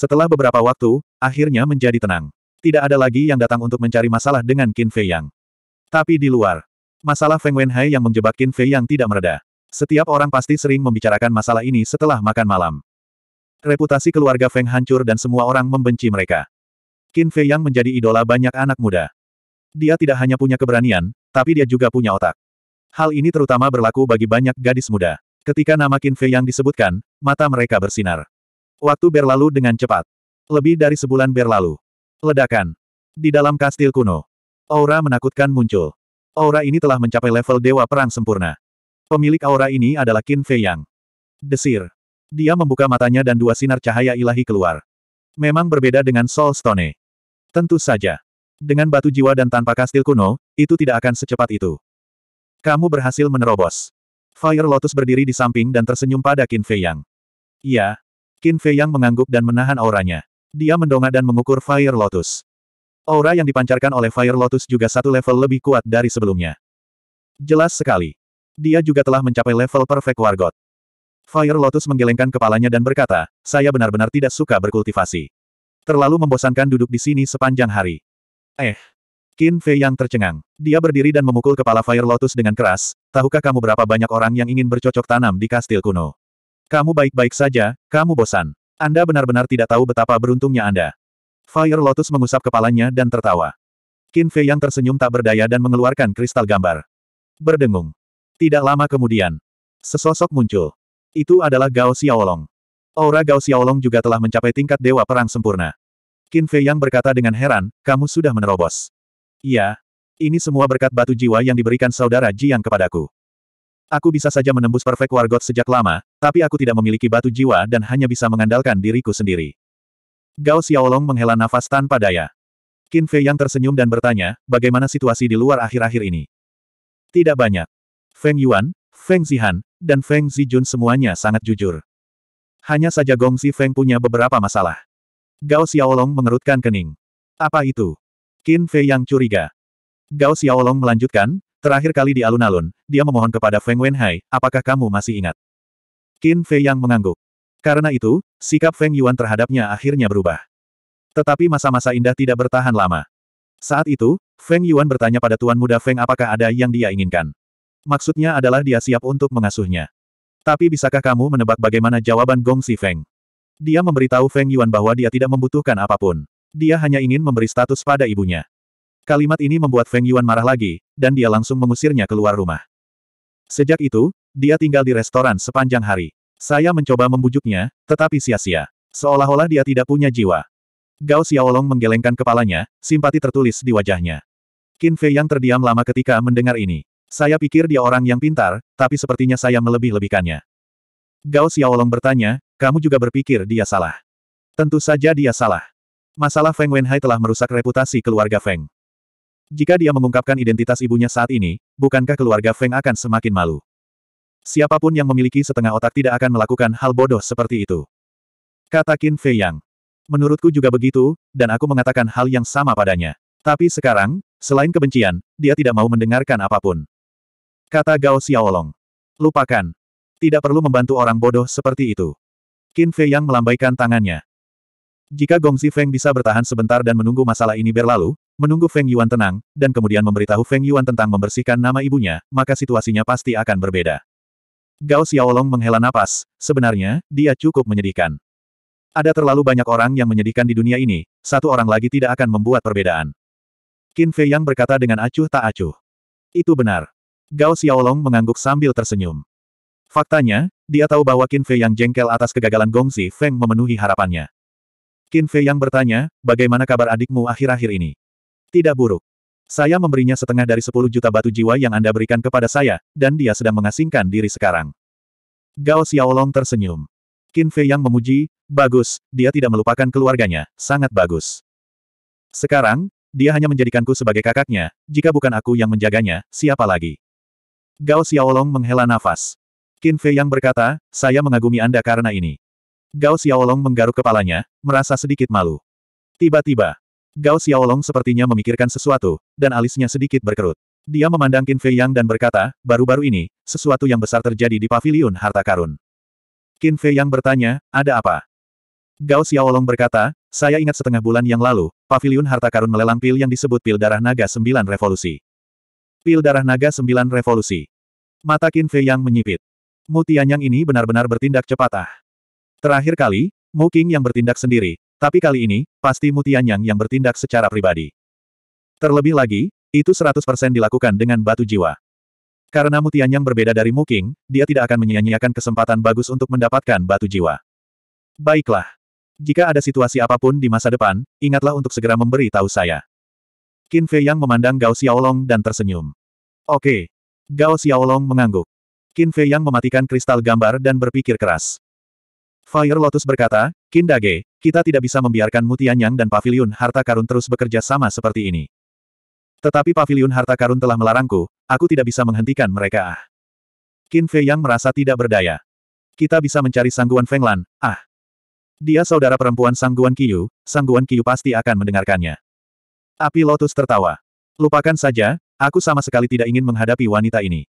Setelah beberapa waktu, akhirnya menjadi tenang. Tidak ada lagi yang datang untuk mencari masalah dengan Qin Fei Yang. Tapi di luar, masalah Feng Wenhai yang menjebak Qin Fei Yang tidak mereda. Setiap orang pasti sering membicarakan masalah ini setelah makan malam. Reputasi keluarga Feng hancur dan semua orang membenci mereka. Qin Fei Yang menjadi idola banyak anak muda. Dia tidak hanya punya keberanian, tapi dia juga punya otak. Hal ini terutama berlaku bagi banyak gadis muda. Ketika nama Qin Fei Yang disebutkan, mata mereka bersinar. Waktu berlalu dengan cepat. Lebih dari sebulan berlalu. Ledakan. Di dalam kastil kuno. Aura menakutkan muncul. Aura ini telah mencapai level Dewa Perang Sempurna. Pemilik aura ini adalah Qin Fei Yang. Desir. Dia membuka matanya dan dua sinar cahaya ilahi keluar. Memang berbeda dengan Soul Stone. Tentu saja. Dengan batu jiwa dan tanpa kastil kuno, itu tidak akan secepat itu. Kamu berhasil menerobos. Fire Lotus berdiri di samping dan tersenyum pada Qin Fei Yang. Iya, Qin Fei Yang mengangguk dan menahan auranya. Dia mendongak dan mengukur Fire Lotus. Aura yang dipancarkan oleh Fire Lotus juga satu level lebih kuat dari sebelumnya. Jelas sekali. Dia juga telah mencapai level Perfect Wargot. Fire Lotus menggelengkan kepalanya dan berkata, saya benar-benar tidak suka berkultivasi. Terlalu membosankan duduk di sini sepanjang hari. Eh. Qin Fei Yang tercengang. Dia berdiri dan memukul kepala Fire Lotus dengan keras, tahukah kamu berapa banyak orang yang ingin bercocok tanam di kastil kuno? Kamu baik-baik saja, kamu bosan. Anda benar-benar tidak tahu betapa beruntungnya Anda. Fire Lotus mengusap kepalanya dan tertawa. Qin Fei yang tersenyum tak berdaya dan mengeluarkan kristal gambar. Berdengung. Tidak lama kemudian, sesosok muncul. Itu adalah Gao Xiaolong. Aura Gao Xiaolong juga telah mencapai tingkat dewa perang sempurna. Qin Fei yang berkata dengan heran, kamu sudah menerobos. Iya, ini semua berkat batu jiwa yang diberikan saudara Jiang kepadaku. Aku bisa saja menembus Perfect War sejak lama, tapi aku tidak memiliki batu jiwa dan hanya bisa mengandalkan diriku sendiri. Gao Xiaolong menghela nafas tanpa daya. Qin Fei yang tersenyum dan bertanya, bagaimana situasi di luar akhir-akhir ini? Tidak banyak. Feng Yuan, Feng Zihan, dan Feng Zijun semuanya sangat jujur. Hanya saja Gong Gongzi Feng punya beberapa masalah. Gao Xiaolong mengerutkan kening. Apa itu? Qin Fei yang curiga. Gao Xiaolong melanjutkan, Terakhir kali di alun-alun, dia memohon kepada Feng Wenhai, apakah kamu masih ingat? Qin Fei yang mengangguk. Karena itu, sikap Feng Yuan terhadapnya akhirnya berubah. Tetapi masa-masa indah tidak bertahan lama. Saat itu, Feng Yuan bertanya pada tuan muda Feng apakah ada yang dia inginkan. Maksudnya adalah dia siap untuk mengasuhnya. Tapi bisakah kamu menebak bagaimana jawaban Gong Si Feng? Dia memberitahu Feng Yuan bahwa dia tidak membutuhkan apapun. Dia hanya ingin memberi status pada ibunya. Kalimat ini membuat Feng Yuan marah lagi, dan dia langsung mengusirnya keluar rumah. Sejak itu, dia tinggal di restoran sepanjang hari. Saya mencoba membujuknya, tetapi sia-sia. Seolah-olah dia tidak punya jiwa. Gao Xiaolong menggelengkan kepalanya, simpati tertulis di wajahnya. Qin Fei yang terdiam lama ketika mendengar ini. Saya pikir dia orang yang pintar, tapi sepertinya saya melebih-lebihkannya. Gao Xiaolong bertanya, kamu juga berpikir dia salah. Tentu saja dia salah. Masalah Feng Wenhai telah merusak reputasi keluarga Feng. Jika dia mengungkapkan identitas ibunya saat ini, bukankah keluarga Feng akan semakin malu? Siapapun yang memiliki setengah otak tidak akan melakukan hal bodoh seperti itu. Kata Qin Fei Yang. Menurutku juga begitu, dan aku mengatakan hal yang sama padanya. Tapi sekarang, selain kebencian, dia tidak mau mendengarkan apapun. Kata Gao Xiaolong. Lupakan. Tidak perlu membantu orang bodoh seperti itu. Qin Fei Yang melambaikan tangannya. Jika Gongzi Feng bisa bertahan sebentar dan menunggu masalah ini berlalu, menunggu Feng Yuan tenang, dan kemudian memberitahu Feng Yuan tentang membersihkan nama ibunya, maka situasinya pasti akan berbeda. Gao Xiaolong menghela napas, sebenarnya, dia cukup menyedihkan. Ada terlalu banyak orang yang menyedihkan di dunia ini, satu orang lagi tidak akan membuat perbedaan. Qin Fei Yang berkata dengan acuh tak acuh. Itu benar. Gao Xiaolong mengangguk sambil tersenyum. Faktanya, dia tahu bahwa Qin Fei Yang jengkel atas kegagalan Gongzi Feng memenuhi harapannya. Qin Fei Yang bertanya, bagaimana kabar adikmu akhir-akhir ini? Tidak buruk. Saya memberinya setengah dari 10 juta batu jiwa yang Anda berikan kepada saya, dan dia sedang mengasingkan diri sekarang. Gao Xiaolong tersenyum. Qin Fei yang memuji, bagus, dia tidak melupakan keluarganya, sangat bagus. Sekarang, dia hanya menjadikanku sebagai kakaknya, jika bukan aku yang menjaganya, siapa lagi? Gao Xiaolong menghela nafas. Qin Fei yang berkata, saya mengagumi Anda karena ini. Gao Xiaolong menggaruk kepalanya, merasa sedikit malu. Tiba-tiba, Gao Xiaolong sepertinya memikirkan sesuatu, dan alisnya sedikit berkerut. Dia memandang Qin Fei Yang dan berkata, baru-baru ini, sesuatu yang besar terjadi di paviliun harta karun. Qin Fei Yang bertanya, ada apa? Gao Xiaolong berkata, saya ingat setengah bulan yang lalu, paviliun harta karun melelang pil yang disebut pil darah naga sembilan revolusi. Pil darah naga sembilan revolusi. Mata Qin Fei Yang menyipit. Mu Tianyang ini benar-benar bertindak cepat ah. Terakhir kali, Mu King yang bertindak sendiri, tapi kali ini, pasti Mutianyang yang bertindak secara pribadi. Terlebih lagi, itu 100% dilakukan dengan batu jiwa. Karena Mutianyang berbeda dari Muking, dia tidak akan menyia-nyiakan kesempatan bagus untuk mendapatkan batu jiwa. Baiklah. Jika ada situasi apapun di masa depan, ingatlah untuk segera memberi tahu saya. Qin Fei Yang memandang Gao Xiaolong dan tersenyum. Oke. Gao Xiaolong mengangguk. Qin Fei Yang mematikan kristal gambar dan berpikir keras. Fire Lotus berkata, Kindage, kita tidak bisa membiarkan Mutianyang dan Paviliun Harta Karun terus bekerja sama seperti ini. Tetapi Paviliun Harta Karun telah melarangku, aku tidak bisa menghentikan mereka ah. Qin Fei Yang merasa tidak berdaya. Kita bisa mencari sangguan Fenglan, ah. Dia saudara perempuan sangguan Qiyu, sangguan Qiyu pasti akan mendengarkannya. Api Lotus tertawa. Lupakan saja, aku sama sekali tidak ingin menghadapi wanita ini.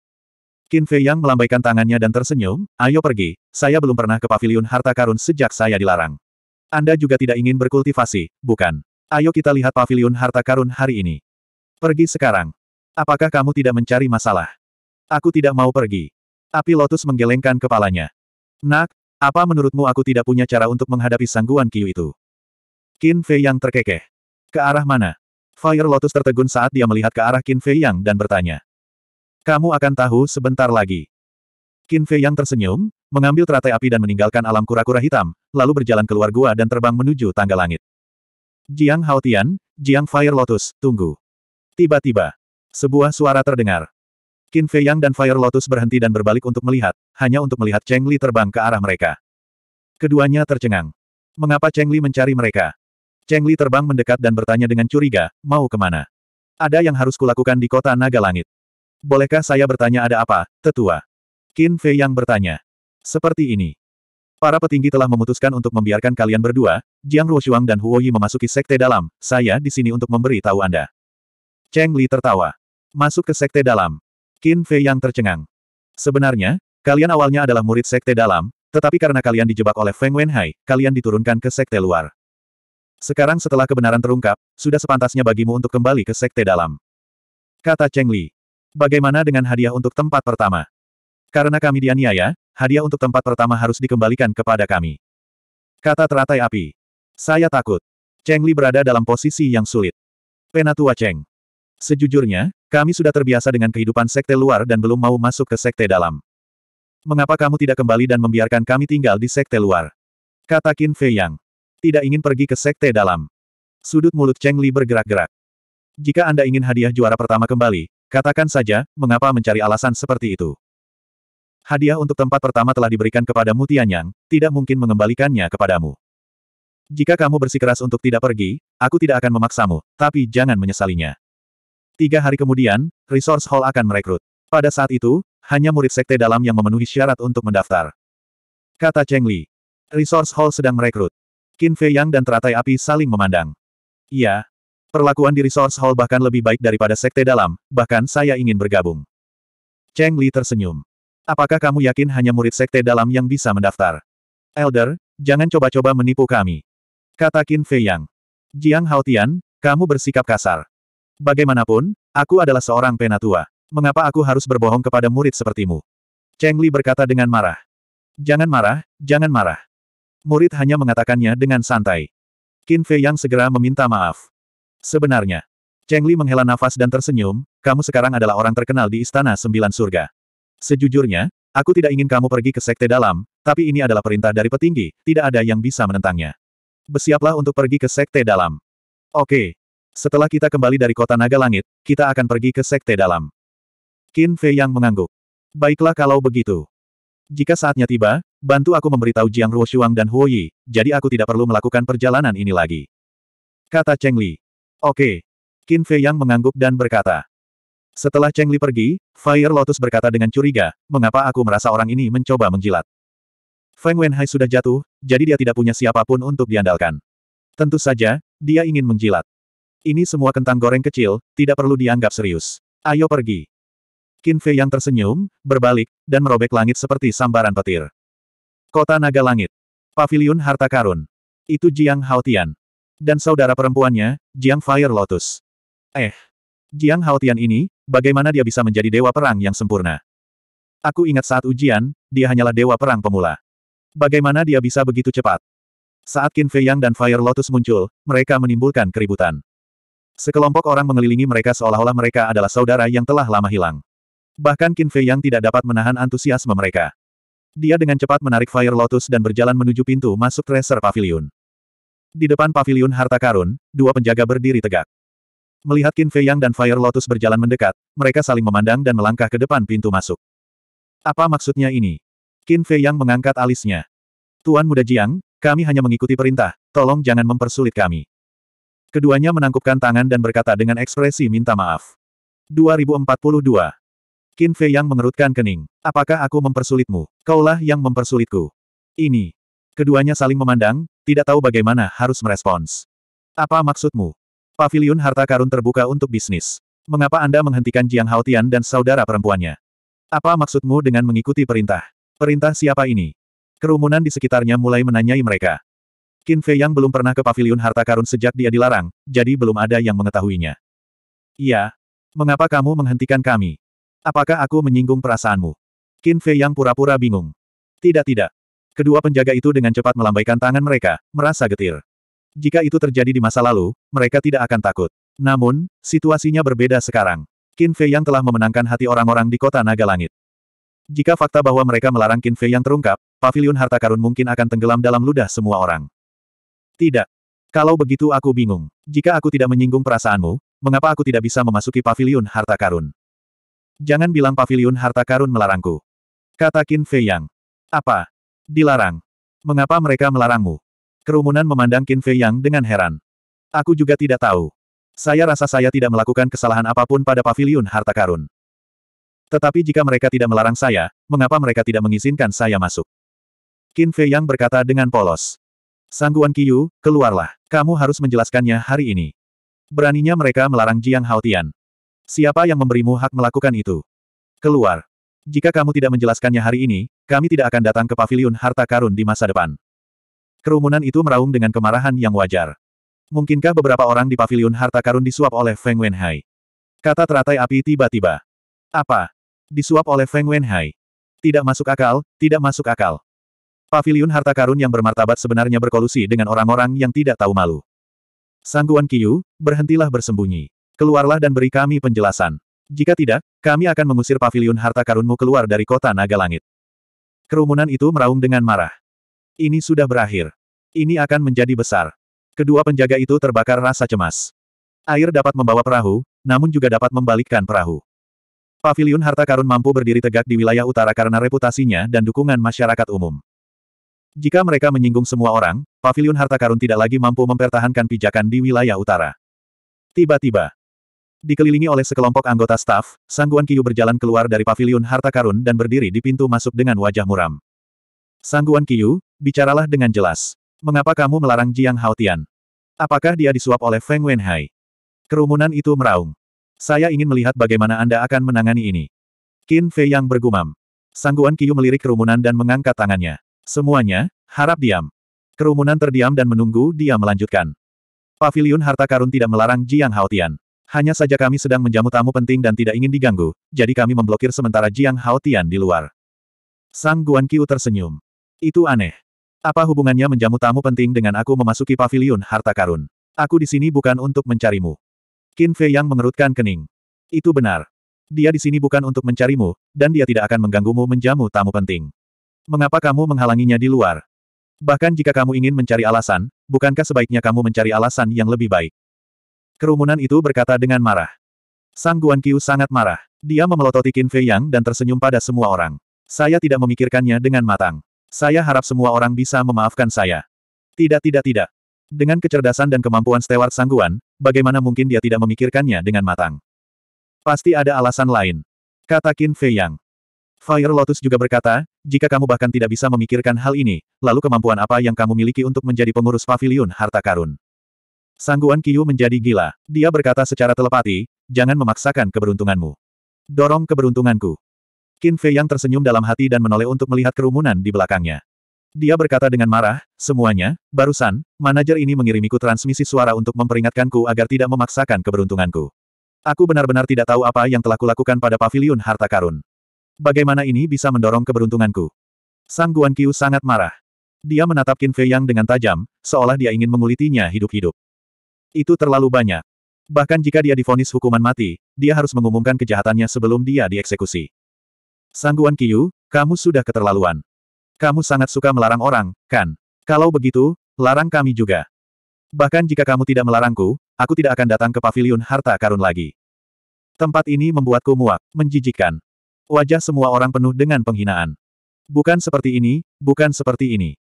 Qin Fei Yang melambaikan tangannya dan tersenyum, ayo pergi, saya belum pernah ke paviliun harta karun sejak saya dilarang. Anda juga tidak ingin berkultivasi, bukan? Ayo kita lihat paviliun harta karun hari ini. Pergi sekarang. Apakah kamu tidak mencari masalah? Aku tidak mau pergi. Api Lotus menggelengkan kepalanya. Nak, apa menurutmu aku tidak punya cara untuk menghadapi sangguan Kiyu itu? Qin Fei Yang terkekeh. Ke arah mana? Fire Lotus tertegun saat dia melihat ke arah Qin Fei Yang dan bertanya. Kamu akan tahu sebentar lagi. Qin Fei yang tersenyum, mengambil teratai api dan meninggalkan alam kura-kura hitam, lalu berjalan keluar gua dan terbang menuju tangga langit. Jiang Haotian, Jiang Fire Lotus, tunggu. Tiba-tiba, sebuah suara terdengar. Qin Fei Yang dan Fire Lotus berhenti dan berbalik untuk melihat, hanya untuk melihat Cheng Li terbang ke arah mereka. Keduanya tercengang. Mengapa Cheng Li mencari mereka? Cheng Li terbang mendekat dan bertanya dengan curiga, mau kemana? Ada yang harus kulakukan di kota naga langit. Bolehkah saya bertanya ada apa, tetua? Qin Fei yang bertanya. Seperti ini. Para petinggi telah memutuskan untuk membiarkan kalian berdua, Jiang Ruoshuang dan Huo Yi memasuki sekte dalam, saya di sini untuk memberi tahu Anda. Cheng Li tertawa. Masuk ke sekte dalam. Qin Fei yang tercengang. Sebenarnya, kalian awalnya adalah murid sekte dalam, tetapi karena kalian dijebak oleh Feng Wenhai, kalian diturunkan ke sekte luar. Sekarang setelah kebenaran terungkap, sudah sepantasnya bagimu untuk kembali ke sekte dalam. Kata Cheng Li. Bagaimana dengan hadiah untuk tempat pertama? Karena kami dianiaya, hadiah untuk tempat pertama harus dikembalikan kepada kami. Kata teratai api. Saya takut. Cheng Li berada dalam posisi yang sulit. Penatua Cheng. Sejujurnya, kami sudah terbiasa dengan kehidupan sekte luar dan belum mau masuk ke sekte dalam. Mengapa kamu tidak kembali dan membiarkan kami tinggal di sekte luar? Kata Qin Fei Yang. Tidak ingin pergi ke sekte dalam. Sudut mulut Cheng Li bergerak-gerak. Jika Anda ingin hadiah juara pertama kembali, Katakan saja, mengapa mencari alasan seperti itu? Hadiah untuk tempat pertama telah diberikan kepada Mutianyang, tidak mungkin mengembalikannya kepadamu. Jika kamu bersikeras untuk tidak pergi, aku tidak akan memaksamu, tapi jangan menyesalinya. Tiga hari kemudian, Resource Hall akan merekrut. Pada saat itu, hanya murid sekte dalam yang memenuhi syarat untuk mendaftar. Kata Cheng Li. Resource Hall sedang merekrut. Qin Fei Yang dan teratai api saling memandang. Iya, Perlakuan di Resource Hall bahkan lebih baik daripada sekte dalam, bahkan saya ingin bergabung. Cheng Li tersenyum. Apakah kamu yakin hanya murid sekte dalam yang bisa mendaftar? Elder, jangan coba-coba menipu kami. Kata Qin Fei Yang. Jiang Haotian, kamu bersikap kasar. Bagaimanapun, aku adalah seorang penatua. Mengapa aku harus berbohong kepada murid sepertimu? Cheng Li berkata dengan marah. Jangan marah, jangan marah. Murid hanya mengatakannya dengan santai. Qin Fei Yang segera meminta maaf. Sebenarnya, Cheng Li menghela nafas dan tersenyum, kamu sekarang adalah orang terkenal di Istana Sembilan Surga. Sejujurnya, aku tidak ingin kamu pergi ke Sekte Dalam, tapi ini adalah perintah dari petinggi, tidak ada yang bisa menentangnya. Bersiaplah untuk pergi ke Sekte Dalam. Oke. Setelah kita kembali dari kota Naga Langit, kita akan pergi ke Sekte Dalam. Qin Fei yang mengangguk. Baiklah kalau begitu. Jika saatnya tiba, bantu aku memberitahu Jiang Ruoshuang dan Huo Yi, jadi aku tidak perlu melakukan perjalanan ini lagi. Kata Cheng Li. Oke. Qin Fei Yang mengangguk dan berkata. Setelah Cheng Li pergi, Fire Lotus berkata dengan curiga, mengapa aku merasa orang ini mencoba menjilat. Feng Wenhai sudah jatuh, jadi dia tidak punya siapapun untuk diandalkan. Tentu saja, dia ingin menjilat. Ini semua kentang goreng kecil, tidak perlu dianggap serius. Ayo pergi. Qin Fei yang tersenyum, berbalik, dan merobek langit seperti sambaran petir. Kota Naga Langit. Paviliun Harta Karun. Itu Jiang Haotian. Dan saudara perempuannya, Jiang Fire Lotus. Eh. Jiang Haotian ini, bagaimana dia bisa menjadi dewa perang yang sempurna? Aku ingat saat ujian, dia hanyalah dewa perang pemula. Bagaimana dia bisa begitu cepat? Saat Qin Fei Yang dan Fire Lotus muncul, mereka menimbulkan keributan. Sekelompok orang mengelilingi mereka seolah-olah mereka adalah saudara yang telah lama hilang. Bahkan Qin Fei Yang tidak dapat menahan antusiasme mereka. Dia dengan cepat menarik Fire Lotus dan berjalan menuju pintu masuk Treasure Pavilion. Di depan pavilion harta karun, dua penjaga berdiri tegak. Melihat Qin Fei Yang dan Fire Lotus berjalan mendekat, mereka saling memandang dan melangkah ke depan pintu masuk. Apa maksudnya ini? Qin Fei Yang mengangkat alisnya. Tuan Muda Jiang, kami hanya mengikuti perintah, tolong jangan mempersulit kami. Keduanya menangkupkan tangan dan berkata dengan ekspresi minta maaf. 2042. Qin Fei Yang mengerutkan kening. Apakah aku mempersulitmu? Kaulah yang mempersulitku. Ini. Keduanya saling memandang, tidak tahu bagaimana harus merespons. Apa maksudmu? Paviliun harta karun terbuka untuk bisnis. Mengapa Anda menghentikan Jiang Haotian dan saudara perempuannya? Apa maksudmu dengan mengikuti perintah? Perintah siapa ini? Kerumunan di sekitarnya mulai menanyai mereka. Qin Fei yang belum pernah ke paviliun harta karun sejak dia dilarang, jadi belum ada yang mengetahuinya. Iya. Mengapa kamu menghentikan kami? Apakah aku menyinggung perasaanmu? Qin Fei yang pura-pura bingung. Tidak tidak. Kedua penjaga itu dengan cepat melambaikan tangan mereka, merasa getir. Jika itu terjadi di masa lalu, mereka tidak akan takut. Namun, situasinya berbeda sekarang. Qin Fei yang telah memenangkan hati orang-orang di kota Naga Langit. Jika fakta bahwa mereka melarang Qin Fei yang terungkap, pavilion harta karun mungkin akan tenggelam dalam ludah semua orang. Tidak. Kalau begitu aku bingung. Jika aku tidak menyinggung perasaanmu, mengapa aku tidak bisa memasuki pavilion harta karun? Jangan bilang pavilion harta karun melarangku. Kata Qin Fei Yang. Apa? Dilarang. Mengapa mereka melarangmu? Kerumunan memandang Qin Fei Yang dengan heran. Aku juga tidak tahu. Saya rasa saya tidak melakukan kesalahan apapun pada paviliun harta karun. Tetapi jika mereka tidak melarang saya, mengapa mereka tidak mengizinkan saya masuk? Qin Fei Yang berkata dengan polos. Sangguan Qiyu, keluarlah. Kamu harus menjelaskannya hari ini. Beraninya mereka melarang Jiang Haotian. Siapa yang memberimu hak melakukan itu? Keluar. Jika kamu tidak menjelaskannya hari ini, kami tidak akan datang ke paviliun harta karun di masa depan. Kerumunan itu meraung dengan kemarahan yang wajar. Mungkinkah beberapa orang di paviliun harta karun disuap oleh Feng Wenhai? Kata teratai api tiba-tiba. Apa? Disuap oleh Feng Wenhai? Tidak masuk akal, tidak masuk akal. Paviliun harta karun yang bermartabat sebenarnya berkolusi dengan orang-orang yang tidak tahu malu. Sangguan Kiyu, berhentilah bersembunyi. Keluarlah dan beri kami penjelasan. Jika tidak, kami akan mengusir pavilion harta karunmu keluar dari kota naga langit. Kerumunan itu meraung dengan marah. Ini sudah berakhir. Ini akan menjadi besar. Kedua penjaga itu terbakar rasa cemas. Air dapat membawa perahu, namun juga dapat membalikkan perahu. Pavilion harta karun mampu berdiri tegak di wilayah utara karena reputasinya dan dukungan masyarakat umum. Jika mereka menyinggung semua orang, pavilion harta karun tidak lagi mampu mempertahankan pijakan di wilayah utara. Tiba-tiba, Dikelilingi oleh sekelompok anggota staf, Sangguan Kiyu berjalan keluar dari pavilion harta karun dan berdiri di pintu masuk dengan wajah muram. Sangguan Kiyu, bicaralah dengan jelas. Mengapa kamu melarang Jiang Haotian? Apakah dia disuap oleh Feng Wenhai? Kerumunan itu meraung. Saya ingin melihat bagaimana Anda akan menangani ini. Qin Fei yang bergumam. Sangguan Kiyu melirik kerumunan dan mengangkat tangannya. Semuanya, harap diam. Kerumunan terdiam dan menunggu dia melanjutkan. Pavilion harta karun tidak melarang Jiang Haotian. Hanya saja kami sedang menjamu tamu penting dan tidak ingin diganggu, jadi kami memblokir sementara Jiang Hao Tian di luar. Sang Guan Qiu tersenyum. Itu aneh. Apa hubungannya menjamu tamu penting dengan aku memasuki paviliun harta karun? Aku di sini bukan untuk mencarimu. Qin Fei yang mengerutkan kening. Itu benar. Dia di sini bukan untuk mencarimu, dan dia tidak akan mengganggumu menjamu tamu penting. Mengapa kamu menghalanginya di luar? Bahkan jika kamu ingin mencari alasan, bukankah sebaiknya kamu mencari alasan yang lebih baik? Kerumunan itu berkata dengan marah. Sang Guan Qiu sangat marah. Dia memelototi Qin Fei Yang dan tersenyum pada semua orang. Saya tidak memikirkannya dengan matang. Saya harap semua orang bisa memaafkan saya. Tidak tidak tidak. Dengan kecerdasan dan kemampuan Steward Guan, bagaimana mungkin dia tidak memikirkannya dengan matang? Pasti ada alasan lain. Kata Qin Fei Yang. Fire Lotus juga berkata, jika kamu bahkan tidak bisa memikirkan hal ini, lalu kemampuan apa yang kamu miliki untuk menjadi pengurus pavilion harta karun? Sangguan Kiyu menjadi gila. Dia berkata secara telepati, jangan memaksakan keberuntunganmu. Dorong keberuntunganku. Qin Fei yang tersenyum dalam hati dan menoleh untuk melihat kerumunan di belakangnya. Dia berkata dengan marah, semuanya, barusan, manajer ini mengirimiku transmisi suara untuk memperingatkanku agar tidak memaksakan keberuntunganku. Aku benar-benar tidak tahu apa yang telah kulakukan pada pavilion harta karun. Bagaimana ini bisa mendorong keberuntunganku? Sang Guan Qiu sangat marah. Dia menatap Qin Fei Yang dengan tajam, seolah dia ingin mengulitinya hidup-hidup. Itu terlalu banyak. Bahkan jika dia difonis hukuman mati, dia harus mengumumkan kejahatannya sebelum dia dieksekusi. Sangguan Kiyu, kamu sudah keterlaluan. Kamu sangat suka melarang orang, kan? Kalau begitu, larang kami juga. Bahkan jika kamu tidak melarangku, aku tidak akan datang ke paviliun harta karun lagi. Tempat ini membuatku muak, menjijikkan. Wajah semua orang penuh dengan penghinaan. Bukan seperti ini, bukan seperti ini.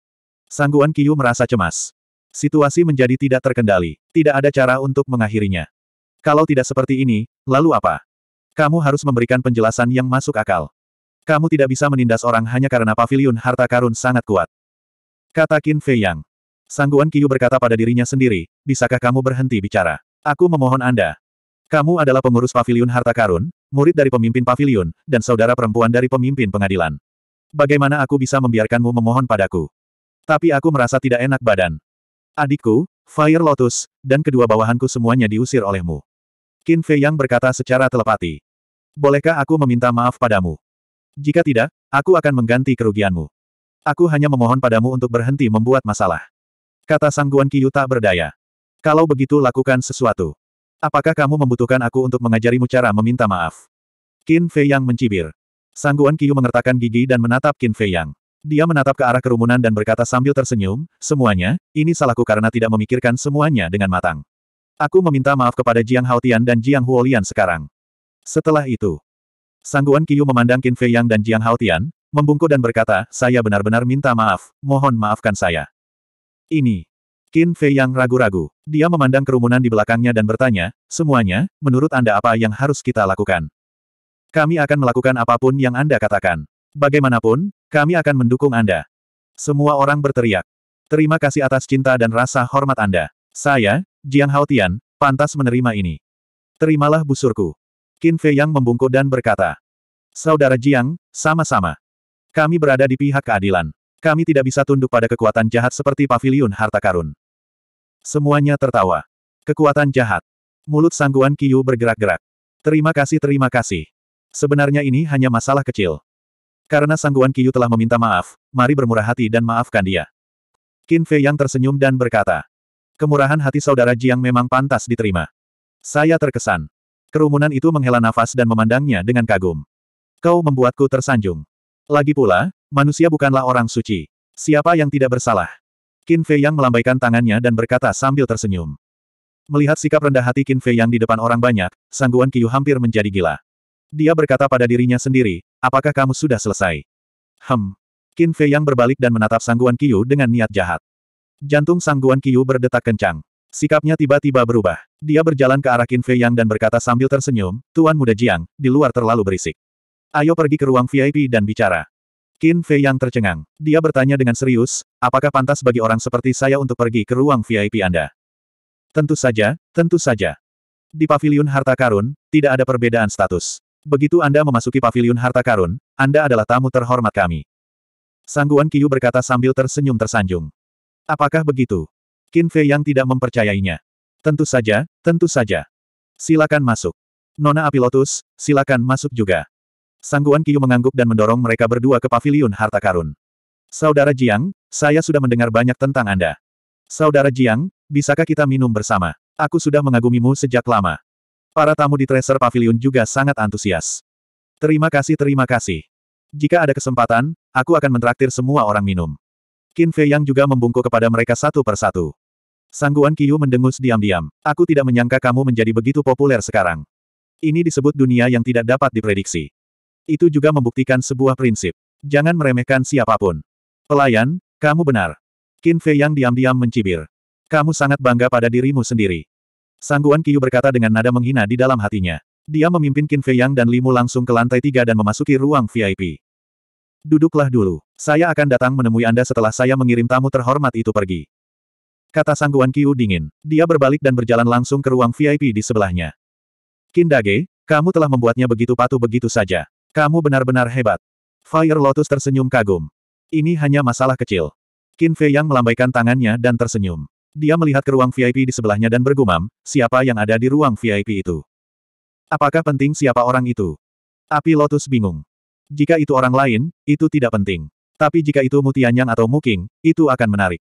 Sangguan Kiyu merasa cemas situasi menjadi tidak terkendali. Tidak ada cara untuk mengakhirinya. Kalau tidak seperti ini, lalu apa? Kamu harus memberikan penjelasan yang masuk akal. Kamu tidak bisa menindas orang hanya karena pavilion harta karun sangat kuat. Kata Qin Fei Yang. Sangguan Qiu berkata pada dirinya sendiri, bisakah kamu berhenti bicara? Aku memohon Anda. Kamu adalah pengurus pavilion harta karun, murid dari pemimpin pavilion, dan saudara perempuan dari pemimpin pengadilan. Bagaimana aku bisa membiarkanmu memohon padaku? Tapi aku merasa tidak enak badan. Adikku, Fire Lotus, dan kedua bawahanku semuanya diusir olehmu. Qin Fei Yang berkata secara telepati. Bolehkah aku meminta maaf padamu? Jika tidak, aku akan mengganti kerugianmu. Aku hanya memohon padamu untuk berhenti membuat masalah. Kata Sang Guan Qiyu tak berdaya. Kalau begitu lakukan sesuatu. Apakah kamu membutuhkan aku untuk mengajarimu cara meminta maaf? Qin Fei Yang mencibir. Sang Guan Qiyu mengertakkan gigi dan menatap Qin Fei Yang. Dia menatap ke arah kerumunan dan berkata sambil tersenyum, semuanya, ini salahku karena tidak memikirkan semuanya dengan matang. Aku meminta maaf kepada Jiang Haotian dan Jiang Huolian sekarang. Setelah itu, Sangguan Qiu memandang Qin Fei Yang dan Jiang Haotian, membungkuk dan berkata, saya benar-benar minta maaf, mohon maafkan saya. Ini. Qin Fei Yang ragu-ragu. Dia memandang kerumunan di belakangnya dan bertanya, semuanya, menurut Anda apa yang harus kita lakukan? Kami akan melakukan apapun yang Anda katakan. Bagaimanapun, kami akan mendukung Anda. Semua orang berteriak. Terima kasih atas cinta dan rasa hormat Anda. Saya, Jiang Haotian, pantas menerima ini. Terimalah busurku. Qin Fei Yang membungkuk dan berkata. Saudara Jiang, sama-sama. Kami berada di pihak keadilan. Kami tidak bisa tunduk pada kekuatan jahat seperti pavilion harta karun. Semuanya tertawa. Kekuatan jahat. Mulut sangguan Qiu bergerak-gerak. Terima kasih terima kasih. Sebenarnya ini hanya masalah kecil. Karena Sangguan Kiyu telah meminta maaf, mari bermurah hati dan maafkan dia. Qin Fei yang tersenyum dan berkata, Kemurahan hati saudara Jiang memang pantas diterima. Saya terkesan. Kerumunan itu menghela nafas dan memandangnya dengan kagum. Kau membuatku tersanjung. Lagi pula, manusia bukanlah orang suci. Siapa yang tidak bersalah? Qin Fei yang melambaikan tangannya dan berkata sambil tersenyum. Melihat sikap rendah hati Qin Fei yang di depan orang banyak, Sangguan Kiyu hampir menjadi gila. Dia berkata pada dirinya sendiri, apakah kamu sudah selesai? Hem. Qin Fei yang berbalik dan menatap Sangguan Qiu dengan niat jahat. Jantung Sangguan Qiu berdetak kencang. Sikapnya tiba-tiba berubah. Dia berjalan ke arah Qin Fei yang dan berkata sambil tersenyum, Tuan Muda Jiang, di luar terlalu berisik. Ayo pergi ke ruang VIP dan bicara. Qin Fei yang tercengang. Dia bertanya dengan serius, apakah pantas bagi orang seperti saya untuk pergi ke ruang VIP Anda? Tentu saja, tentu saja. Di pavilion harta karun, tidak ada perbedaan status. Begitu Anda memasuki pavilion harta karun, Anda adalah tamu terhormat kami. Sangguan Kiyu berkata sambil tersenyum tersanjung. Apakah begitu? Qin Fei yang tidak mempercayainya. Tentu saja, tentu saja. Silakan masuk. Nona Api Lotus, silakan masuk juga. Sangguan Kiyu mengangguk dan mendorong mereka berdua ke paviliun harta karun. Saudara Jiang, saya sudah mendengar banyak tentang Anda. Saudara Jiang, bisakah kita minum bersama? Aku sudah mengagumimu sejak lama. Para tamu di Treasure Pavilion juga sangat antusias. Terima kasih terima kasih. Jika ada kesempatan, aku akan mentraktir semua orang minum. Qin Fei Yang juga membungkuk kepada mereka satu persatu. Sangguan Qiu mendengus diam-diam. Aku tidak menyangka kamu menjadi begitu populer sekarang. Ini disebut dunia yang tidak dapat diprediksi. Itu juga membuktikan sebuah prinsip. Jangan meremehkan siapapun. Pelayan, kamu benar. Qin Fei Yang diam-diam mencibir. Kamu sangat bangga pada dirimu sendiri. Sangguan Qiu berkata dengan nada menghina di dalam hatinya. Dia memimpin Qin Fei Yang dan Limu langsung ke lantai tiga dan memasuki ruang VIP. Duduklah dulu. Saya akan datang menemui Anda setelah saya mengirim tamu terhormat itu pergi. Kata Sangguan Qiu dingin. Dia berbalik dan berjalan langsung ke ruang VIP di sebelahnya. Qin Dage, kamu telah membuatnya begitu patuh begitu saja. Kamu benar-benar hebat. Fire Lotus tersenyum kagum. Ini hanya masalah kecil. Qin Fei Yang melambaikan tangannya dan tersenyum. Dia melihat ke ruang VIP di sebelahnya dan bergumam, siapa yang ada di ruang VIP itu? Apakah penting siapa orang itu? Api Lotus bingung. Jika itu orang lain, itu tidak penting. Tapi jika itu Mutianyang atau Muking, itu akan menarik.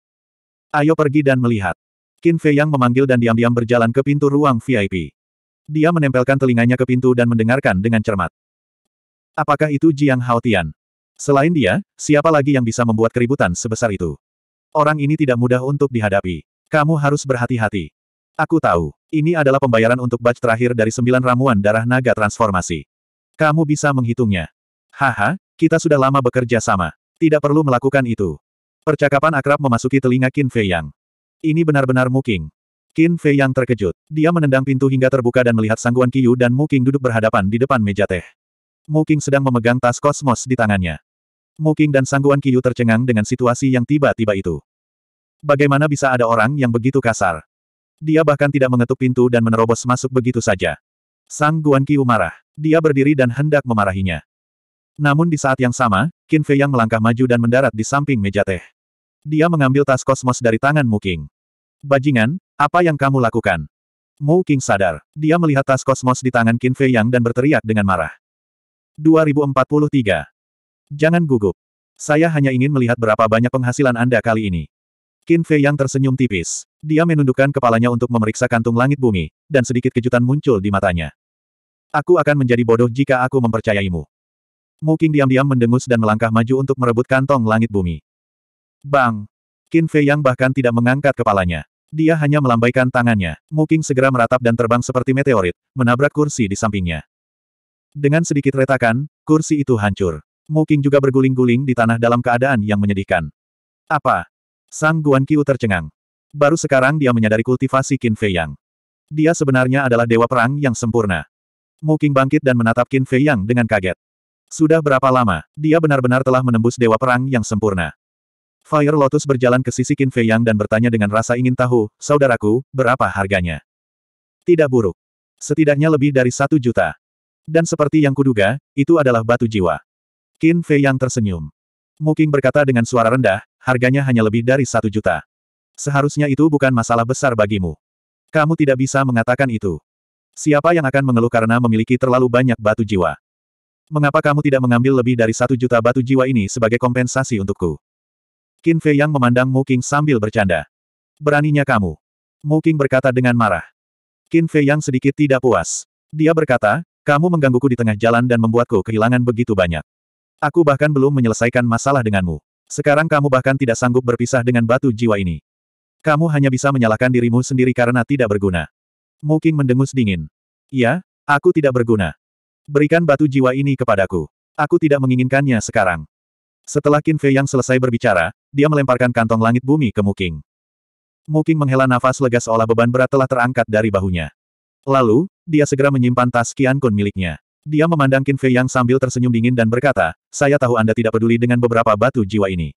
Ayo pergi dan melihat. Qin Fei Yang memanggil dan diam-diam berjalan ke pintu ruang VIP. Dia menempelkan telinganya ke pintu dan mendengarkan dengan cermat. Apakah itu Jiang Haotian? Selain dia, siapa lagi yang bisa membuat keributan sebesar itu? Orang ini tidak mudah untuk dihadapi. Kamu harus berhati-hati. Aku tahu, ini adalah pembayaran untuk batch terakhir dari sembilan ramuan darah naga transformasi. Kamu bisa menghitungnya. Haha, kita sudah lama bekerja sama. Tidak perlu melakukan itu. Percakapan akrab memasuki telinga Qin Fei Yang. Ini benar-benar Muking. Qin Fei Yang terkejut. Dia menendang pintu hingga terbuka dan melihat Sangguan Qiyu dan Muking duduk berhadapan di depan meja teh. Muking sedang memegang tas kosmos di tangannya. Muking dan Sangguan Qiyu tercengang dengan situasi yang tiba-tiba itu. Bagaimana bisa ada orang yang begitu kasar? Dia bahkan tidak mengetuk pintu dan menerobos masuk begitu saja. Sang Guan Guanqiu marah. Dia berdiri dan hendak memarahinya. Namun di saat yang sama, Qin Fei yang melangkah maju dan mendarat di samping meja teh. Dia mengambil tas kosmos dari tangan Mu Qing. Bajingan, apa yang kamu lakukan? Mu Qing sadar. Dia melihat tas kosmos di tangan Qin Fei yang dan berteriak dengan marah. 2043. Jangan gugup. Saya hanya ingin melihat berapa banyak penghasilan Anda kali ini. Qin Fei yang tersenyum tipis. Dia menundukkan kepalanya untuk memeriksa kantung langit bumi, dan sedikit kejutan muncul di matanya. Aku akan menjadi bodoh jika aku mempercayaimu. Mu diam-diam mendengus dan melangkah maju untuk merebut kantong langit bumi. Bang! Qin Fei yang bahkan tidak mengangkat kepalanya. Dia hanya melambaikan tangannya. Mu segera meratap dan terbang seperti meteorit, menabrak kursi di sampingnya. Dengan sedikit retakan, kursi itu hancur. Mu juga berguling-guling di tanah dalam keadaan yang menyedihkan. Apa? Sang Guan Qiu tercengang. Baru sekarang dia menyadari kultivasi Qin Fei Yang. Dia sebenarnya adalah dewa perang yang sempurna. Mu bangkit dan menatap Qin Fei Yang dengan kaget. Sudah berapa lama, dia benar-benar telah menembus dewa perang yang sempurna. Fire Lotus berjalan ke sisi Qin Fei Yang dan bertanya dengan rasa ingin tahu, saudaraku, berapa harganya? Tidak buruk. Setidaknya lebih dari satu juta. Dan seperti yang kuduga, itu adalah batu jiwa. Qin Fei Yang tersenyum. Mu berkata dengan suara rendah, harganya hanya lebih dari satu juta. Seharusnya itu bukan masalah besar bagimu. Kamu tidak bisa mengatakan itu. Siapa yang akan mengeluh karena memiliki terlalu banyak batu jiwa? Mengapa kamu tidak mengambil lebih dari satu juta batu jiwa ini sebagai kompensasi untukku? Qin Fei yang memandang Mu King sambil bercanda. Beraninya kamu. Mu King berkata dengan marah. Qin Fei yang sedikit tidak puas. Dia berkata, kamu menggangguku di tengah jalan dan membuatku kehilangan begitu banyak. Aku bahkan belum menyelesaikan masalah denganmu. Sekarang kamu bahkan tidak sanggup berpisah dengan batu jiwa ini. Kamu hanya bisa menyalahkan dirimu sendiri karena tidak berguna. Muking mendengus dingin. Ya, aku tidak berguna. Berikan batu jiwa ini kepadaku. Aku tidak menginginkannya sekarang. Setelah Qin Fei yang selesai berbicara, dia melemparkan kantong langit bumi ke Muking. Muking menghela nafas lega seolah beban berat telah terangkat dari bahunya. Lalu, dia segera menyimpan tas Qian Kun miliknya. Dia memandang Qin Fei Yang sambil tersenyum dingin dan berkata, saya tahu Anda tidak peduli dengan beberapa batu jiwa ini.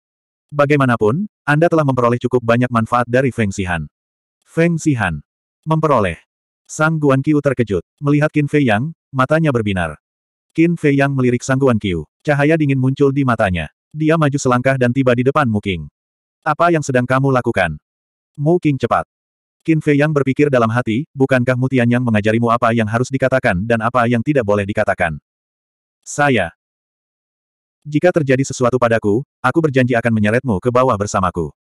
Bagaimanapun, Anda telah memperoleh cukup banyak manfaat dari Feng Xihan. Feng Xihan. Memperoleh. Sang Guan Qiu terkejut. Melihat Qin Fei Yang, matanya berbinar. Qin Fei Yang melirik Sang Guan Qiu. Cahaya dingin muncul di matanya. Dia maju selangkah dan tiba di depan Mu King. Apa yang sedang kamu lakukan? Mu King cepat. Qin Fei yang berpikir dalam hati, bukankah Mutian yang mengajarimu apa yang harus dikatakan dan apa yang tidak boleh dikatakan? Saya. Jika terjadi sesuatu padaku, aku berjanji akan menyeretmu ke bawah bersamaku.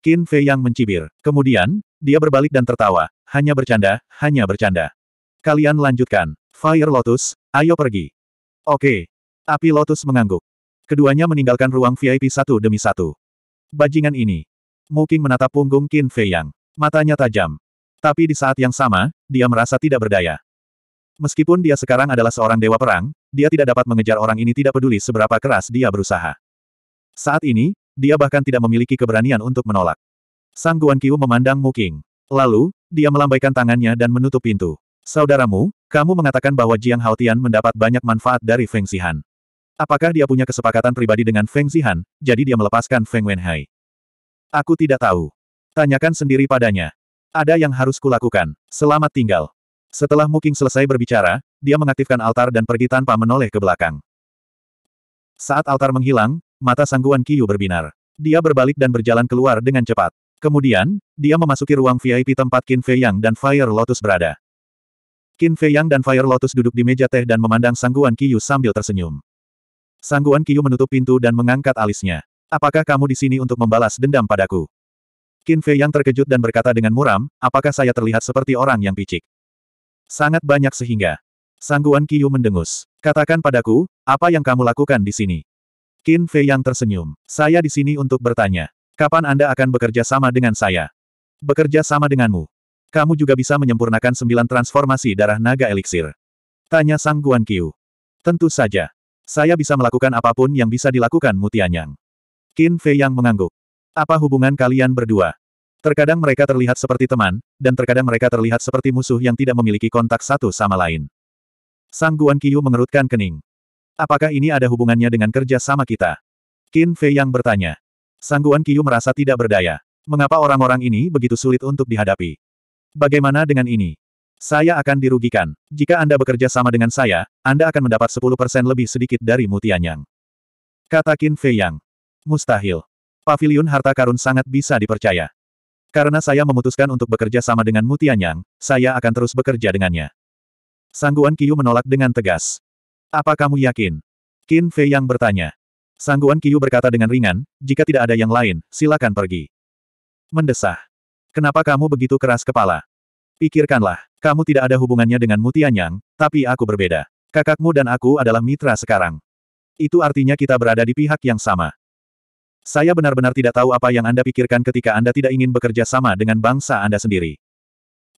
Qin Fei yang mencibir. Kemudian, dia berbalik dan tertawa. Hanya bercanda, hanya bercanda. Kalian lanjutkan. Fire Lotus, ayo pergi. Oke. Api Lotus mengangguk. Keduanya meninggalkan ruang VIP satu demi satu. Bajingan ini. Mu Qing menatap punggung Qin Fei Yang. Matanya tajam. Tapi di saat yang sama, dia merasa tidak berdaya. Meskipun dia sekarang adalah seorang dewa perang, dia tidak dapat mengejar orang ini tidak peduli seberapa keras dia berusaha. Saat ini, dia bahkan tidak memiliki keberanian untuk menolak. Sang Guan Qiu memandang Muking. Lalu, dia melambaikan tangannya dan menutup pintu. Saudaramu, kamu mengatakan bahwa Jiang Haotian mendapat banyak manfaat dari Feng Zihan. Apakah dia punya kesepakatan pribadi dengan Feng Zihan, jadi dia melepaskan Feng Wenhai? Aku tidak tahu. Tanyakan sendiri padanya. Ada yang harus kulakukan. Selamat tinggal. Setelah Muking selesai berbicara, dia mengaktifkan altar dan pergi tanpa menoleh ke belakang. Saat altar menghilang, mata sangguan Kiyu berbinar. Dia berbalik dan berjalan keluar dengan cepat. Kemudian, dia memasuki ruang VIP tempat Qin Fei Yang dan Fire Lotus berada. Qin Fei Yang dan Fire Lotus duduk di meja teh dan memandang sangguan Kiyu sambil tersenyum. Sangguan Kiyu menutup pintu dan mengangkat alisnya. Apakah kamu di sini untuk membalas dendam padaku? Qin Fei yang terkejut dan berkata dengan muram, apakah saya terlihat seperti orang yang picik? Sangat banyak sehingga. Sangguan Qiu mendengus. Katakan padaku, apa yang kamu lakukan di sini? Qin Fei yang tersenyum. Saya di sini untuk bertanya. Kapan Anda akan bekerja sama dengan saya? Bekerja sama denganmu. Kamu juga bisa menyempurnakan sembilan transformasi darah naga eliksir. Tanya Sang Guan Qiu. Tentu saja. Saya bisa melakukan apapun yang bisa dilakukan Mutianyang. Qin Fei yang mengangguk. Apa hubungan kalian berdua? Terkadang mereka terlihat seperti teman, dan terkadang mereka terlihat seperti musuh yang tidak memiliki kontak satu sama lain. Sang Guan Qiu mengerutkan kening. Apakah ini ada hubungannya dengan kerja sama kita? Qin Fei yang bertanya. Sang Guan Qiu merasa tidak berdaya. Mengapa orang-orang ini begitu sulit untuk dihadapi? Bagaimana dengan ini? Saya akan dirugikan. Jika Anda bekerja sama dengan saya, Anda akan mendapat 10% lebih sedikit dari Mutianyang. Kata Qin Fei Yang. Mustahil. Paviliun harta karun sangat bisa dipercaya. Karena saya memutuskan untuk bekerja sama dengan Mutianyang, saya akan terus bekerja dengannya. Sangguan Kiyu menolak dengan tegas. Apa kamu yakin? Qin Fei yang bertanya. Sangguan Kiyu berkata dengan ringan, jika tidak ada yang lain, silakan pergi. Mendesah. Kenapa kamu begitu keras kepala? Pikirkanlah, kamu tidak ada hubungannya dengan Mutianyang, tapi aku berbeda. Kakakmu dan aku adalah mitra sekarang. Itu artinya kita berada di pihak yang sama. Saya benar-benar tidak tahu apa yang Anda pikirkan ketika Anda tidak ingin bekerja sama dengan bangsa Anda sendiri.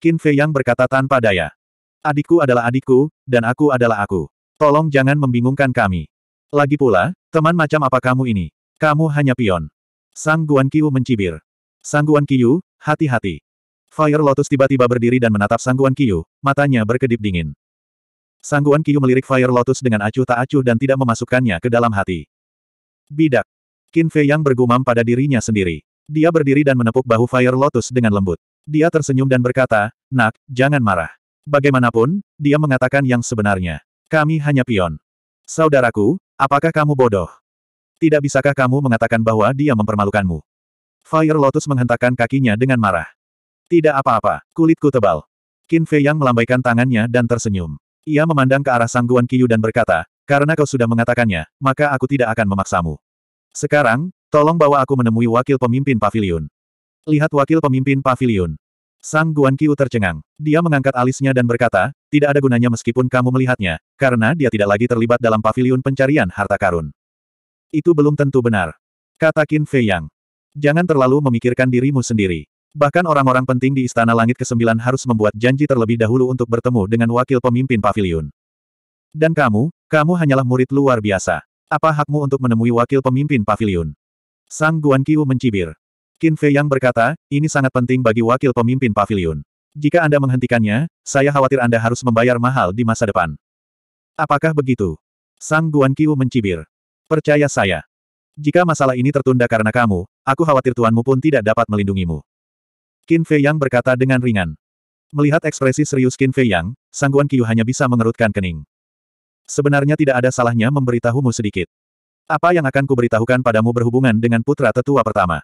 Qin Fei Yang berkata tanpa daya. Adikku adalah adikku, dan aku adalah aku. Tolong jangan membingungkan kami. Lagi pula, teman macam apa kamu ini? Kamu hanya pion. Sang Guan Qiu mencibir. Sang Guan Qiu, hati-hati. Fire Lotus tiba-tiba berdiri dan menatap Sang Guan Qiu, matanya berkedip dingin. Sang Guan Qiu melirik Fire Lotus dengan acuh tak acuh dan tidak memasukkannya ke dalam hati. Bidak. Qin Fei Yang bergumam pada dirinya sendiri. Dia berdiri dan menepuk bahu Fire Lotus dengan lembut. Dia tersenyum dan berkata, Nak, jangan marah. Bagaimanapun, dia mengatakan yang sebenarnya. Kami hanya pion. Saudaraku, apakah kamu bodoh? Tidak bisakah kamu mengatakan bahwa dia mempermalukanmu? Fire Lotus menghentakkan kakinya dengan marah. Tidak apa-apa, kulitku tebal. Qin Fei Yang melambaikan tangannya dan tersenyum. Ia memandang ke arah Sangguan Qiyu dan berkata, karena kau sudah mengatakannya, maka aku tidak akan memaksamu. Sekarang, tolong bawa aku menemui wakil pemimpin pavilion. Lihat wakil pemimpin pavilion. Sang Guan Qiu tercengang. Dia mengangkat alisnya dan berkata, tidak ada gunanya meskipun kamu melihatnya, karena dia tidak lagi terlibat dalam pavilion pencarian harta karun. Itu belum tentu benar. Kata Qin Fei Yang. Jangan terlalu memikirkan dirimu sendiri. Bahkan orang-orang penting di Istana Langit ke-9 harus membuat janji terlebih dahulu untuk bertemu dengan wakil pemimpin pavilion. Dan kamu, kamu hanyalah murid luar biasa. Apa hakmu untuk menemui wakil pemimpin pavilion? Sang Guan Qiu mencibir. Qin Fei yang berkata, ini sangat penting bagi wakil pemimpin pavilion. Jika Anda menghentikannya, saya khawatir Anda harus membayar mahal di masa depan. Apakah begitu? Sang Guan Qiu mencibir. Percaya saya. Jika masalah ini tertunda karena kamu, aku khawatir tuanmu pun tidak dapat melindungimu. Qin Fei Yang berkata dengan ringan. Melihat ekspresi serius Qin Fei Yang, Sang Guan Qiu hanya bisa mengerutkan kening. Sebenarnya tidak ada salahnya memberitahumu sedikit. Apa yang akan kuberitahukan padamu berhubungan dengan putra tetua pertama?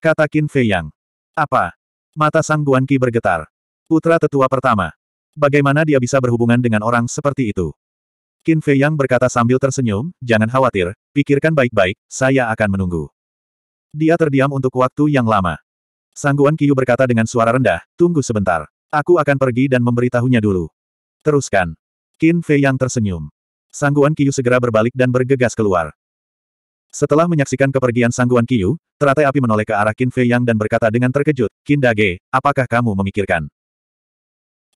Kata Qin Fei Yang. Apa? Mata Sang Guan Qi bergetar. Putra tetua pertama. Bagaimana dia bisa berhubungan dengan orang seperti itu? Qin Fei Yang berkata sambil tersenyum, jangan khawatir, pikirkan baik-baik, saya akan menunggu. Dia terdiam untuk waktu yang lama. Sang Guan Qiyu berkata dengan suara rendah, tunggu sebentar. Aku akan pergi dan memberitahunya dulu. Teruskan. Qin Fei Yang tersenyum. Sangguan Kiyu segera berbalik dan bergegas keluar. Setelah menyaksikan kepergian Sangguan Kiyu, teratai api menoleh ke arah Qin Fei Yang dan berkata dengan terkejut, "Qin Dage, apakah kamu memikirkan?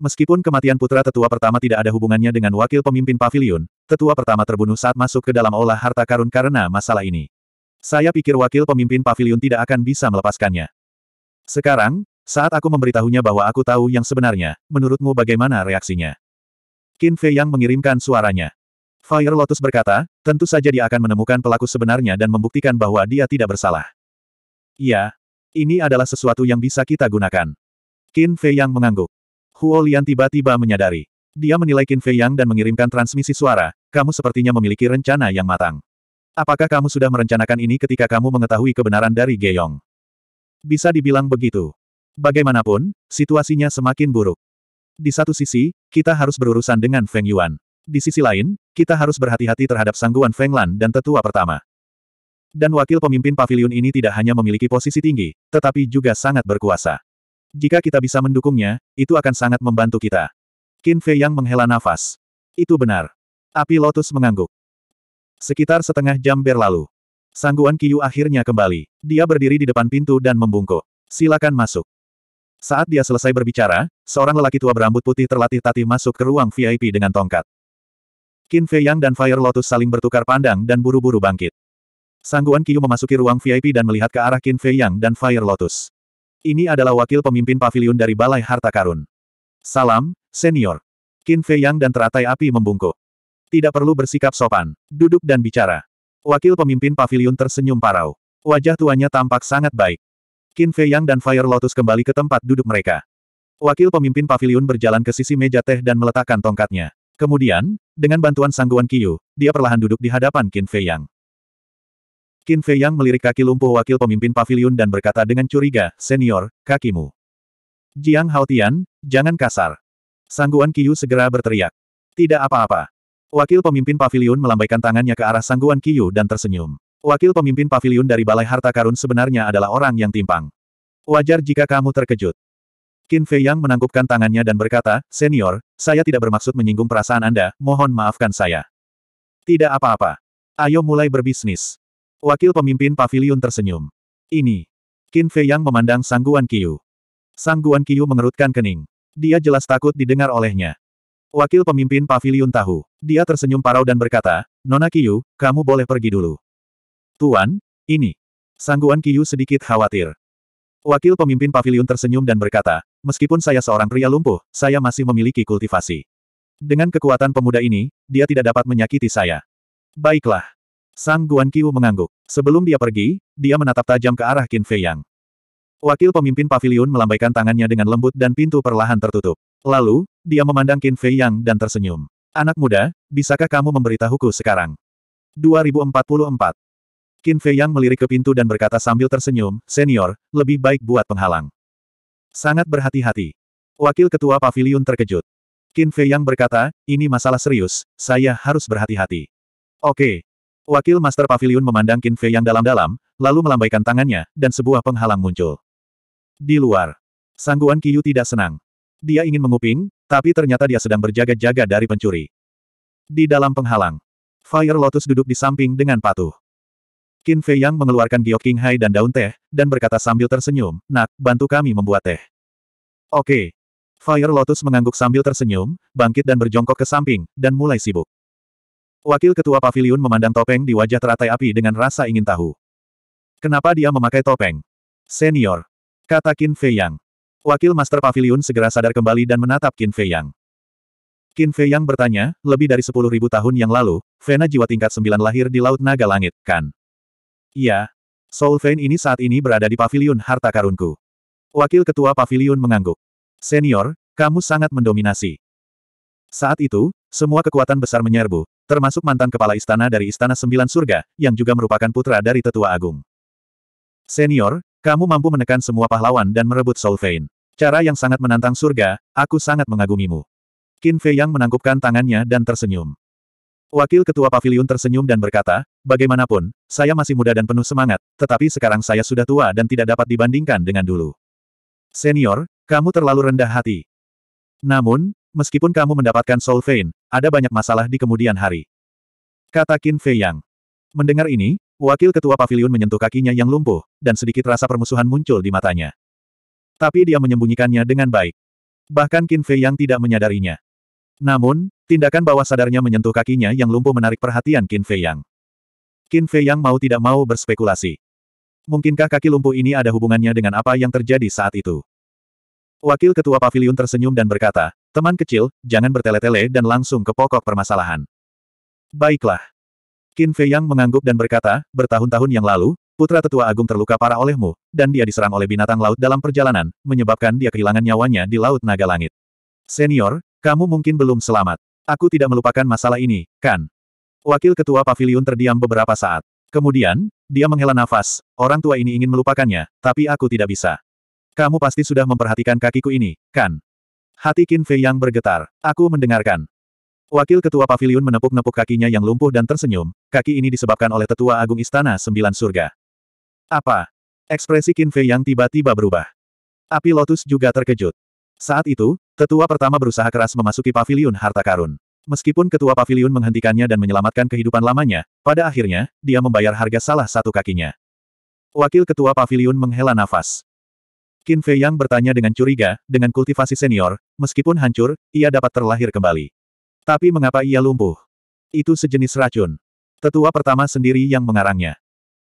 Meskipun kematian putra tetua pertama tidak ada hubungannya dengan wakil pemimpin pavilion, tetua pertama terbunuh saat masuk ke dalam olah harta karun karena masalah ini. Saya pikir wakil pemimpin pavilion tidak akan bisa melepaskannya. Sekarang, saat aku memberitahunya bahwa aku tahu yang sebenarnya, menurutmu bagaimana reaksinya? Qin Fei Yang mengirimkan suaranya. Fire Lotus berkata, tentu saja dia akan menemukan pelaku sebenarnya dan membuktikan bahwa dia tidak bersalah. Iya. Ini adalah sesuatu yang bisa kita gunakan. Qin Fei Yang mengangguk. Huo Lian tiba-tiba menyadari. Dia menilai Qin Fei Yang dan mengirimkan transmisi suara, kamu sepertinya memiliki rencana yang matang. Apakah kamu sudah merencanakan ini ketika kamu mengetahui kebenaran dari Geyong? Bisa dibilang begitu. Bagaimanapun, situasinya semakin buruk. Di satu sisi, kita harus berurusan dengan Feng Yuan. Di sisi lain, kita harus berhati-hati terhadap sangguan Fenglan dan tetua pertama. Dan wakil pemimpin pavilion ini tidak hanya memiliki posisi tinggi, tetapi juga sangat berkuasa. Jika kita bisa mendukungnya, itu akan sangat membantu kita. Qin Fei yang menghela nafas. Itu benar. Api Lotus mengangguk. Sekitar setengah jam berlalu. Sangguan Kiyu akhirnya kembali. Dia berdiri di depan pintu dan membungkuk. Silakan masuk. Saat dia selesai berbicara, seorang lelaki tua berambut putih terlatih tati masuk ke ruang VIP dengan tongkat. Qin Fei Yang dan Fire Lotus saling bertukar pandang dan buru-buru bangkit. Sangguan Qiu memasuki ruang VIP dan melihat ke arah Qin Fei Yang dan Fire Lotus. Ini adalah wakil pemimpin pavilion dari Balai Harta Karun. Salam, senior. Qin Fei Yang dan teratai api membungkuk. Tidak perlu bersikap sopan. Duduk dan bicara. Wakil pemimpin pavilion tersenyum parau. Wajah tuanya tampak sangat baik. Qin Fei Yang dan Fire Lotus kembali ke tempat duduk mereka. Wakil pemimpin pavilion berjalan ke sisi meja teh dan meletakkan tongkatnya. Kemudian, dengan bantuan sangguan Kiyu, dia perlahan duduk di hadapan Qin Fei Yang. Qin Fei Yang melirik kaki lumpuh wakil pemimpin pavilion dan berkata dengan curiga, Senior, kakimu. Jiang Haotian, jangan kasar. Sangguan Kiyu segera berteriak. Tidak apa-apa. Wakil pemimpin pavilion melambaikan tangannya ke arah sangguan Kiyu dan tersenyum. Wakil pemimpin pavilion dari Balai Harta Karun sebenarnya adalah orang yang timpang. Wajar jika kamu terkejut. Qin Fei Yang menangkupkan tangannya dan berkata, Senior, saya tidak bermaksud menyinggung perasaan Anda, mohon maafkan saya. Tidak apa-apa. Ayo mulai berbisnis. Wakil pemimpin pavilion tersenyum. Ini. Qin Fei Yang memandang Sangguan Qiu. Sangguan Qiu mengerutkan kening. Dia jelas takut didengar olehnya. Wakil pemimpin pavilion tahu. Dia tersenyum parau dan berkata, Nona Qiu, kamu boleh pergi dulu. Tuan, ini. Sangguan Qiu sedikit khawatir. Wakil pemimpin pavilion tersenyum dan berkata, meskipun saya seorang pria lumpuh, saya masih memiliki kultivasi. Dengan kekuatan pemuda ini, dia tidak dapat menyakiti saya. Baiklah. Sang Guan Qiu mengangguk. Sebelum dia pergi, dia menatap tajam ke arah Qin Fei Yang. Wakil pemimpin pavilion melambaikan tangannya dengan lembut dan pintu perlahan tertutup. Lalu, dia memandang Qin Fei Yang dan tersenyum. Anak muda, bisakah kamu memberitahuku sekarang? 2044 Qin Fei Yang melirik ke pintu dan berkata sambil tersenyum, Senior, lebih baik buat penghalang. Sangat berhati-hati. Wakil Ketua Pavilion terkejut. Qin Fei Yang berkata, ini masalah serius, saya harus berhati-hati. Oke. Wakil Master Pavilion memandang Qin Fei Yang dalam-dalam, lalu melambaikan tangannya, dan sebuah penghalang muncul. Di luar. Sangguan Qiyu tidak senang. Dia ingin menguping, tapi ternyata dia sedang berjaga-jaga dari pencuri. Di dalam penghalang. Fire Lotus duduk di samping dengan patuh. Qin Fei Yang mengeluarkan giok King Hai dan daun teh, dan berkata sambil tersenyum, Nak, bantu kami membuat teh. Oke. Okay. Fire Lotus mengangguk sambil tersenyum, bangkit dan berjongkok ke samping, dan mulai sibuk. Wakil Ketua Pavilion memandang topeng di wajah teratai api dengan rasa ingin tahu. Kenapa dia memakai topeng? Senior. Kata Qin Fei Yang. Wakil Master Pavilion segera sadar kembali dan menatap Qin Fei Yang. Qin Fei Yang bertanya, lebih dari 10.000 tahun yang lalu, Vena jiwa tingkat 9 lahir di Laut Naga Langit, kan? Iya. Solvein ini saat ini berada di pavilion harta karunku. Wakil ketua pavilion mengangguk. Senior, kamu sangat mendominasi. Saat itu, semua kekuatan besar menyerbu, termasuk mantan kepala istana dari Istana Sembilan Surga, yang juga merupakan putra dari Tetua Agung. Senior, kamu mampu menekan semua pahlawan dan merebut Solvein. Cara yang sangat menantang surga, aku sangat mengagumimu. Qin Fei Yang menangkupkan tangannya dan tersenyum. Wakil Ketua Pavilion tersenyum dan berkata, bagaimanapun, saya masih muda dan penuh semangat, tetapi sekarang saya sudah tua dan tidak dapat dibandingkan dengan dulu. Senior, kamu terlalu rendah hati. Namun, meskipun kamu mendapatkan soul vein, ada banyak masalah di kemudian hari. Kata Qin Fei Yang. Mendengar ini, Wakil Ketua Pavilion menyentuh kakinya yang lumpuh, dan sedikit rasa permusuhan muncul di matanya. Tapi dia menyembunyikannya dengan baik. Bahkan Qin Fei Yang tidak menyadarinya. Namun, tindakan bawah sadarnya menyentuh kakinya yang lumpuh menarik perhatian Qin Fei Yang. Qin Fei Yang mau tidak mau berspekulasi. Mungkinkah kaki lumpuh ini ada hubungannya dengan apa yang terjadi saat itu? Wakil Ketua Pavilion tersenyum dan berkata, teman kecil, jangan bertele-tele dan langsung ke pokok permasalahan. Baiklah. Qin Fei Yang mengangguk dan berkata, bertahun-tahun yang lalu, putra tetua agung terluka parah olehmu, dan dia diserang oleh binatang laut dalam perjalanan, menyebabkan dia kehilangan nyawanya di Laut Naga Langit. Senior, kamu mungkin belum selamat. Aku tidak melupakan masalah ini, kan? Wakil ketua pavilion terdiam beberapa saat. Kemudian, dia menghela nafas, orang tua ini ingin melupakannya, tapi aku tidak bisa. Kamu pasti sudah memperhatikan kakiku ini, kan? Hati Qin Fei yang bergetar. Aku mendengarkan. Wakil ketua pavilion menepuk-nepuk kakinya yang lumpuh dan tersenyum, kaki ini disebabkan oleh tetua agung istana sembilan surga. Apa? Ekspresi Qin Fei yang tiba-tiba berubah. Api Lotus juga terkejut. Saat itu, Ketua pertama berusaha keras memasuki pavilion harta karun. Meskipun ketua pavilion menghentikannya dan menyelamatkan kehidupan lamanya, pada akhirnya, dia membayar harga salah satu kakinya. Wakil ketua pavilion menghela nafas. Qin Fei Yang bertanya dengan curiga, dengan kultivasi senior, meskipun hancur, ia dapat terlahir kembali. Tapi mengapa ia lumpuh? Itu sejenis racun. Tetua pertama sendiri yang mengarangnya.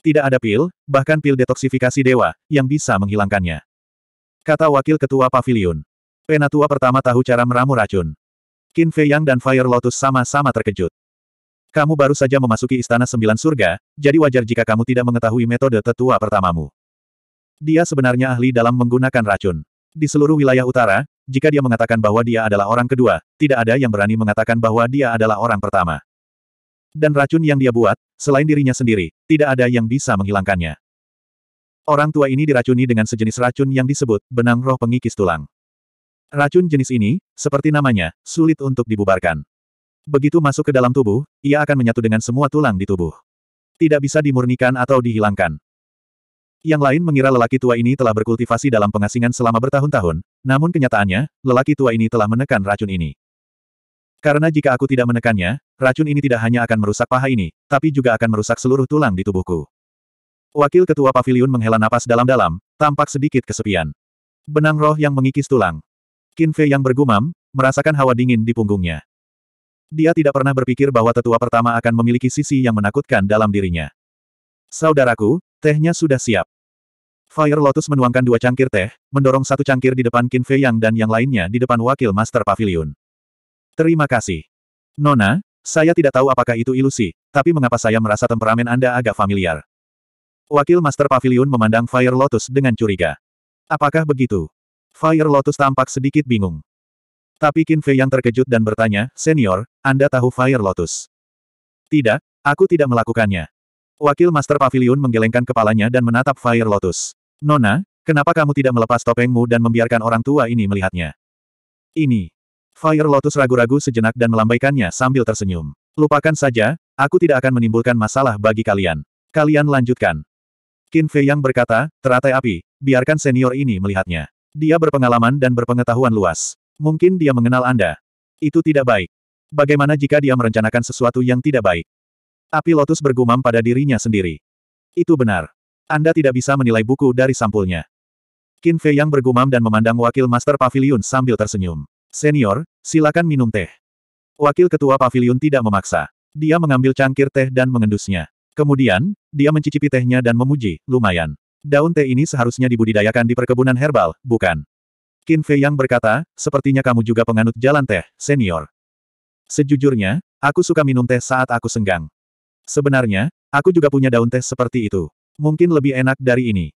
Tidak ada pil, bahkan pil detoksifikasi dewa, yang bisa menghilangkannya. Kata wakil ketua pavilion. Penatua pertama tahu cara meramu racun. Qin Fei Yang dan Fire Lotus sama-sama terkejut. Kamu baru saja memasuki Istana Sembilan Surga, jadi wajar jika kamu tidak mengetahui metode tetua pertamamu. Dia sebenarnya ahli dalam menggunakan racun. Di seluruh wilayah utara, jika dia mengatakan bahwa dia adalah orang kedua, tidak ada yang berani mengatakan bahwa dia adalah orang pertama. Dan racun yang dia buat, selain dirinya sendiri, tidak ada yang bisa menghilangkannya. Orang tua ini diracuni dengan sejenis racun yang disebut benang roh pengikis tulang. Racun jenis ini, seperti namanya, sulit untuk dibubarkan. Begitu masuk ke dalam tubuh, ia akan menyatu dengan semua tulang di tubuh. Tidak bisa dimurnikan atau dihilangkan. Yang lain mengira lelaki tua ini telah berkultivasi dalam pengasingan selama bertahun-tahun, namun kenyataannya, lelaki tua ini telah menekan racun ini. Karena jika aku tidak menekannya, racun ini tidak hanya akan merusak paha ini, tapi juga akan merusak seluruh tulang di tubuhku. Wakil Ketua Pavilion menghela napas dalam-dalam, tampak sedikit kesepian. Benang roh yang mengikis tulang. Qin Fei yang bergumam, merasakan hawa dingin di punggungnya. Dia tidak pernah berpikir bahwa tetua pertama akan memiliki sisi yang menakutkan dalam dirinya. Saudaraku, tehnya sudah siap. Fire Lotus menuangkan dua cangkir teh, mendorong satu cangkir di depan Qin Fei yang dan yang lainnya di depan wakil Master Pavilion. Terima kasih. Nona, saya tidak tahu apakah itu ilusi, tapi mengapa saya merasa temperamen Anda agak familiar? Wakil Master Pavilion memandang Fire Lotus dengan curiga. Apakah begitu? Fire Lotus tampak sedikit bingung. Tapi Qin Fei yang terkejut dan bertanya, Senior, Anda tahu Fire Lotus? Tidak, aku tidak melakukannya. Wakil Master Pavilion menggelengkan kepalanya dan menatap Fire Lotus. Nona, kenapa kamu tidak melepas topengmu dan membiarkan orang tua ini melihatnya? Ini. Fire Lotus ragu-ragu sejenak dan melambaikannya sambil tersenyum. Lupakan saja, aku tidak akan menimbulkan masalah bagi kalian. Kalian lanjutkan. Qin Fei yang berkata, teratai api, biarkan senior ini melihatnya. Dia berpengalaman dan berpengetahuan luas. Mungkin dia mengenal Anda. Itu tidak baik. Bagaimana jika dia merencanakan sesuatu yang tidak baik? Api lotus bergumam pada dirinya sendiri. Itu benar. Anda tidak bisa menilai buku dari sampulnya. Qin Fei yang bergumam dan memandang wakil Master Pavilion sambil tersenyum. Senior, silakan minum teh. Wakil Ketua Pavilion tidak memaksa. Dia mengambil cangkir teh dan mengendusnya. Kemudian, dia mencicipi tehnya dan memuji, lumayan. Daun teh ini seharusnya dibudidayakan di perkebunan herbal, bukan? Qin Fei yang berkata, sepertinya kamu juga penganut jalan teh, senior. Sejujurnya, aku suka minum teh saat aku senggang. Sebenarnya, aku juga punya daun teh seperti itu. Mungkin lebih enak dari ini.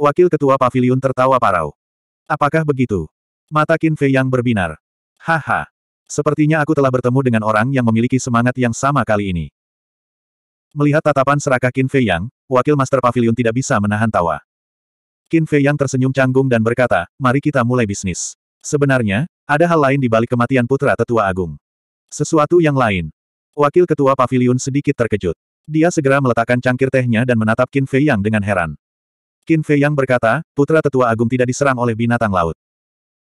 Wakil Ketua Pavilion tertawa parau. Apakah begitu? Mata Qin Fei yang berbinar. Haha. Sepertinya aku telah bertemu dengan orang yang memiliki semangat yang sama kali ini. Melihat tatapan serakah Qin Fei Yang, wakil Master Pavilion tidak bisa menahan tawa. Qin Fei Yang tersenyum canggung dan berkata, mari kita mulai bisnis. Sebenarnya, ada hal lain di balik kematian putra tetua agung. Sesuatu yang lain. Wakil ketua pavilion sedikit terkejut. Dia segera meletakkan cangkir tehnya dan menatap Qin Fei Yang dengan heran. Qin Fei Yang berkata, putra tetua agung tidak diserang oleh binatang laut.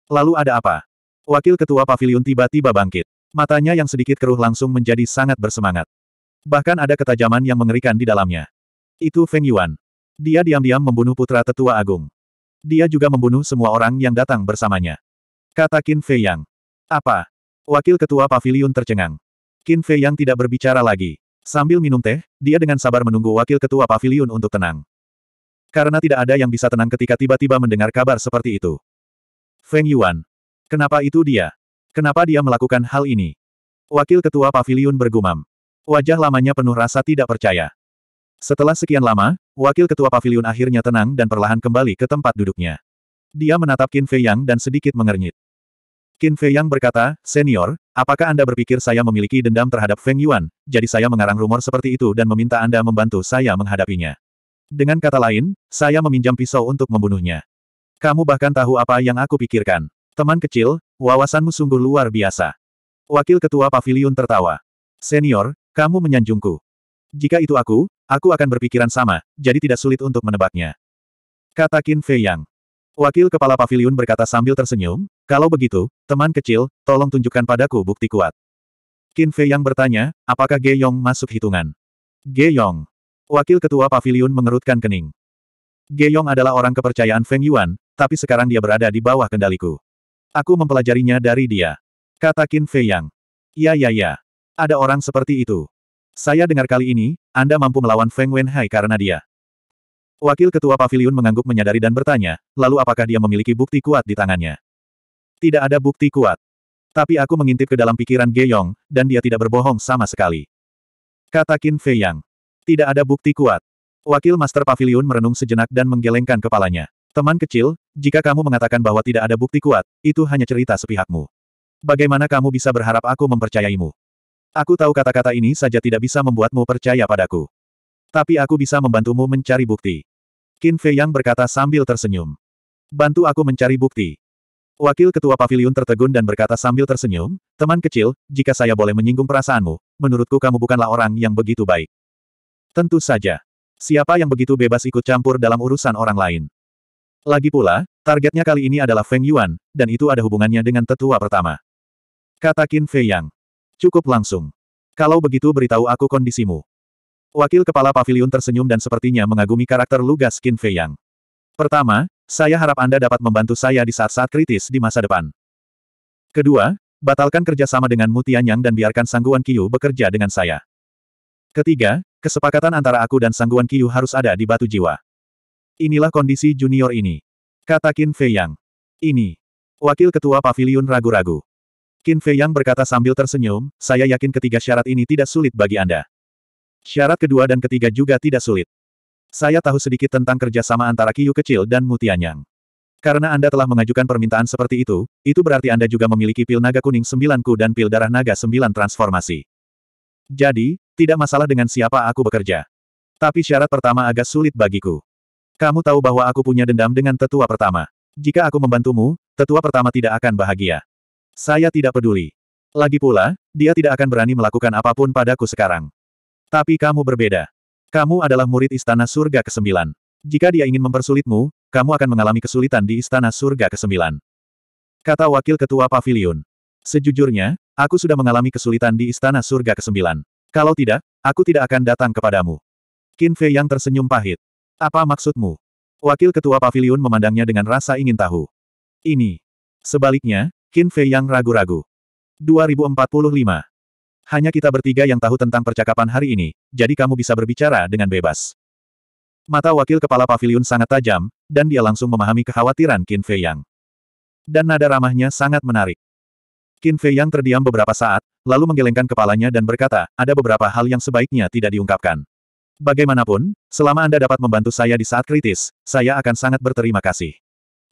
Lalu ada apa? Wakil ketua pavilion tiba-tiba bangkit. Matanya yang sedikit keruh langsung menjadi sangat bersemangat. Bahkan ada ketajaman yang mengerikan di dalamnya. Itu Feng Yuan. Dia diam-diam membunuh putra tetua agung. Dia juga membunuh semua orang yang datang bersamanya. Kata Qin Fei Yang. Apa? Wakil ketua pavilion tercengang. Qin Fei Yang tidak berbicara lagi. Sambil minum teh, dia dengan sabar menunggu wakil ketua pavilion untuk tenang. Karena tidak ada yang bisa tenang ketika tiba-tiba mendengar kabar seperti itu. Feng Yuan. Kenapa itu dia? Kenapa dia melakukan hal ini? Wakil ketua pavilion bergumam. Wajah lamanya penuh rasa tidak percaya. Setelah sekian lama, wakil ketua pavilion akhirnya tenang dan perlahan kembali ke tempat duduknya. Dia menatap Qin Fei Yang dan sedikit mengernyit. Qin Fei Yang berkata, Senior, apakah Anda berpikir saya memiliki dendam terhadap Feng Yuan, jadi saya mengarang rumor seperti itu dan meminta Anda membantu saya menghadapinya. Dengan kata lain, saya meminjam pisau untuk membunuhnya. Kamu bahkan tahu apa yang aku pikirkan. Teman kecil, wawasanmu sungguh luar biasa. Wakil Ketua pavilion tertawa. Senior, kamu menyanjungku. Jika itu aku, aku akan berpikiran sama, jadi tidak sulit untuk menebaknya. Kata Qin Fei Yang. Wakil kepala pavilion berkata sambil tersenyum, kalau begitu, teman kecil, tolong tunjukkan padaku bukti kuat. Qin Fei Yang bertanya, apakah Ge Yong masuk hitungan? Ge Yong. Wakil ketua pavilion mengerutkan kening. Ge Yong adalah orang kepercayaan Feng Yuan, tapi sekarang dia berada di bawah kendaliku. Aku mempelajarinya dari dia. Kata Qin Fei Yang. Ya ya ya. Ada orang seperti itu. Saya dengar kali ini, Anda mampu melawan Feng Wenhai karena dia. Wakil Ketua Pavilion mengangguk menyadari dan bertanya, lalu apakah dia memiliki bukti kuat di tangannya? Tidak ada bukti kuat. Tapi aku mengintip ke dalam pikiran Ge Yong dan dia tidak berbohong sama sekali. Kata Qin Fei Yang. Tidak ada bukti kuat. Wakil Master Pavilion merenung sejenak dan menggelengkan kepalanya. Teman kecil, jika kamu mengatakan bahwa tidak ada bukti kuat, itu hanya cerita sepihakmu. Bagaimana kamu bisa berharap aku mempercayaimu? Aku tahu kata-kata ini saja tidak bisa membuatmu percaya padaku. Tapi aku bisa membantumu mencari bukti. Qin Fei Yang berkata sambil tersenyum. Bantu aku mencari bukti. Wakil Ketua Pavilion tertegun dan berkata sambil tersenyum, teman kecil, jika saya boleh menyinggung perasaanmu, menurutku kamu bukanlah orang yang begitu baik. Tentu saja. Siapa yang begitu bebas ikut campur dalam urusan orang lain? Lagi pula, targetnya kali ini adalah Feng Yuan, dan itu ada hubungannya dengan tetua pertama. Kata Qin Fei Yang. Cukup langsung. Kalau begitu beritahu aku kondisimu. Wakil kepala pavilion tersenyum dan sepertinya mengagumi karakter Lugas Qin Fei Yang. Pertama, saya harap Anda dapat membantu saya di saat-saat kritis di masa depan. Kedua, batalkan kerjasama dengan Mutianyang dan biarkan Sangguan Qiu bekerja dengan saya. Ketiga, kesepakatan antara aku dan Sangguan Qiu harus ada di batu jiwa. Inilah kondisi junior ini. Kata Qin Fei Yang. Ini. Wakil Ketua Pavilion ragu-ragu. Qin Fei Yang berkata sambil tersenyum, saya yakin ketiga syarat ini tidak sulit bagi Anda. Syarat kedua dan ketiga juga tidak sulit. Saya tahu sedikit tentang kerjasama antara Kiyu Kecil dan Mutianyang. Karena Anda telah mengajukan permintaan seperti itu, itu berarti Anda juga memiliki pil naga kuning sembilanku dan pil darah naga sembilan transformasi. Jadi, tidak masalah dengan siapa aku bekerja. Tapi syarat pertama agak sulit bagiku. Kamu tahu bahwa aku punya dendam dengan tetua pertama. Jika aku membantumu, tetua pertama tidak akan bahagia. Saya tidak peduli. Lagi pula, dia tidak akan berani melakukan apapun padaku sekarang. Tapi kamu berbeda. Kamu adalah murid Istana Surga ke-9. Jika dia ingin mempersulitmu, kamu akan mengalami kesulitan di Istana Surga ke-9. Kata Wakil Ketua Paviliun. Sejujurnya, aku sudah mengalami kesulitan di Istana Surga ke-9. Kalau tidak, aku tidak akan datang kepadamu. Qin Fei yang tersenyum pahit. Apa maksudmu? Wakil Ketua Paviliun memandangnya dengan rasa ingin tahu. Ini. Sebaliknya, Qin Fei yang ragu-ragu. 2045. Hanya kita bertiga yang tahu tentang percakapan hari ini, jadi kamu bisa berbicara dengan bebas. Mata wakil kepala pavilion sangat tajam, dan dia langsung memahami kekhawatiran Qin Fei Yang. Dan nada ramahnya sangat menarik. Qin Fei Yang terdiam beberapa saat, lalu menggelengkan kepalanya dan berkata, ada beberapa hal yang sebaiknya tidak diungkapkan. Bagaimanapun, selama Anda dapat membantu saya di saat kritis, saya akan sangat berterima kasih.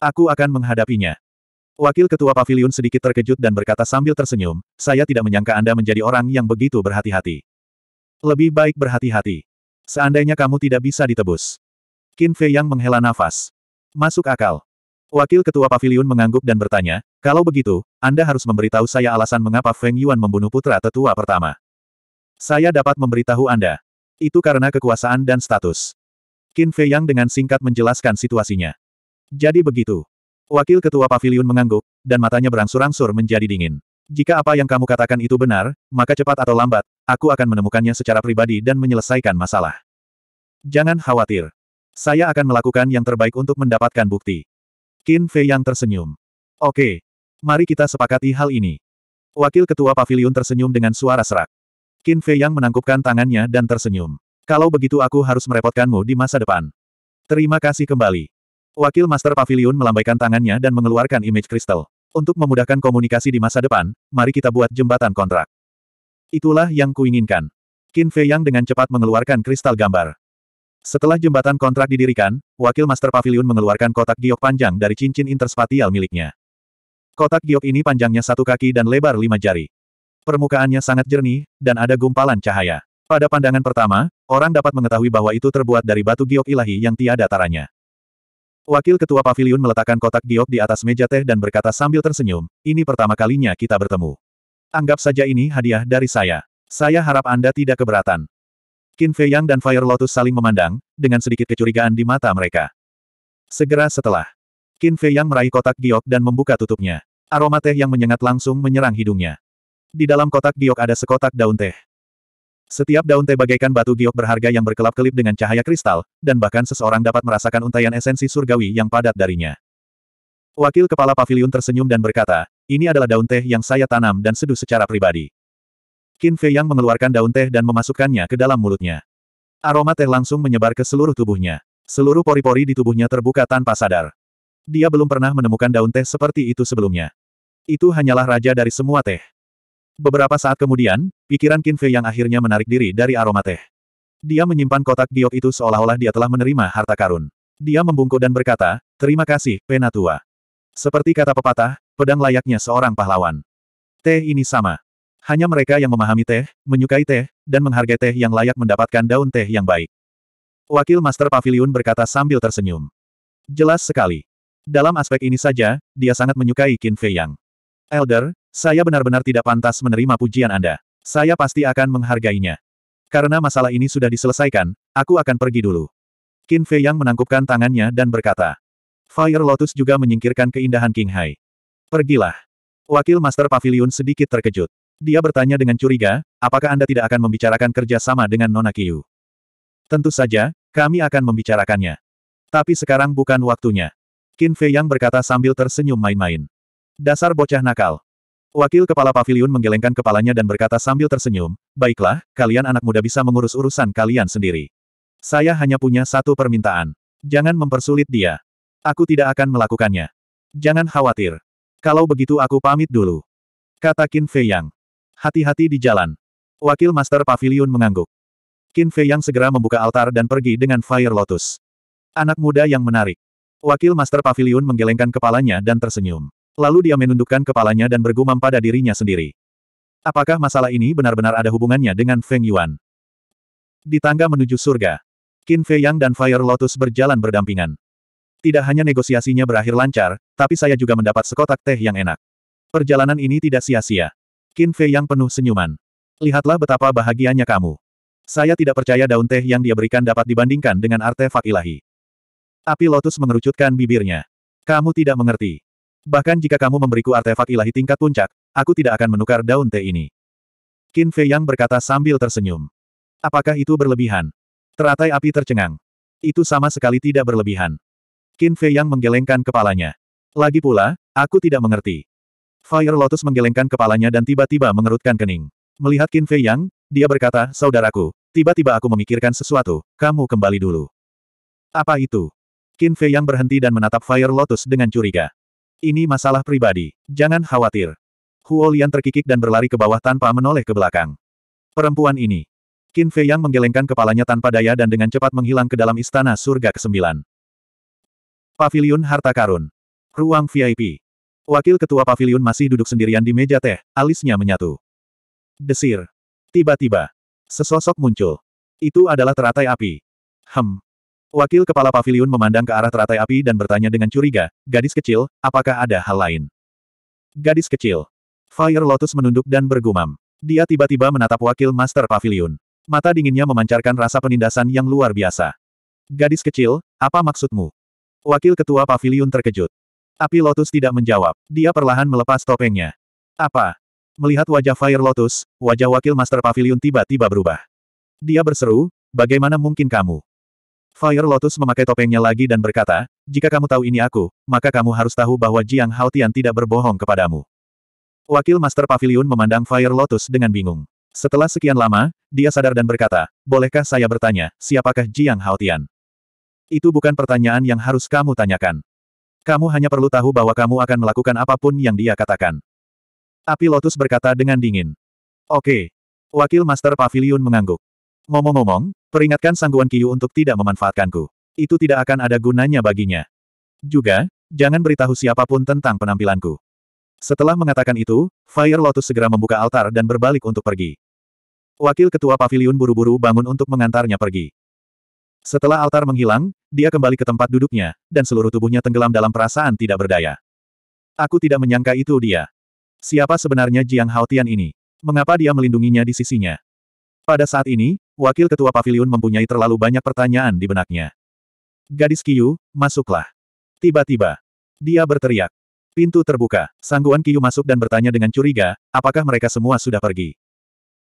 Aku akan menghadapinya. Wakil Ketua Pavilion sedikit terkejut dan berkata sambil tersenyum, saya tidak menyangka Anda menjadi orang yang begitu berhati-hati. Lebih baik berhati-hati. Seandainya kamu tidak bisa ditebus. Qin Fei yang menghela nafas. Masuk akal. Wakil Ketua Pavilion mengangguk dan bertanya, kalau begitu, Anda harus memberitahu saya alasan mengapa Feng Yuan membunuh putra tetua pertama. Saya dapat memberitahu Anda. Itu karena kekuasaan dan status. Qin Fei Yang dengan singkat menjelaskan situasinya. Jadi begitu. Wakil Ketua Pavilion mengangguk, dan matanya berangsur-angsur menjadi dingin. Jika apa yang kamu katakan itu benar, maka cepat atau lambat, aku akan menemukannya secara pribadi dan menyelesaikan masalah. Jangan khawatir. Saya akan melakukan yang terbaik untuk mendapatkan bukti. Qin Fei yang tersenyum. Oke. Mari kita sepakati hal ini. Wakil Ketua Pavilion tersenyum dengan suara serak. Qin Fei yang menangkupkan tangannya dan tersenyum. Kalau begitu aku harus merepotkanmu di masa depan. Terima kasih kembali. Wakil Master Pavilion melambaikan tangannya dan mengeluarkan image kristal. Untuk memudahkan komunikasi di masa depan, mari kita buat jembatan kontrak. Itulah yang kuinginkan. Qin Fei Yang dengan cepat mengeluarkan kristal gambar. Setelah jembatan kontrak didirikan, Wakil Master Pavilion mengeluarkan kotak giok panjang dari cincin interspatial miliknya. Kotak giok ini panjangnya satu kaki dan lebar lima jari. Permukaannya sangat jernih, dan ada gumpalan cahaya. Pada pandangan pertama, orang dapat mengetahui bahwa itu terbuat dari batu giok ilahi yang tiada taranya. Wakil Ketua Pavilion meletakkan kotak giok di atas meja teh dan berkata sambil tersenyum, ini pertama kalinya kita bertemu. Anggap saja ini hadiah dari saya. Saya harap Anda tidak keberatan. Qin Fei Yang dan Fire Lotus saling memandang, dengan sedikit kecurigaan di mata mereka. Segera setelah, Qin Fei Yang meraih kotak giok dan membuka tutupnya. Aroma teh yang menyengat langsung menyerang hidungnya. Di dalam kotak giok ada sekotak daun teh. Setiap daun teh bagaikan batu giok berharga yang berkelap-kelip dengan cahaya kristal, dan bahkan seseorang dapat merasakan untaian esensi surgawi yang padat darinya. Wakil kepala pavilion tersenyum dan berkata, ini adalah daun teh yang saya tanam dan seduh secara pribadi. Qin Fei yang mengeluarkan daun teh dan memasukkannya ke dalam mulutnya. Aroma teh langsung menyebar ke seluruh tubuhnya. Seluruh pori-pori di tubuhnya terbuka tanpa sadar. Dia belum pernah menemukan daun teh seperti itu sebelumnya. Itu hanyalah raja dari semua teh. Beberapa saat kemudian, pikiran Qin Fei yang akhirnya menarik diri dari aroma teh. Dia menyimpan kotak giok itu seolah-olah dia telah menerima harta karun. Dia membungkuk dan berkata, terima kasih, Penatua. Seperti kata pepatah, pedang layaknya seorang pahlawan. Teh ini sama. Hanya mereka yang memahami teh, menyukai teh, dan menghargai teh yang layak mendapatkan daun teh yang baik. Wakil Master Pavilion berkata sambil tersenyum. Jelas sekali. Dalam aspek ini saja, dia sangat menyukai Qin Fei Yang. Elder, saya benar-benar tidak pantas menerima pujian Anda. Saya pasti akan menghargainya. Karena masalah ini sudah diselesaikan, aku akan pergi dulu. Qin Fei Yang menangkupkan tangannya dan berkata. Fire Lotus juga menyingkirkan keindahan King Hai. Pergilah. Wakil Master Pavilion sedikit terkejut. Dia bertanya dengan curiga, apakah Anda tidak akan membicarakan kerja sama dengan Nona Kiyu? Tentu saja, kami akan membicarakannya. Tapi sekarang bukan waktunya. Qin Fei Yang berkata sambil tersenyum main-main. Dasar bocah nakal. Wakil kepala pavilion menggelengkan kepalanya dan berkata sambil tersenyum, Baiklah, kalian anak muda bisa mengurus urusan kalian sendiri. Saya hanya punya satu permintaan. Jangan mempersulit dia. Aku tidak akan melakukannya. Jangan khawatir. Kalau begitu aku pamit dulu. Kata Qin Fei Yang. Hati-hati di jalan. Wakil Master Pavilion mengangguk. Qin Fei Yang segera membuka altar dan pergi dengan Fire Lotus. Anak muda yang menarik. Wakil Master Pavilion menggelengkan kepalanya dan tersenyum. Lalu dia menundukkan kepalanya dan bergumam pada dirinya sendiri. Apakah masalah ini benar-benar ada hubungannya dengan Feng Yuan? Di tangga menuju surga, Qin Fei Yang dan Fire Lotus berjalan berdampingan. Tidak hanya negosiasinya berakhir lancar, tapi saya juga mendapat sekotak teh yang enak. Perjalanan ini tidak sia-sia. Qin Fei Yang penuh senyuman. Lihatlah betapa bahagianya kamu. Saya tidak percaya daun teh yang dia berikan dapat dibandingkan dengan artefak ilahi. Api Lotus mengerucutkan bibirnya. Kamu tidak mengerti. Bahkan jika kamu memberiku artefak ilahi tingkat puncak, aku tidak akan menukar daun teh ini. Qin Fei Yang berkata sambil tersenyum. Apakah itu berlebihan? Teratai api tercengang. Itu sama sekali tidak berlebihan. Qin Fei Yang menggelengkan kepalanya. Lagi pula, aku tidak mengerti. Fire Lotus menggelengkan kepalanya dan tiba-tiba mengerutkan kening. Melihat Qin Fei Yang, dia berkata, Saudaraku, tiba-tiba aku memikirkan sesuatu, kamu kembali dulu. Apa itu? Qin Fei Yang berhenti dan menatap Fire Lotus dengan curiga. Ini masalah pribadi. Jangan khawatir. Huo Lian terkikik dan berlari ke bawah tanpa menoleh ke belakang. Perempuan ini. Qin Fei Yang menggelengkan kepalanya tanpa daya dan dengan cepat menghilang ke dalam istana surga ke-9. Pavilion Harta Karun. Ruang VIP. Wakil Ketua Pavilion masih duduk sendirian di meja teh, alisnya menyatu. Desir. Tiba-tiba. Sesosok muncul. Itu adalah teratai api. Hem. Wakil kepala pavilion memandang ke arah teratai api dan bertanya dengan curiga, gadis kecil, apakah ada hal lain? Gadis kecil. Fire Lotus menunduk dan bergumam. Dia tiba-tiba menatap wakil master pavilion. Mata dinginnya memancarkan rasa penindasan yang luar biasa. Gadis kecil, apa maksudmu? Wakil ketua pavilion terkejut. Api Lotus tidak menjawab. Dia perlahan melepas topengnya. Apa? Melihat wajah Fire Lotus, wajah wakil master pavilion tiba-tiba berubah. Dia berseru, bagaimana mungkin kamu? Fire Lotus memakai topengnya lagi dan berkata, jika kamu tahu ini aku, maka kamu harus tahu bahwa Jiang Haotian tidak berbohong kepadamu. Wakil Master Pavilion memandang Fire Lotus dengan bingung. Setelah sekian lama, dia sadar dan berkata, bolehkah saya bertanya, siapakah Jiang Haotian? Itu bukan pertanyaan yang harus kamu tanyakan. Kamu hanya perlu tahu bahwa kamu akan melakukan apapun yang dia katakan. Api Lotus berkata dengan dingin. Oke. Wakil Master Pavilion mengangguk. Ngomong-ngomong, peringatkan sangguan Kiyu untuk tidak memanfaatkanku. Itu tidak akan ada gunanya baginya. Juga, jangan beritahu siapapun tentang penampilanku. Setelah mengatakan itu, Fire Lotus segera membuka altar dan berbalik untuk pergi. Wakil Ketua pavilion buru-buru bangun untuk mengantarnya pergi. Setelah altar menghilang, dia kembali ke tempat duduknya, dan seluruh tubuhnya tenggelam dalam perasaan tidak berdaya. Aku tidak menyangka itu dia. Siapa sebenarnya Jiang Haotian ini? Mengapa dia melindunginya di sisinya? Pada saat ini, wakil ketua pavilion mempunyai terlalu banyak pertanyaan di benaknya. Gadis Kiyu, masuklah. Tiba-tiba, dia berteriak. Pintu terbuka, sangguan Kiyu masuk dan bertanya dengan curiga, apakah mereka semua sudah pergi?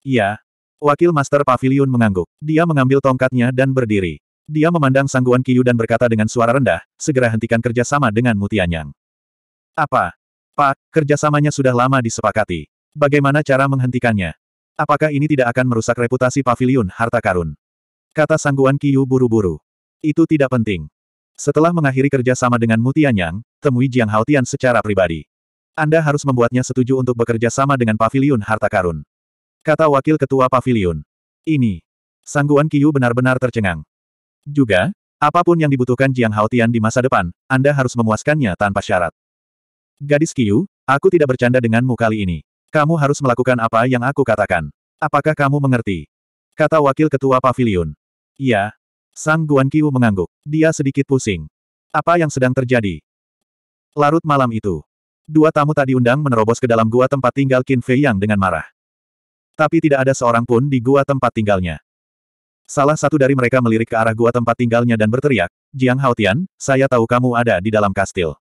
Iya. Wakil Master Pavilion mengangguk. Dia mengambil tongkatnya dan berdiri. Dia memandang sangguan Kiyu dan berkata dengan suara rendah, segera hentikan kerjasama dengan Mutianyang. Apa? Pak, kerjasamanya sudah lama disepakati. Bagaimana cara menghentikannya? Apakah ini tidak akan merusak reputasi pavilion harta karun? Kata sangguan Kiyu buru-buru. Itu tidak penting. Setelah mengakhiri kerja sama dengan Mutianyang, temui Jiang Haotian secara pribadi. Anda harus membuatnya setuju untuk bekerja sama dengan pavilion harta karun. Kata wakil ketua pavilion. Ini. Sangguan Kiyu benar-benar tercengang. Juga, apapun yang dibutuhkan Jiang Haotian di masa depan, Anda harus memuaskannya tanpa syarat. Gadis Kiyu, aku tidak bercanda denganmu kali ini. Kamu harus melakukan apa yang aku katakan. Apakah kamu mengerti? Kata wakil ketua pavilion. Iya. Sang Guan Qiu mengangguk. Dia sedikit pusing. Apa yang sedang terjadi? Larut malam itu. Dua tamu tadi undang menerobos ke dalam gua tempat tinggal Qin Fei Yang dengan marah. Tapi tidak ada seorang pun di gua tempat tinggalnya. Salah satu dari mereka melirik ke arah gua tempat tinggalnya dan berteriak, Jiang Haotian, saya tahu kamu ada di dalam kastil.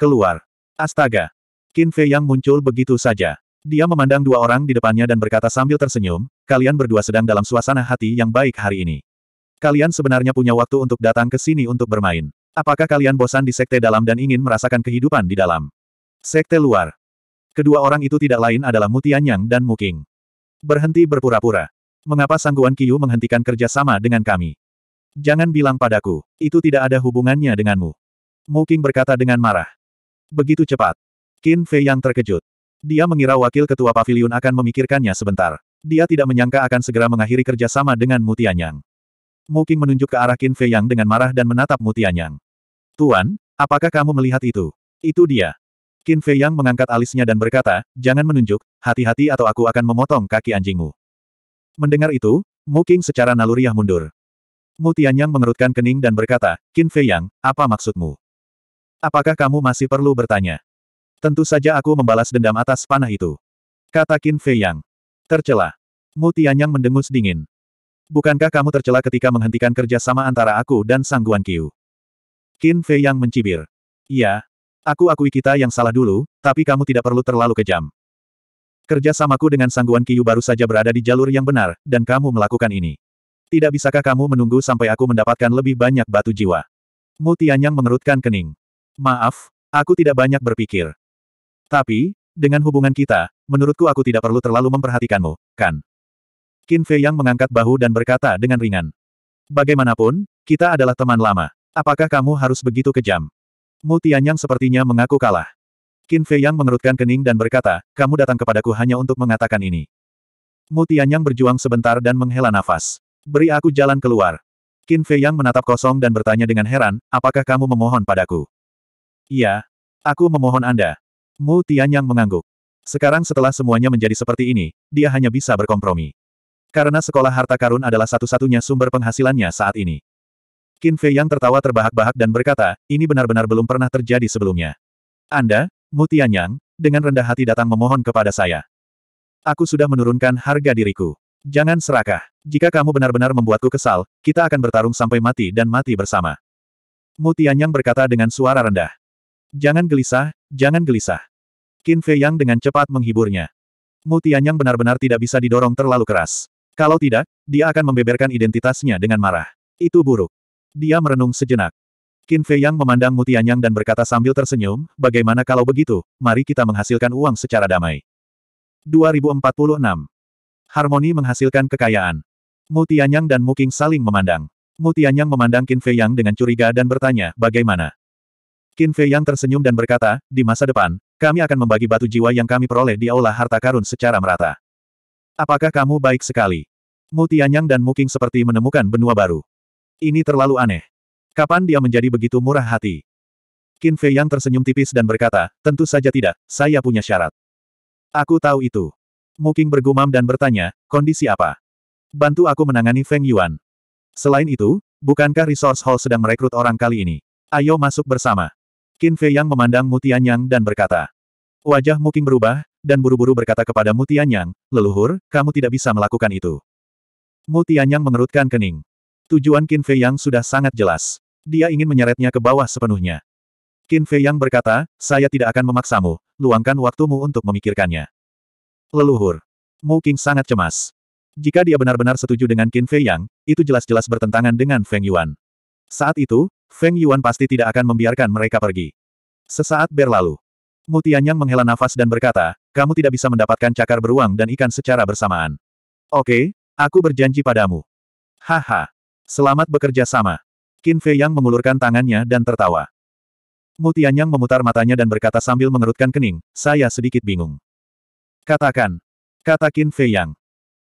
Keluar. Astaga. Qin Fei Yang muncul begitu saja. Dia memandang dua orang di depannya dan berkata sambil tersenyum, kalian berdua sedang dalam suasana hati yang baik hari ini. Kalian sebenarnya punya waktu untuk datang ke sini untuk bermain. Apakah kalian bosan di sekte dalam dan ingin merasakan kehidupan di dalam? Sekte luar. Kedua orang itu tidak lain adalah Mutianyang dan Muking. Berhenti berpura-pura. Mengapa Sangguan Kiyu menghentikan kerjasama dengan kami? Jangan bilang padaku, itu tidak ada hubungannya denganmu. Muking berkata dengan marah. Begitu cepat. Qin Fei yang terkejut. Dia mengira wakil ketua pavilion akan memikirkannya sebentar. Dia tidak menyangka akan segera mengakhiri kerjasama dengan Mutianyang. Muking menunjuk ke arah Qin Fei Yang dengan marah dan menatap Mutianyang. Tuan, apakah kamu melihat itu? Itu dia. Qin Fei Yang mengangkat alisnya dan berkata, jangan menunjuk, hati-hati atau aku akan memotong kaki anjingmu. Mendengar itu, Muking secara naluriah mundur. Mutianyang mengerutkan kening dan berkata, Qin Fei Yang, apa maksudmu? Apakah kamu masih perlu bertanya? Tentu saja aku membalas dendam atas panah itu. Kata Qin Fei Yang. Tercela. Mu Tianyang mendengus dingin. Bukankah kamu tercela ketika menghentikan kerjasama antara aku dan Sang Guan Qiu? Qin Fei Yang mencibir. Iya. Aku akui kita yang salah dulu, tapi kamu tidak perlu terlalu kejam. Kerjasamaku dengan Sang Guan Qiu baru saja berada di jalur yang benar, dan kamu melakukan ini. Tidak bisakah kamu menunggu sampai aku mendapatkan lebih banyak batu jiwa? Mu Tianyang mengerutkan kening. Maaf, aku tidak banyak berpikir. Tapi, dengan hubungan kita, menurutku aku tidak perlu terlalu memperhatikanmu, kan? Qin Fei Yang mengangkat bahu dan berkata dengan ringan. Bagaimanapun, kita adalah teman lama. Apakah kamu harus begitu kejam? Mu Tianyang sepertinya mengaku kalah. Qin Fei Yang mengerutkan kening dan berkata, kamu datang kepadaku hanya untuk mengatakan ini. Mu Tianyang berjuang sebentar dan menghela nafas. Beri aku jalan keluar. Qin Fei Yang menatap kosong dan bertanya dengan heran, apakah kamu memohon padaku? Iya. Aku memohon Anda. Mu Tianyang mengangguk. Sekarang setelah semuanya menjadi seperti ini, dia hanya bisa berkompromi. Karena sekolah harta karun adalah satu-satunya sumber penghasilannya saat ini. Qin Fei yang tertawa terbahak-bahak dan berkata, ini benar-benar belum pernah terjadi sebelumnya. Anda, Mu Tianyang, dengan rendah hati datang memohon kepada saya. Aku sudah menurunkan harga diriku. Jangan serakah. Jika kamu benar-benar membuatku kesal, kita akan bertarung sampai mati dan mati bersama. Mu Tianyang berkata dengan suara rendah. Jangan gelisah, jangan gelisah. Qin Fei Yang dengan cepat menghiburnya. Mu Tianyang benar-benar tidak bisa didorong terlalu keras. Kalau tidak, dia akan membeberkan identitasnya dengan marah. Itu buruk. Dia merenung sejenak. Qin Fei Yang memandang Mu Tianyang dan berkata sambil tersenyum, bagaimana kalau begitu, mari kita menghasilkan uang secara damai. 2046. Harmoni menghasilkan kekayaan. Mu Tianyang dan Mu Qing saling memandang. Mu Tianyang memandang Qin Fei Yang dengan curiga dan bertanya, bagaimana? Qin Fei Yang tersenyum dan berkata, di masa depan, kami akan membagi batu jiwa yang kami peroleh di aula harta karun secara merata. Apakah kamu baik sekali? Mu Tianyang dan Muking seperti menemukan benua baru. Ini terlalu aneh. Kapan dia menjadi begitu murah hati? Qin Fei Yang tersenyum tipis dan berkata, tentu saja tidak, saya punya syarat. Aku tahu itu. Muking bergumam dan bertanya, kondisi apa? Bantu aku menangani Feng Yuan. Selain itu, bukankah Resource Hall sedang merekrut orang kali ini? Ayo masuk bersama. Qin Fei Yang memandang Mu Tianyang dan berkata. Wajah Muking berubah, dan buru-buru berkata kepada Mu Tianyang, leluhur, kamu tidak bisa melakukan itu. Mu Tianyang mengerutkan kening. Tujuan Qin Fei Yang sudah sangat jelas. Dia ingin menyeretnya ke bawah sepenuhnya. Qin Fei Yang berkata, saya tidak akan memaksamu, luangkan waktumu untuk memikirkannya. Leluhur. Muking sangat cemas. Jika dia benar-benar setuju dengan Qin Fei Yang, itu jelas-jelas bertentangan dengan Feng Yuan. Saat itu, Feng Yuan pasti tidak akan membiarkan mereka pergi. Sesaat berlalu. Mutianyang menghela nafas dan berkata, kamu tidak bisa mendapatkan cakar beruang dan ikan secara bersamaan. Oke, aku berjanji padamu. Haha. Selamat bekerja sama. Qin Fei Yang mengulurkan tangannya dan tertawa. Mutianyang memutar matanya dan berkata sambil mengerutkan kening, saya sedikit bingung. Katakan. Kata Qin Fei Yang.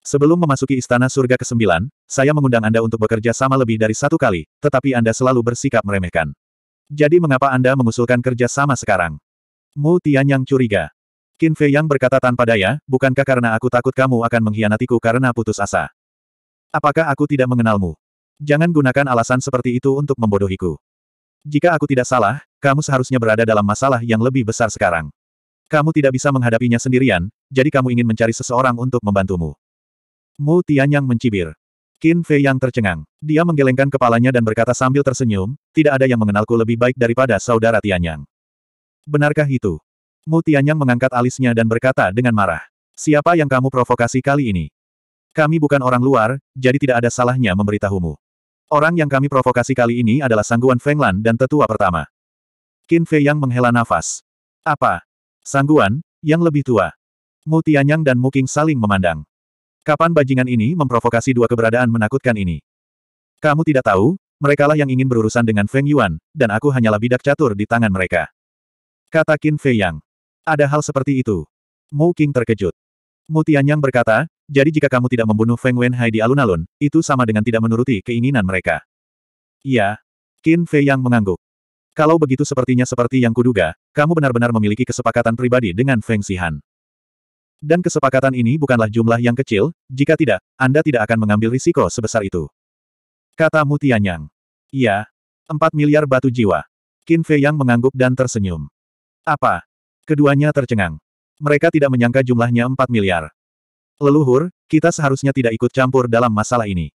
Sebelum memasuki Istana Surga ke-9, saya mengundang Anda untuk bekerja sama lebih dari satu kali, tetapi Anda selalu bersikap meremehkan. Jadi mengapa Anda mengusulkan kerja sama sekarang? Mu Tianyang curiga. Qin Fei Yang berkata tanpa daya, bukankah karena aku takut kamu akan mengkhianatiku karena putus asa? Apakah aku tidak mengenalmu? Jangan gunakan alasan seperti itu untuk membodohiku. Jika aku tidak salah, kamu seharusnya berada dalam masalah yang lebih besar sekarang. Kamu tidak bisa menghadapinya sendirian, jadi kamu ingin mencari seseorang untuk membantumu. Mu Tianyang mencibir. Qin Fei yang tercengang. Dia menggelengkan kepalanya dan berkata sambil tersenyum, tidak ada yang mengenalku lebih baik daripada saudara Tianyang. Benarkah itu? Mu Tianyang mengangkat alisnya dan berkata dengan marah. Siapa yang kamu provokasi kali ini? Kami bukan orang luar, jadi tidak ada salahnya memberitahumu. Orang yang kami provokasi kali ini adalah Sangguan Fenglan dan tetua pertama. Qin Fei yang menghela nafas. Apa? Sangguan, yang lebih tua. Mu Tianyang dan Mu King saling memandang. Kapan bajingan ini memprovokasi dua keberadaan menakutkan ini? Kamu tidak tahu, merekalah yang ingin berurusan dengan Feng Yuan, dan aku hanyalah bidak catur di tangan mereka. Kata Qin Fei Yang. Ada hal seperti itu. Mu King terkejut. Mu Tianyang berkata, jadi jika kamu tidak membunuh Feng Wenhai di alun-alun, itu sama dengan tidak menuruti keinginan mereka. Iya. Qin Fei Yang mengangguk. Kalau begitu sepertinya seperti yang kuduga, kamu benar-benar memiliki kesepakatan pribadi dengan Feng Sihan. Dan kesepakatan ini bukanlah jumlah yang kecil, jika tidak, Anda tidak akan mengambil risiko sebesar itu. Kata Mutianyang. Iya. Empat miliar batu jiwa. Qin Fei Yang mengangguk dan tersenyum. Apa? Keduanya tercengang. Mereka tidak menyangka jumlahnya empat miliar. Leluhur, kita seharusnya tidak ikut campur dalam masalah ini.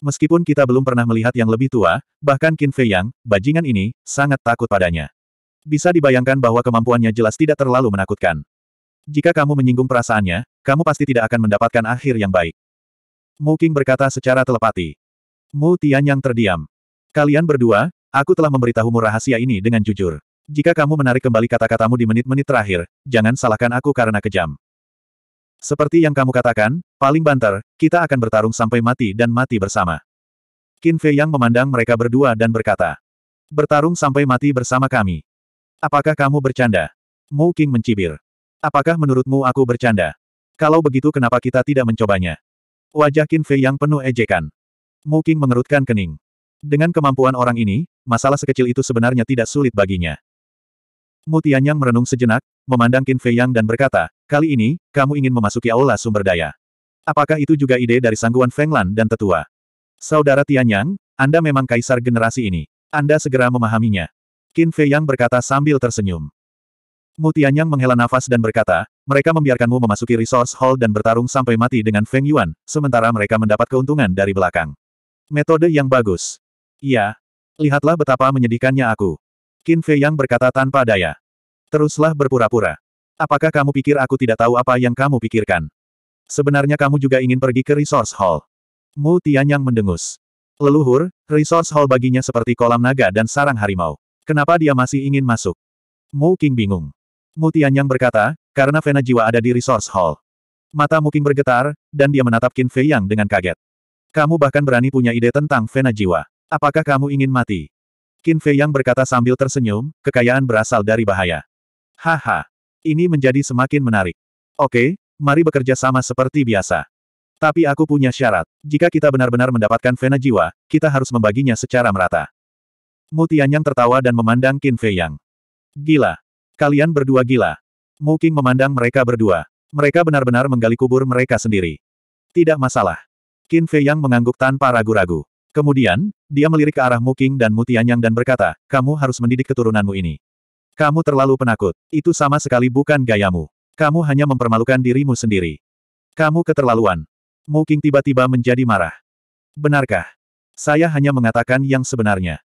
Meskipun kita belum pernah melihat yang lebih tua, bahkan Qin Fei Yang, bajingan ini, sangat takut padanya. Bisa dibayangkan bahwa kemampuannya jelas tidak terlalu menakutkan. Jika kamu menyinggung perasaannya, kamu pasti tidak akan mendapatkan akhir yang baik. Mu King berkata secara telepati. Mu Tian yang terdiam. Kalian berdua, aku telah memberitahumu rahasia ini dengan jujur. Jika kamu menarik kembali kata-katamu di menit-menit terakhir, jangan salahkan aku karena kejam. Seperti yang kamu katakan, paling banter, kita akan bertarung sampai mati dan mati bersama. Qin Fei Yang memandang mereka berdua dan berkata, Bertarung sampai mati bersama kami. Apakah kamu bercanda? Mu King mencibir. Apakah menurutmu aku bercanda? Kalau begitu kenapa kita tidak mencobanya? Wajah Qin Fei yang penuh ejekan. Mu Qing mengerutkan kening. Dengan kemampuan orang ini, masalah sekecil itu sebenarnya tidak sulit baginya. Mu Tianyang merenung sejenak, memandang Qin Fei yang dan berkata, kali ini, kamu ingin memasuki aula sumber daya. Apakah itu juga ide dari sangguan Fenglan dan tetua? Saudara Tianyang, Anda memang kaisar generasi ini. Anda segera memahaminya. Qin Fei yang berkata sambil tersenyum. Mu Tianyang menghela nafas dan berkata, mereka membiarkanmu memasuki resource hall dan bertarung sampai mati dengan Feng Yuan, sementara mereka mendapat keuntungan dari belakang. Metode yang bagus. Iya. Lihatlah betapa menyedihkannya aku. Qin Fei Yang berkata tanpa daya. Teruslah berpura-pura. Apakah kamu pikir aku tidak tahu apa yang kamu pikirkan? Sebenarnya kamu juga ingin pergi ke resource hall. Mu Tianyang mendengus. Leluhur, resource hall baginya seperti kolam naga dan sarang harimau. Kenapa dia masih ingin masuk? Mu King bingung. Mu Tianyang berkata, karena Vena Jiwa ada di Resource Hall. Mata Muking bergetar, dan dia menatap Qin Fei Yang dengan kaget. Kamu bahkan berani punya ide tentang Vena Jiwa. Apakah kamu ingin mati? Qin Fei Yang berkata sambil tersenyum, kekayaan berasal dari bahaya. Haha. Ini menjadi semakin menarik. Oke, mari bekerja sama seperti biasa. Tapi aku punya syarat. Jika kita benar-benar mendapatkan Vena Jiwa, kita harus membaginya secara merata. Mu Tianyang tertawa dan memandang Qin Fei Yang. Gila, Kalian berdua gila. Mu memandang mereka berdua. Mereka benar-benar menggali kubur mereka sendiri. Tidak masalah. Qin Fei Yang mengangguk tanpa ragu-ragu. Kemudian, dia melirik ke arah Mu dan Mutianyang dan berkata, kamu harus mendidik keturunanmu ini. Kamu terlalu penakut. Itu sama sekali bukan gayamu. Kamu hanya mempermalukan dirimu sendiri. Kamu keterlaluan. Mu tiba-tiba menjadi marah. Benarkah? Saya hanya mengatakan yang sebenarnya.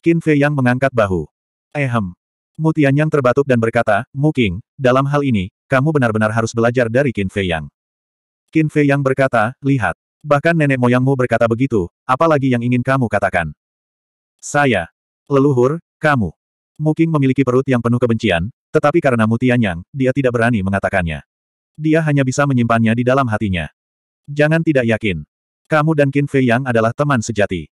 Qin Fei Yang mengangkat bahu. Ehem. Mutianyang terbatuk dan berkata, Mu dalam hal ini, kamu benar-benar harus belajar dari Qin Fei Yang. Qin Fei Yang berkata, lihat. Bahkan nenek moyangmu berkata begitu, apalagi yang ingin kamu katakan. Saya. Leluhur, kamu. Mu memiliki perut yang penuh kebencian, tetapi karena Mutianyang, dia tidak berani mengatakannya. Dia hanya bisa menyimpannya di dalam hatinya. Jangan tidak yakin. Kamu dan Qin Fei Yang adalah teman sejati.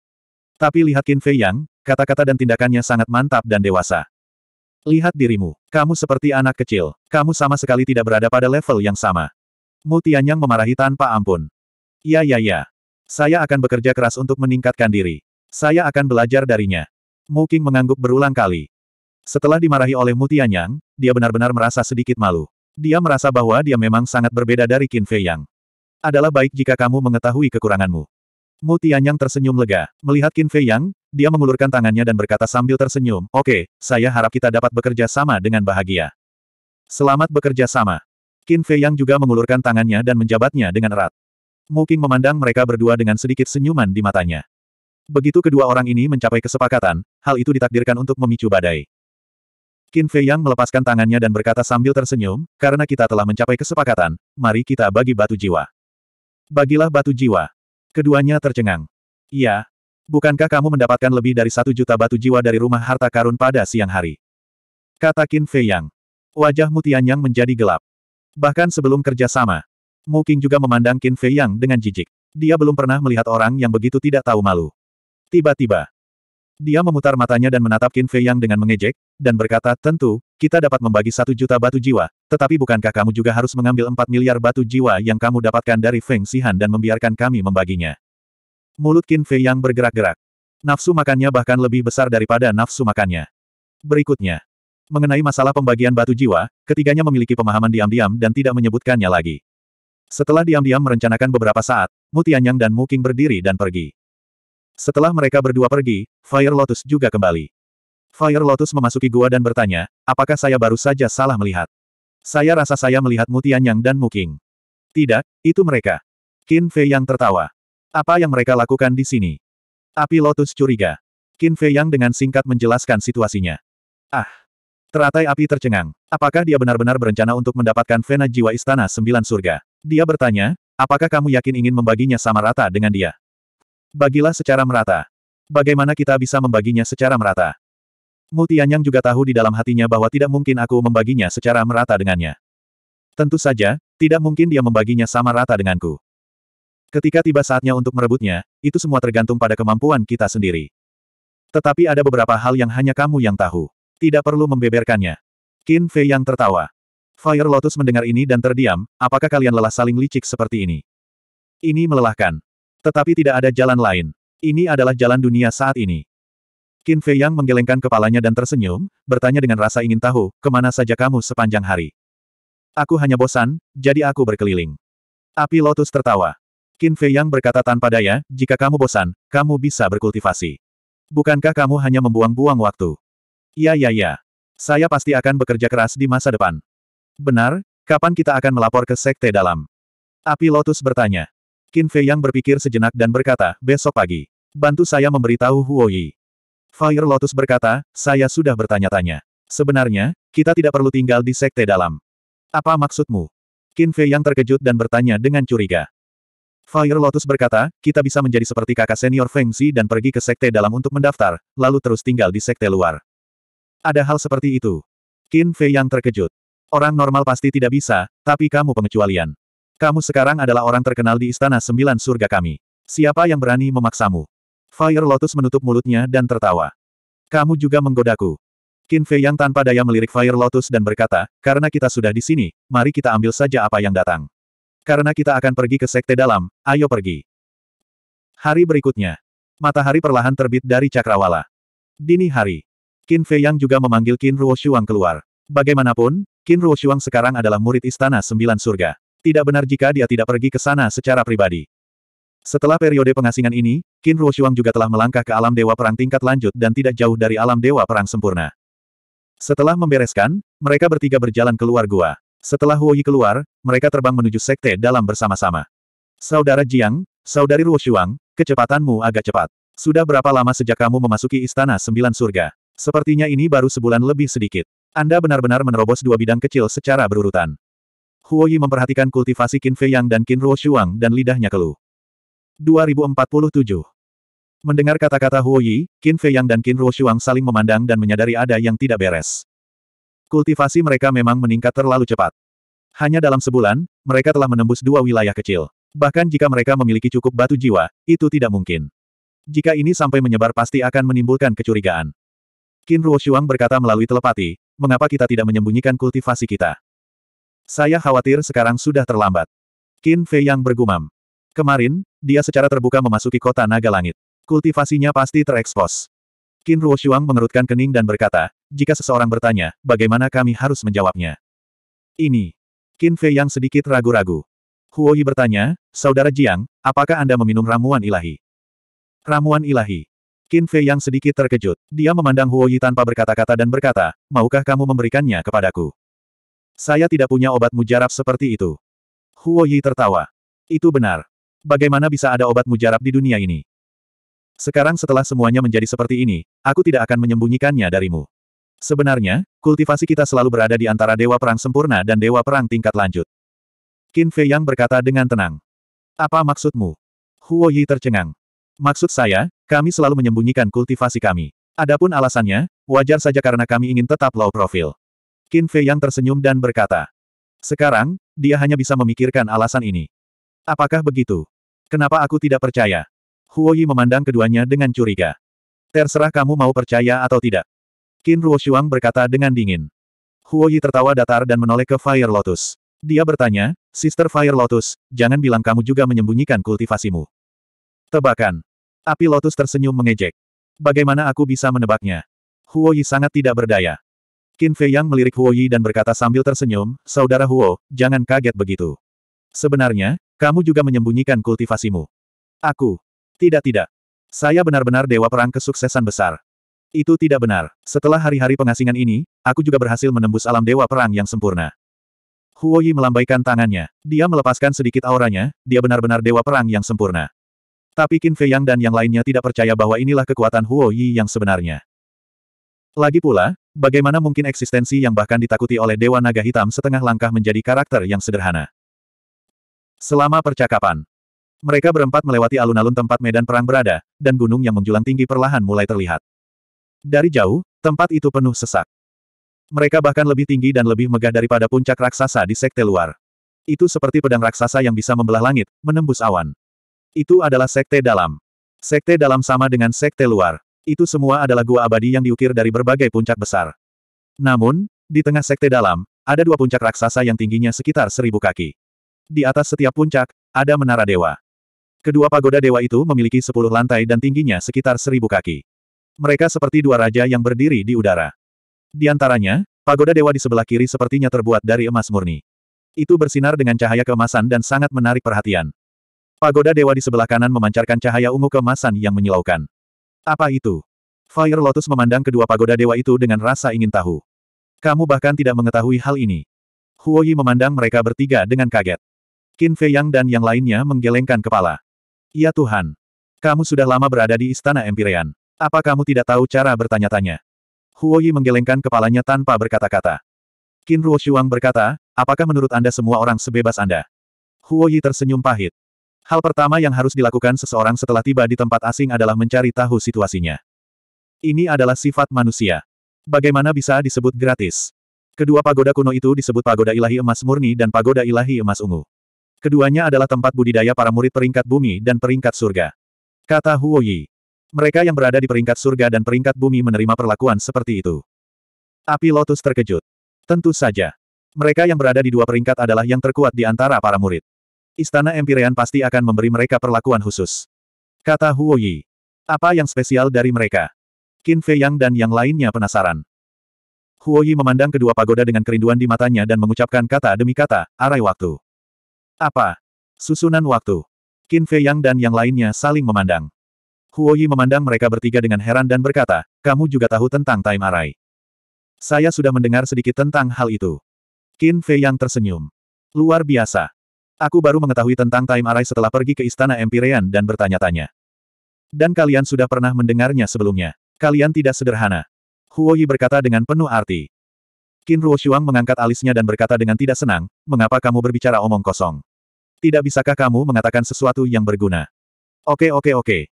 Tapi lihat Qin Fei Yang, kata-kata dan tindakannya sangat mantap dan dewasa. Lihat dirimu. Kamu seperti anak kecil. Kamu sama sekali tidak berada pada level yang sama. Mu Tianyang memarahi tanpa ampun. Ya ya ya. Saya akan bekerja keras untuk meningkatkan diri. Saya akan belajar darinya. Mu Qing mengangguk berulang kali. Setelah dimarahi oleh Mutianyang, dia benar-benar merasa sedikit malu. Dia merasa bahwa dia memang sangat berbeda dari Qin Fei Yang. Adalah baik jika kamu mengetahui kekuranganmu. Mutianyang tersenyum lega. Melihat Qin Fei Yang, dia mengulurkan tangannya dan berkata sambil tersenyum, Oke, okay, saya harap kita dapat bekerja sama dengan bahagia. Selamat bekerja sama. Qin Fei Yang juga mengulurkan tangannya dan menjabatnya dengan erat. Muking memandang mereka berdua dengan sedikit senyuman di matanya. Begitu kedua orang ini mencapai kesepakatan, hal itu ditakdirkan untuk memicu badai. Qin Fei Yang melepaskan tangannya dan berkata sambil tersenyum, karena kita telah mencapai kesepakatan, mari kita bagi batu jiwa. Bagilah batu jiwa. Keduanya tercengang. Iya, Bukankah kamu mendapatkan lebih dari satu juta batu jiwa dari rumah harta karun pada siang hari? Kata Qin Fei Yang. Wajah Mutianyang menjadi gelap. Bahkan sebelum kerjasama, Mu Qing juga memandang Qin Fei Yang dengan jijik. Dia belum pernah melihat orang yang begitu tidak tahu malu. Tiba-tiba, dia memutar matanya dan menatap Qin Fei Yang dengan mengejek, dan berkata, tentu, kita dapat membagi satu juta batu jiwa, tetapi bukankah kamu juga harus mengambil empat miliar batu jiwa yang kamu dapatkan dari Feng Sihan dan membiarkan kami membaginya? Mulut Qin Fei yang bergerak-gerak. Nafsu makannya bahkan lebih besar daripada nafsu makannya. Berikutnya. Mengenai masalah pembagian batu jiwa, ketiganya memiliki pemahaman diam-diam dan tidak menyebutkannya lagi. Setelah diam-diam merencanakan beberapa saat, Mu Tianyang dan Mu King berdiri dan pergi. Setelah mereka berdua pergi, Fire Lotus juga kembali. Fire Lotus memasuki gua dan bertanya, apakah saya baru saja salah melihat? Saya rasa saya melihat Mu Tianyang dan Mu King. Tidak, itu mereka. Qin Fei yang tertawa. Apa yang mereka lakukan di sini? Api Lotus curiga. Qin Fei Yang dengan singkat menjelaskan situasinya. Ah! Teratai api tercengang. Apakah dia benar-benar berencana untuk mendapatkan Vena Jiwa Istana Sembilan Surga? Dia bertanya, apakah kamu yakin ingin membaginya sama rata dengan dia? Bagilah secara merata. Bagaimana kita bisa membaginya secara merata? Mutianyang juga tahu di dalam hatinya bahwa tidak mungkin aku membaginya secara merata dengannya. Tentu saja, tidak mungkin dia membaginya sama rata denganku. Ketika tiba saatnya untuk merebutnya, itu semua tergantung pada kemampuan kita sendiri. Tetapi ada beberapa hal yang hanya kamu yang tahu. Tidak perlu membeberkannya. Qin Fei yang tertawa. Fire Lotus mendengar ini dan terdiam, apakah kalian lelah saling licik seperti ini? Ini melelahkan. Tetapi tidak ada jalan lain. Ini adalah jalan dunia saat ini. Qin Fei Yang menggelengkan kepalanya dan tersenyum, bertanya dengan rasa ingin tahu, kemana saja kamu sepanjang hari. Aku hanya bosan, jadi aku berkeliling. Api Lotus tertawa. Qin Fei Yang berkata tanpa daya, jika kamu bosan, kamu bisa berkultivasi. Bukankah kamu hanya membuang-buang waktu? Ya, ya, ya. Saya pasti akan bekerja keras di masa depan. Benar, kapan kita akan melapor ke Sekte Dalam? Api Lotus bertanya. Qin Fei Yang berpikir sejenak dan berkata, besok pagi. Bantu saya memberitahu Huo Yi. Fire Lotus berkata, saya sudah bertanya-tanya. Sebenarnya, kita tidak perlu tinggal di Sekte Dalam. Apa maksudmu? Qin Fei Yang terkejut dan bertanya dengan curiga. Fire Lotus berkata, kita bisa menjadi seperti kakak senior Feng Xi dan pergi ke sekte dalam untuk mendaftar, lalu terus tinggal di sekte luar. Ada hal seperti itu. Qin Fei yang terkejut. Orang normal pasti tidak bisa, tapi kamu pengecualian. Kamu sekarang adalah orang terkenal di Istana Sembilan Surga kami. Siapa yang berani memaksamu? Fire Lotus menutup mulutnya dan tertawa. Kamu juga menggodaku. Qin Fei yang tanpa daya melirik Fire Lotus dan berkata, karena kita sudah di sini, mari kita ambil saja apa yang datang. Karena kita akan pergi ke sekte dalam, ayo pergi. Hari berikutnya. Matahari perlahan terbit dari Cakrawala. Dini hari. Qin Fei Yang juga memanggil Qin Ruo Shuang keluar. Bagaimanapun, Qin Ruo Shuang sekarang adalah murid Istana Sembilan Surga. Tidak benar jika dia tidak pergi ke sana secara pribadi. Setelah periode pengasingan ini, Qin Ruo Shuang juga telah melangkah ke alam dewa perang tingkat lanjut dan tidak jauh dari alam dewa perang sempurna. Setelah membereskan, mereka bertiga berjalan keluar gua. Setelah Huoyi keluar, mereka terbang menuju sekte dalam bersama-sama. Saudara Jiang, Saudari Ruo Ruoshuang, kecepatanmu agak cepat. Sudah berapa lama sejak kamu memasuki Istana Sembilan Surga? Sepertinya ini baru sebulan lebih sedikit. Anda benar-benar menerobos dua bidang kecil secara berurutan. Huoyi memperhatikan kultivasi Qin Fei Yang dan Qin Ruo Shuang dan lidahnya keluh. 2047 Mendengar kata-kata Huoyi, Yi, Qin Fei Yang dan Qin Ruo Shuang saling memandang dan menyadari ada yang tidak beres. Kultivasi mereka memang meningkat terlalu cepat. Hanya dalam sebulan, mereka telah menembus dua wilayah kecil. Bahkan jika mereka memiliki cukup batu jiwa, itu tidak mungkin. Jika ini sampai menyebar pasti akan menimbulkan kecurigaan. Qin Ruoshuang berkata melalui telepati, mengapa kita tidak menyembunyikan kultivasi kita? Saya khawatir sekarang sudah terlambat. Qin Fei yang bergumam. Kemarin, dia secara terbuka memasuki kota naga langit. Kultivasinya pasti terekspos. Qin Ruoshuang mengerutkan kening dan berkata, jika seseorang bertanya, bagaimana kami harus menjawabnya? Ini. Qin Fei yang sedikit ragu-ragu. Huo Yi bertanya, Saudara Jiang, apakah Anda meminum ramuan ilahi? Ramuan ilahi. Qin Fei yang sedikit terkejut. Dia memandang Huo Yi tanpa berkata-kata dan berkata, maukah kamu memberikannya kepadaku? Saya tidak punya obat mujarab seperti itu. Huo Yi tertawa. Itu benar. Bagaimana bisa ada obat mujarab di dunia ini? Sekarang setelah semuanya menjadi seperti ini, aku tidak akan menyembunyikannya darimu. Sebenarnya, kultivasi kita selalu berada di antara Dewa Perang Sempurna dan Dewa Perang Tingkat Lanjut. Qin Fei Yang berkata dengan tenang. Apa maksudmu? Huo Yi tercengang. Maksud saya, kami selalu menyembunyikan kultivasi kami. Adapun alasannya, wajar saja karena kami ingin tetap low profil. Qin Fei Yang tersenyum dan berkata. Sekarang, dia hanya bisa memikirkan alasan ini. Apakah begitu? Kenapa aku tidak percaya? Huo Yi memandang keduanya dengan curiga. Terserah kamu mau percaya atau tidak. Qin Shuang berkata dengan dingin. Huo Yi tertawa datar dan menoleh ke Fire Lotus. Dia bertanya, Sister Fire Lotus, jangan bilang kamu juga menyembunyikan kultivasimu. Tebakan. Api Lotus tersenyum mengejek. Bagaimana aku bisa menebaknya? Huo Yi sangat tidak berdaya. Qin Fei Yang melirik Huo Yi dan berkata sambil tersenyum, Saudara Huo, jangan kaget begitu. Sebenarnya, kamu juga menyembunyikan kultivasimu. Aku. Tidak tidak. Saya benar-benar dewa perang kesuksesan besar. Itu tidak benar. Setelah hari-hari pengasingan ini, aku juga berhasil menembus alam dewa perang yang sempurna. Huoyi melambaikan tangannya. Dia melepaskan sedikit auranya, dia benar-benar dewa perang yang sempurna. Tapi Qin Fei Yang dan yang lainnya tidak percaya bahwa inilah kekuatan Huoyi yang sebenarnya. Lagi pula, bagaimana mungkin eksistensi yang bahkan ditakuti oleh Dewa Naga Hitam setengah langkah menjadi karakter yang sederhana? Selama percakapan, mereka berempat melewati alun-alun tempat medan perang berada, dan gunung yang menjulang tinggi perlahan mulai terlihat. Dari jauh, tempat itu penuh sesak. Mereka bahkan lebih tinggi dan lebih megah daripada puncak raksasa di sekte luar. Itu seperti pedang raksasa yang bisa membelah langit, menembus awan. Itu adalah sekte dalam. Sekte dalam sama dengan sekte luar. Itu semua adalah gua abadi yang diukir dari berbagai puncak besar. Namun, di tengah sekte dalam, ada dua puncak raksasa yang tingginya sekitar seribu kaki. Di atas setiap puncak, ada menara dewa. Kedua pagoda dewa itu memiliki sepuluh lantai dan tingginya sekitar seribu kaki. Mereka seperti dua raja yang berdiri di udara. Di antaranya, pagoda dewa di sebelah kiri sepertinya terbuat dari emas murni. Itu bersinar dengan cahaya keemasan dan sangat menarik perhatian. Pagoda dewa di sebelah kanan memancarkan cahaya ungu keemasan yang menyilaukan. Apa itu? Fire Lotus memandang kedua pagoda dewa itu dengan rasa ingin tahu. Kamu bahkan tidak mengetahui hal ini. Huoyi memandang mereka bertiga dengan kaget. Qin Fei Yang dan yang lainnya menggelengkan kepala. Ya Tuhan! Kamu sudah lama berada di Istana Empirean. Apa kamu tidak tahu cara bertanya-tanya? Huoyi menggelengkan kepalanya tanpa berkata-kata. Qin Ruoshuang berkata, apakah menurut Anda semua orang sebebas Anda? Huoyi tersenyum pahit. Hal pertama yang harus dilakukan seseorang setelah tiba di tempat asing adalah mencari tahu situasinya. Ini adalah sifat manusia. Bagaimana bisa disebut gratis? Kedua pagoda kuno itu disebut pagoda ilahi emas murni dan pagoda ilahi emas ungu. Keduanya adalah tempat budidaya para murid peringkat bumi dan peringkat surga. Kata Huoyi. Mereka yang berada di peringkat surga dan peringkat bumi menerima perlakuan seperti itu. Api Lotus terkejut. Tentu saja. Mereka yang berada di dua peringkat adalah yang terkuat di antara para murid. Istana Empyrean pasti akan memberi mereka perlakuan khusus. Kata Huo Yi. Apa yang spesial dari mereka? Qin Fei Yang dan yang lainnya penasaran. Huo Yi memandang kedua pagoda dengan kerinduan di matanya dan mengucapkan kata demi kata, arai waktu. Apa? Susunan waktu. Qin Fei Yang dan yang lainnya saling memandang. Huoyi memandang mereka bertiga dengan heran dan berkata, kamu juga tahu tentang Time Array. Saya sudah mendengar sedikit tentang hal itu. Qin Fei yang tersenyum. Luar biasa. Aku baru mengetahui tentang Time Array setelah pergi ke Istana Empirean dan bertanya-tanya. Dan kalian sudah pernah mendengarnya sebelumnya. Kalian tidak sederhana. Huoyi berkata dengan penuh arti. Qin Ruoshuang mengangkat alisnya dan berkata dengan tidak senang, mengapa kamu berbicara omong kosong? Tidak bisakah kamu mengatakan sesuatu yang berguna? Oke oke oke.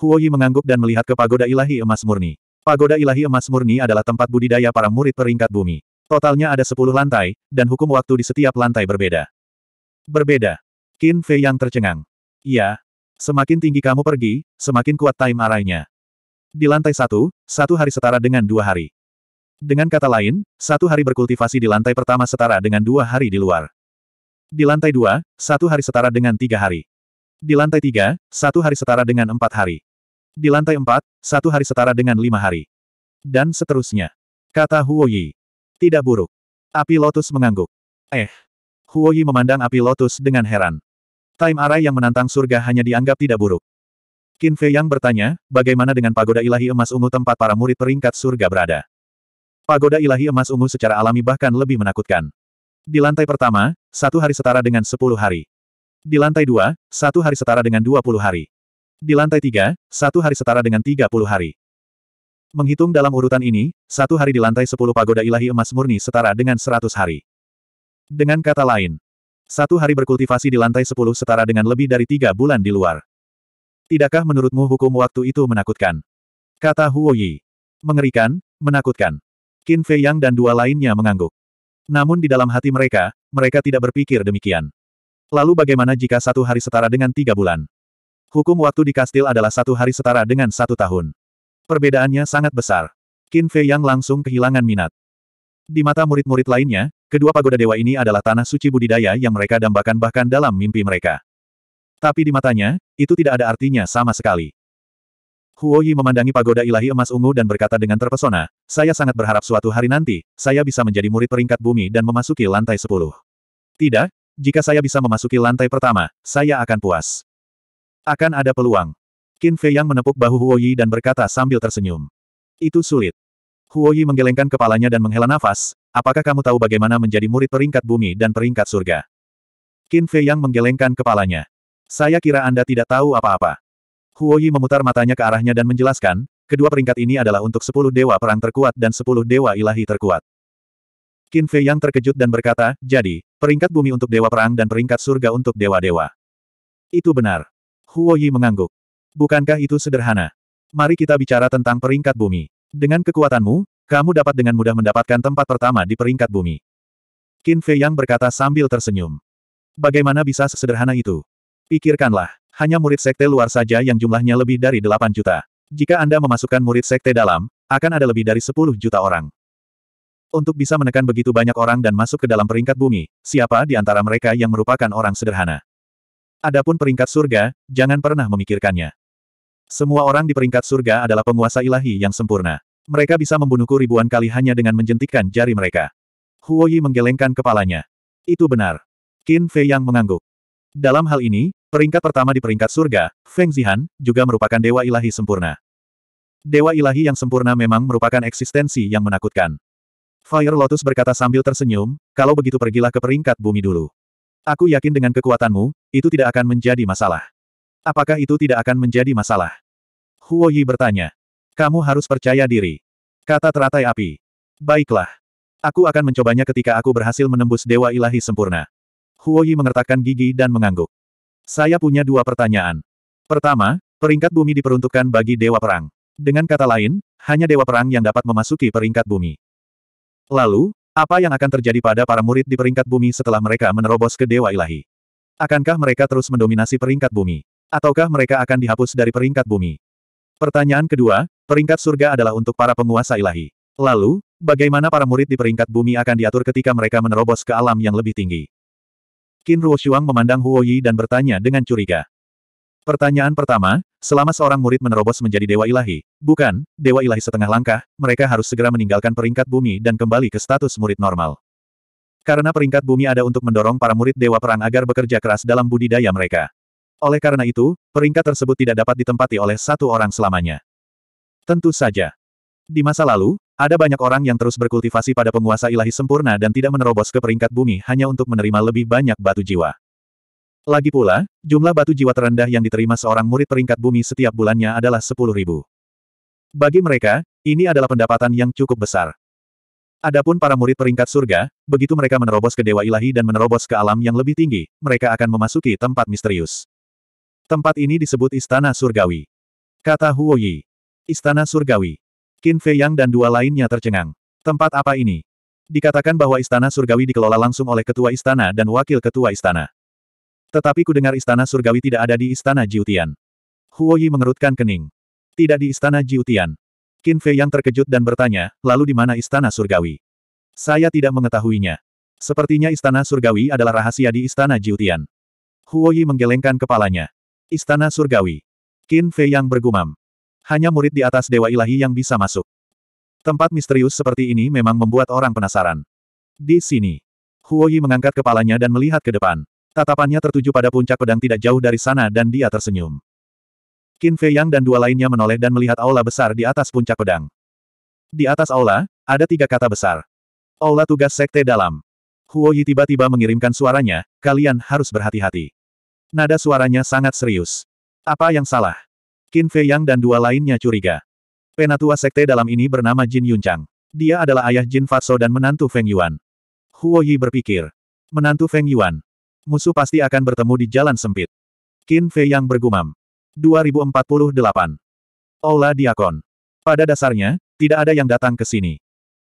Huo Yi mengangguk dan melihat ke pagoda ilahi emas murni. Pagoda ilahi emas murni adalah tempat budidaya para murid peringkat bumi. Totalnya ada sepuluh lantai, dan hukum waktu di setiap lantai berbeda. Berbeda. Qin Fei yang tercengang. Iya. Semakin tinggi kamu pergi, semakin kuat time arahnya. Di lantai satu, satu hari setara dengan dua hari. Dengan kata lain, satu hari berkultivasi di lantai pertama setara dengan dua hari di luar. Di lantai dua, satu hari setara dengan tiga hari. Di lantai tiga, satu hari setara dengan empat hari. Di lantai empat, satu hari setara dengan lima hari. Dan seterusnya. Kata Huo Yi. Tidak buruk. Api Lotus mengangguk. Eh. Huo Yi memandang api Lotus dengan heran. Time Arai yang menantang surga hanya dianggap tidak buruk. Qin Fei Yang bertanya, bagaimana dengan pagoda ilahi emas ungu tempat para murid peringkat surga berada? Pagoda ilahi emas ungu secara alami bahkan lebih menakutkan. Di lantai pertama, satu hari setara dengan sepuluh hari. Di lantai dua, satu hari setara dengan dua puluh hari. Di lantai tiga, satu hari setara dengan tiga puluh hari. Menghitung dalam urutan ini, satu hari di lantai sepuluh pagoda ilahi emas murni setara dengan seratus hari. Dengan kata lain, satu hari berkultivasi di lantai sepuluh setara dengan lebih dari tiga bulan di luar. Tidakkah menurutmu hukum waktu itu menakutkan? Kata Huo Yi. Mengerikan, menakutkan. Qin Fei Yang dan dua lainnya mengangguk. Namun di dalam hati mereka, mereka tidak berpikir demikian. Lalu bagaimana jika satu hari setara dengan tiga bulan? Hukum waktu di kastil adalah satu hari setara dengan satu tahun. Perbedaannya sangat besar. Qin Fei Yang langsung kehilangan minat. Di mata murid-murid lainnya, kedua pagoda dewa ini adalah tanah suci budidaya yang mereka dambakan bahkan dalam mimpi mereka. Tapi di matanya, itu tidak ada artinya sama sekali. Huo Yi memandangi pagoda ilahi emas ungu dan berkata dengan terpesona, saya sangat berharap suatu hari nanti, saya bisa menjadi murid peringkat bumi dan memasuki lantai sepuluh. Tidak, jika saya bisa memasuki lantai pertama, saya akan puas. Akan ada peluang. Qin Fei yang menepuk bahu Huoyi dan berkata sambil tersenyum. Itu sulit. Huoyi menggelengkan kepalanya dan menghela nafas, apakah kamu tahu bagaimana menjadi murid peringkat bumi dan peringkat surga? Qin Fei yang menggelengkan kepalanya. Saya kira Anda tidak tahu apa-apa. Huoyi memutar matanya ke arahnya dan menjelaskan, kedua peringkat ini adalah untuk sepuluh dewa perang terkuat dan sepuluh dewa ilahi terkuat. Qin Fei yang terkejut dan berkata, jadi, peringkat bumi untuk dewa perang dan peringkat surga untuk dewa-dewa. Itu benar. Huo Yi mengangguk. Bukankah itu sederhana? Mari kita bicara tentang peringkat bumi. Dengan kekuatanmu, kamu dapat dengan mudah mendapatkan tempat pertama di peringkat bumi. Qin Fei Yang berkata sambil tersenyum. Bagaimana bisa sesederhana itu? Pikirkanlah, hanya murid sekte luar saja yang jumlahnya lebih dari 8 juta. Jika Anda memasukkan murid sekte dalam, akan ada lebih dari 10 juta orang. Untuk bisa menekan begitu banyak orang dan masuk ke dalam peringkat bumi, siapa di antara mereka yang merupakan orang sederhana? Adapun peringkat surga, jangan pernah memikirkannya. Semua orang di peringkat surga adalah penguasa ilahi yang sempurna. Mereka bisa membunuhku ribuan kali hanya dengan menjentikkan jari mereka. Huo Yi menggelengkan kepalanya. Itu benar. Qin Fei yang mengangguk. Dalam hal ini, peringkat pertama di peringkat surga, Feng Zihan, juga merupakan dewa ilahi sempurna. Dewa ilahi yang sempurna memang merupakan eksistensi yang menakutkan. Fire Lotus berkata sambil tersenyum, kalau begitu pergilah ke peringkat bumi dulu. Aku yakin dengan kekuatanmu, itu tidak akan menjadi masalah. Apakah itu tidak akan menjadi masalah? Huo Yi bertanya. Kamu harus percaya diri. Kata teratai api. Baiklah. Aku akan mencobanya ketika aku berhasil menembus Dewa Ilahi Sempurna. Huo Yi mengertakkan gigi dan mengangguk. Saya punya dua pertanyaan. Pertama, peringkat bumi diperuntukkan bagi Dewa Perang. Dengan kata lain, hanya Dewa Perang yang dapat memasuki peringkat bumi. Lalu, apa yang akan terjadi pada para murid di peringkat bumi setelah mereka menerobos ke Dewa Ilahi? Akankah mereka terus mendominasi peringkat bumi? Ataukah mereka akan dihapus dari peringkat bumi? Pertanyaan kedua, peringkat surga adalah untuk para penguasa ilahi. Lalu, bagaimana para murid di peringkat bumi akan diatur ketika mereka menerobos ke alam yang lebih tinggi? Qin Ruo Shuang memandang Huo Yi dan bertanya dengan curiga. Pertanyaan pertama, Selama seorang murid menerobos menjadi dewa ilahi, bukan, dewa ilahi setengah langkah, mereka harus segera meninggalkan peringkat bumi dan kembali ke status murid normal. Karena peringkat bumi ada untuk mendorong para murid dewa perang agar bekerja keras dalam budidaya mereka. Oleh karena itu, peringkat tersebut tidak dapat ditempati oleh satu orang selamanya. Tentu saja. Di masa lalu, ada banyak orang yang terus berkultivasi pada penguasa ilahi sempurna dan tidak menerobos ke peringkat bumi hanya untuk menerima lebih banyak batu jiwa. Lagi pula, jumlah batu jiwa terendah yang diterima seorang murid peringkat bumi setiap bulannya adalah ribu. Bagi mereka, ini adalah pendapatan yang cukup besar. Adapun para murid peringkat surga, begitu mereka menerobos ke dewa ilahi dan menerobos ke alam yang lebih tinggi, mereka akan memasuki tempat misterius. Tempat ini disebut Istana Surgawi. Kata Huo Yi. Istana Surgawi. Qin Fei Yang dan dua lainnya tercengang. Tempat apa ini? Dikatakan bahwa Istana Surgawi dikelola langsung oleh Ketua Istana dan Wakil Ketua Istana. Tetapi ku dengar istana surgawi tidak ada di istana Jiutian. Huo Yi mengerutkan kening. Tidak di istana Jiutian. Qin Fei yang terkejut dan bertanya, lalu di mana istana surgawi? Saya tidak mengetahuinya. Sepertinya istana surgawi adalah rahasia di istana Jiutian. Huo Yi menggelengkan kepalanya. Istana surgawi. Qin Fei yang bergumam. Hanya murid di atas Dewa Ilahi yang bisa masuk. Tempat misterius seperti ini memang membuat orang penasaran. Di sini, Huo Yi mengangkat kepalanya dan melihat ke depan. Tatapannya tertuju pada puncak pedang tidak jauh dari sana dan dia tersenyum. Qin Fei Yang dan dua lainnya menoleh dan melihat aula besar di atas puncak pedang. Di atas aula, ada tiga kata besar. Aula tugas sekte dalam. Huo Yi tiba-tiba mengirimkan suaranya, kalian harus berhati-hati. Nada suaranya sangat serius. Apa yang salah? Qin Fei Yang dan dua lainnya curiga. Penatua sekte dalam ini bernama Jin Yunchang. Dia adalah ayah Jin Fatso dan menantu Feng Yuan. Huo Yi berpikir. Menantu Feng Yuan. Musuh pasti akan bertemu di jalan sempit. Qin Fei yang bergumam. 2048. Aula Diakon. Pada dasarnya, tidak ada yang datang ke sini.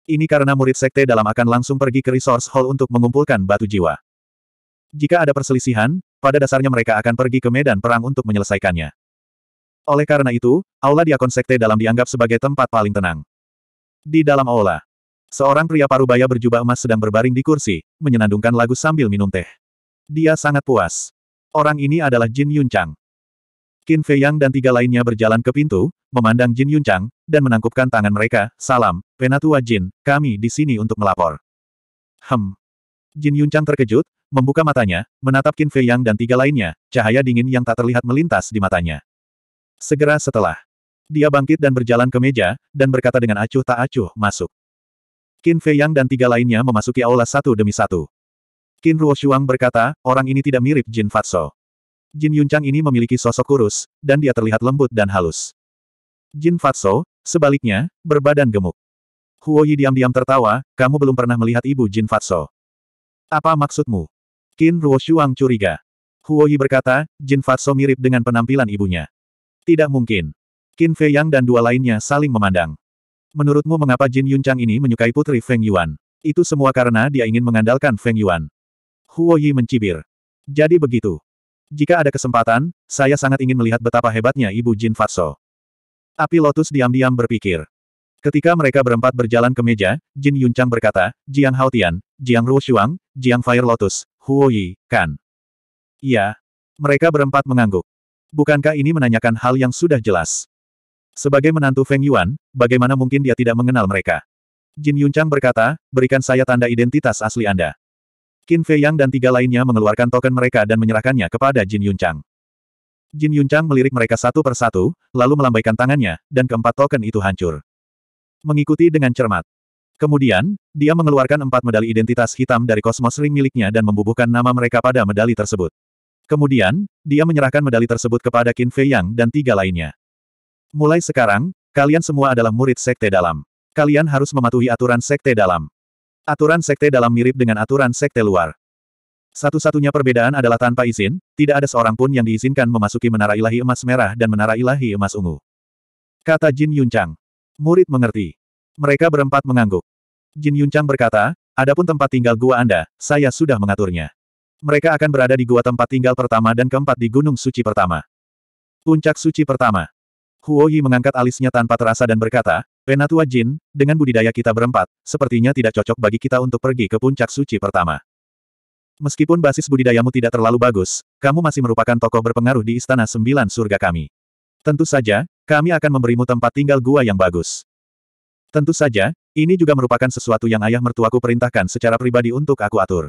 Ini karena murid sekte dalam akan langsung pergi ke resource hall untuk mengumpulkan batu jiwa. Jika ada perselisihan, pada dasarnya mereka akan pergi ke medan perang untuk menyelesaikannya. Oleh karena itu, aula diakon sekte dalam dianggap sebagai tempat paling tenang. Di dalam aula, seorang pria parubaya berjubah emas sedang berbaring di kursi, menyenandungkan lagu sambil minum teh. Dia sangat puas. Orang ini adalah Jin Yunchang. Qin Fei Yang dan tiga lainnya berjalan ke pintu, memandang Jin Yunchang dan menangkupkan tangan mereka, salam, Penatua Jin, kami di sini untuk melapor. Hem. Jin Yunchang terkejut, membuka matanya, menatap Qin Fei Yang dan tiga lainnya, cahaya dingin yang tak terlihat melintas di matanya. Segera setelah, dia bangkit dan berjalan ke meja, dan berkata dengan acuh tak acuh, masuk. Qin Fei Yang dan tiga lainnya memasuki aula satu demi satu. Qin Ruoshuang berkata, orang ini tidak mirip Jin Fatso. Jin Yuncang ini memiliki sosok kurus, dan dia terlihat lembut dan halus. Jin Fatso, sebaliknya, berbadan gemuk. Huo Yi diam-diam tertawa, kamu belum pernah melihat ibu Jin Fatso. Apa maksudmu? Qin Ruoshuang curiga. Huo Yi berkata, Jin Fatso mirip dengan penampilan ibunya. Tidak mungkin. Qin Fei Yang dan dua lainnya saling memandang. Menurutmu mengapa Jin Yuncang ini menyukai putri Feng Yuan? Itu semua karena dia ingin mengandalkan Feng Yuan. Huo Yi mencibir. Jadi begitu. Jika ada kesempatan, saya sangat ingin melihat betapa hebatnya Ibu Jin Fatso. Api Lotus diam-diam berpikir. Ketika mereka berempat berjalan ke meja, Jin Yuncang berkata, Jiang Haotian, Jiang Ruo Shuang, Jiang Fire Lotus, Huo Yi, kan? Iya. Mereka berempat mengangguk. Bukankah ini menanyakan hal yang sudah jelas? Sebagai menantu Feng Yuan, bagaimana mungkin dia tidak mengenal mereka? Jin Yuncang berkata, berikan saya tanda identitas asli Anda. Qin Fei Yang dan tiga lainnya mengeluarkan token mereka dan menyerahkannya kepada Jin Yunchang. Jin Yunchang melirik mereka satu persatu, lalu melambaikan tangannya, dan keempat token itu hancur. Mengikuti dengan cermat. Kemudian, dia mengeluarkan empat medali identitas hitam dari kosmos ring miliknya dan membubuhkan nama mereka pada medali tersebut. Kemudian, dia menyerahkan medali tersebut kepada Qin Fei Yang dan tiga lainnya. Mulai sekarang, kalian semua adalah murid sekte dalam. Kalian harus mematuhi aturan sekte dalam. Aturan sekte dalam mirip dengan aturan sekte luar. Satu-satunya perbedaan adalah tanpa izin, tidak ada seorang pun yang diizinkan memasuki menara ilahi emas merah dan menara ilahi emas ungu. Kata Jin Yuncang. Murid mengerti. Mereka berempat mengangguk. Jin Yuncang berkata, adapun tempat tinggal gua Anda, saya sudah mengaturnya. Mereka akan berada di gua tempat tinggal pertama dan keempat di Gunung Suci pertama. Puncak Suci pertama. Huo Yi mengangkat alisnya tanpa terasa dan berkata, Penatua Jin, dengan budidaya kita berempat, sepertinya tidak cocok bagi kita untuk pergi ke puncak suci pertama. Meskipun basis budidayamu tidak terlalu bagus, kamu masih merupakan tokoh berpengaruh di Istana Sembilan Surga kami. Tentu saja, kami akan memberimu tempat tinggal gua yang bagus. Tentu saja, ini juga merupakan sesuatu yang ayah mertuaku perintahkan secara pribadi untuk aku atur.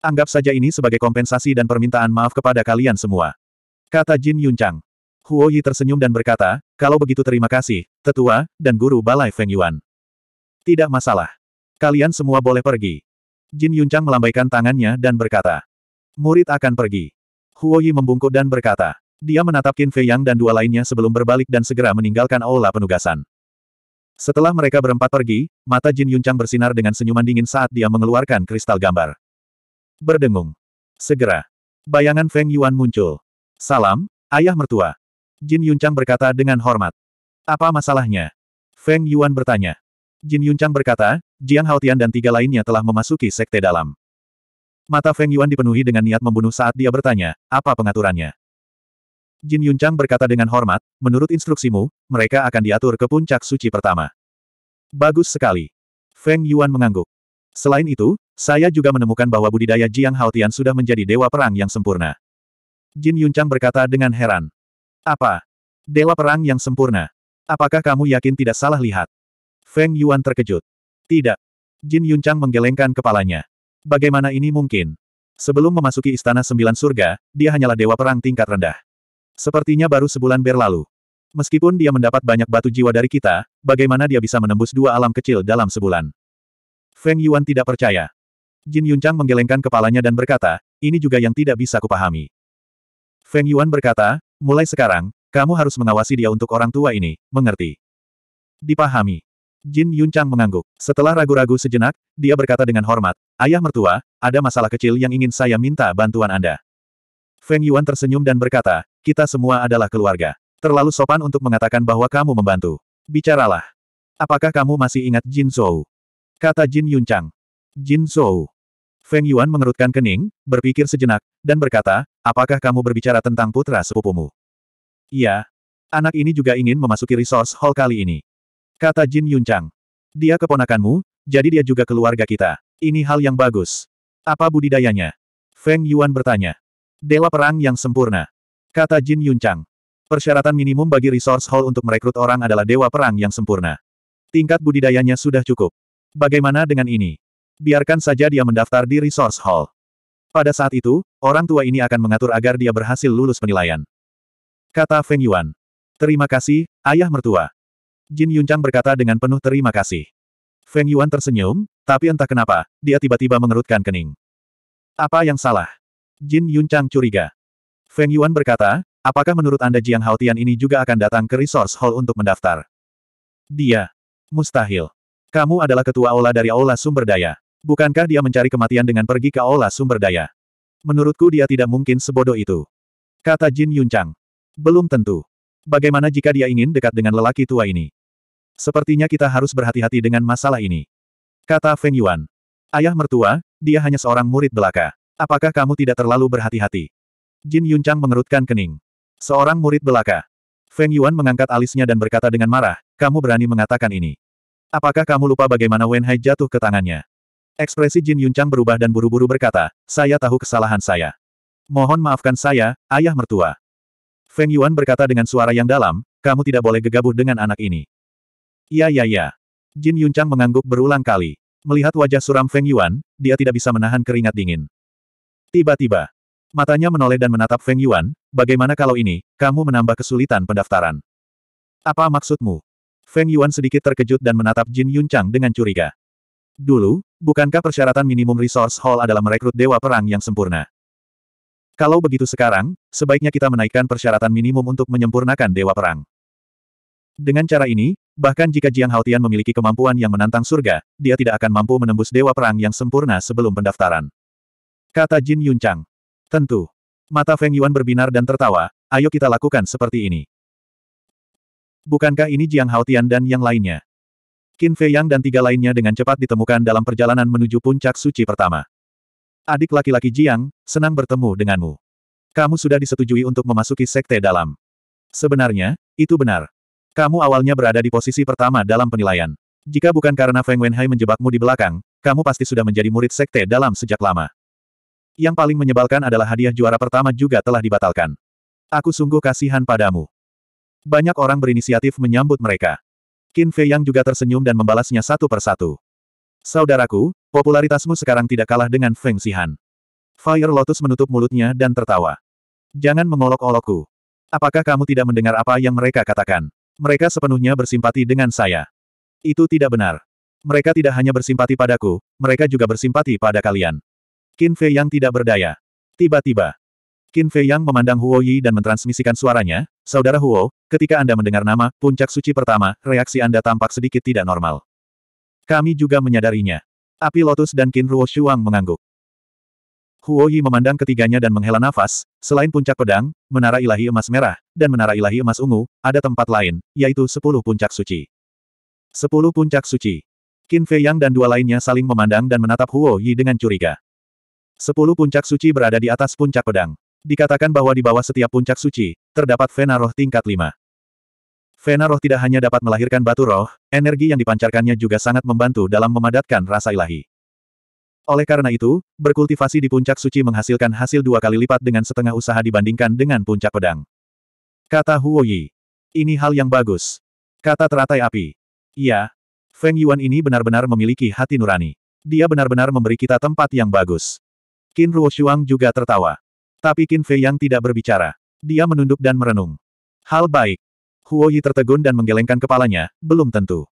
Anggap saja ini sebagai kompensasi dan permintaan maaf kepada kalian semua. Kata Jin Yunchang. Huo Yi tersenyum dan berkata, kalau begitu terima kasih, tetua, dan guru balai Feng Yuan. Tidak masalah. Kalian semua boleh pergi. Jin Yuncang melambaikan tangannya dan berkata. Murid akan pergi. Huo Yi membungkuk dan berkata. Dia menatap Qin Fei Yang dan dua lainnya sebelum berbalik dan segera meninggalkan aula penugasan. Setelah mereka berempat pergi, mata Jin Yuncang bersinar dengan senyuman dingin saat dia mengeluarkan kristal gambar. Berdengung. Segera. Bayangan Feng Yuan muncul. Salam, ayah mertua. Jin Yunchang berkata dengan hormat. Apa masalahnya? Feng Yuan bertanya. Jin Yunchang berkata, Jiang Haotian dan tiga lainnya telah memasuki sekte dalam. Mata Feng Yuan dipenuhi dengan niat membunuh saat dia bertanya, apa pengaturannya? Jin Yunchang berkata dengan hormat, menurut instruksimu, mereka akan diatur ke puncak suci pertama. Bagus sekali. Feng Yuan mengangguk. Selain itu, saya juga menemukan bahwa budidaya Jiang Haotian sudah menjadi dewa perang yang sempurna. Jin Yunchang berkata dengan heran. Apa? Dewa perang yang sempurna. Apakah kamu yakin tidak salah lihat? Feng Yuan terkejut. Tidak. Jin Yunchang menggelengkan kepalanya. Bagaimana ini mungkin? Sebelum memasuki Istana Sembilan Surga, dia hanyalah dewa perang tingkat rendah. Sepertinya baru sebulan berlalu. Meskipun dia mendapat banyak batu jiwa dari kita, bagaimana dia bisa menembus dua alam kecil dalam sebulan? Feng Yuan tidak percaya. Jin Yunchang menggelengkan kepalanya dan berkata, ini juga yang tidak bisa kupahami. Feng Yuan berkata, Mulai sekarang, kamu harus mengawasi dia untuk orang tua ini, mengerti? Dipahami. Jin Yunchang mengangguk. Setelah ragu-ragu sejenak, dia berkata dengan hormat, Ayah mertua, ada masalah kecil yang ingin saya minta bantuan Anda. Feng Yuan tersenyum dan berkata, kita semua adalah keluarga. Terlalu sopan untuk mengatakan bahwa kamu membantu. Bicaralah. Apakah kamu masih ingat Jin Zhou? Kata Jin Yunchang. Jin Zhou. Feng Yuan mengerutkan kening, berpikir sejenak, dan berkata, Apakah kamu berbicara tentang putra sepupumu? Iya. Anak ini juga ingin memasuki resource hall kali ini. Kata Jin Yunchang, Dia keponakanmu, jadi dia juga keluarga kita. Ini hal yang bagus. Apa budidayanya? Feng Yuan bertanya. Dewa perang yang sempurna. Kata Jin Yunchang, Persyaratan minimum bagi resource hall untuk merekrut orang adalah dewa perang yang sempurna. Tingkat budidayanya sudah cukup. Bagaimana dengan ini? Biarkan saja dia mendaftar di resource hall. Pada saat itu, orang tua ini akan mengatur agar dia berhasil lulus penilaian. Kata Feng Yuan. Terima kasih, ayah mertua. Jin Yuncang berkata dengan penuh terima kasih. Feng Yuan tersenyum, tapi entah kenapa, dia tiba-tiba mengerutkan kening. Apa yang salah? Jin Yuncang curiga. Feng Yuan berkata, apakah menurut Anda Jiang Haotian ini juga akan datang ke Resource Hall untuk mendaftar? Dia. Mustahil. Kamu adalah ketua aula dari aula sumber daya. Bukankah dia mencari kematian dengan pergi ke aula sumber daya? Menurutku dia tidak mungkin sebodoh itu. Kata Jin Yunchang. Belum tentu. Bagaimana jika dia ingin dekat dengan lelaki tua ini? Sepertinya kita harus berhati-hati dengan masalah ini. Kata Feng Yuan. Ayah mertua, dia hanya seorang murid belaka. Apakah kamu tidak terlalu berhati-hati? Jin Yunchang mengerutkan kening. Seorang murid belaka. Feng Yuan mengangkat alisnya dan berkata dengan marah, kamu berani mengatakan ini. Apakah kamu lupa bagaimana Wen Hai jatuh ke tangannya? Ekspresi Jin Yuncang berubah dan buru-buru berkata, saya tahu kesalahan saya. Mohon maafkan saya, ayah mertua. Feng Yuan berkata dengan suara yang dalam, kamu tidak boleh gegabah dengan anak ini. "Ya, ya, ya." Jin Yuncang mengangguk berulang kali. Melihat wajah suram Feng Yuan, dia tidak bisa menahan keringat dingin. Tiba-tiba, matanya menoleh dan menatap Feng Yuan, bagaimana kalau ini, kamu menambah kesulitan pendaftaran? Apa maksudmu? Feng Yuan sedikit terkejut dan menatap Jin Yuncang dengan curiga. Dulu, bukankah persyaratan minimum resource hall adalah merekrut dewa perang yang sempurna? Kalau begitu sekarang, sebaiknya kita menaikkan persyaratan minimum untuk menyempurnakan dewa perang. Dengan cara ini, bahkan jika Jiang Haotian memiliki kemampuan yang menantang surga, dia tidak akan mampu menembus dewa perang yang sempurna sebelum pendaftaran. Kata Jin Yunchang. Tentu. Mata Feng Yuan berbinar dan tertawa, ayo kita lakukan seperti ini. Bukankah ini Jiang Haotian dan yang lainnya? Qin Fei Yang dan tiga lainnya dengan cepat ditemukan dalam perjalanan menuju puncak suci pertama. Adik laki-laki Jiang, senang bertemu denganmu. Kamu sudah disetujui untuk memasuki sekte dalam. Sebenarnya, itu benar. Kamu awalnya berada di posisi pertama dalam penilaian. Jika bukan karena Feng Wenhai menjebakmu di belakang, kamu pasti sudah menjadi murid sekte dalam sejak lama. Yang paling menyebalkan adalah hadiah juara pertama juga telah dibatalkan. Aku sungguh kasihan padamu. Banyak orang berinisiatif menyambut mereka. Qin Fei Yang juga tersenyum dan membalasnya satu persatu. Saudaraku, popularitasmu sekarang tidak kalah dengan Feng Xihan. Fire Lotus menutup mulutnya dan tertawa. Jangan mengolok-olokku. Apakah kamu tidak mendengar apa yang mereka katakan? Mereka sepenuhnya bersimpati dengan saya. Itu tidak benar. Mereka tidak hanya bersimpati padaku, mereka juga bersimpati pada kalian. Qin Fei Yang tidak berdaya. Tiba-tiba, Qin Fei Yang memandang Huo Yi dan mentransmisikan suaranya, Saudara Huo, ketika Anda mendengar nama puncak suci pertama, reaksi Anda tampak sedikit tidak normal. Kami juga menyadarinya. Api Lotus dan Qin Ruo Shuang mengangguk. Huo Yi memandang ketiganya dan menghela nafas, selain puncak pedang, menara ilahi emas merah, dan menara ilahi emas ungu, ada tempat lain, yaitu sepuluh puncak suci. Sepuluh puncak suci. Qin Fei Yang dan dua lainnya saling memandang dan menatap Huo Yi dengan curiga. Sepuluh puncak suci berada di atas puncak pedang. Dikatakan bahwa di bawah setiap puncak suci, terdapat Vena Roh tingkat 5. Vena Roh tidak hanya dapat melahirkan batu roh, energi yang dipancarkannya juga sangat membantu dalam memadatkan rasa ilahi. Oleh karena itu, berkultivasi di puncak suci menghasilkan hasil dua kali lipat dengan setengah usaha dibandingkan dengan puncak pedang. Kata Huo Yi. Ini hal yang bagus. Kata teratai api. Iya. Feng Yuan ini benar-benar memiliki hati nurani. Dia benar-benar memberi kita tempat yang bagus. Qin Ruo Shuang juga tertawa. Tapi Qin Fei yang tidak berbicara. Dia menunduk dan merenung. Hal baik. Huo Yi tertegun dan menggelengkan kepalanya, belum tentu.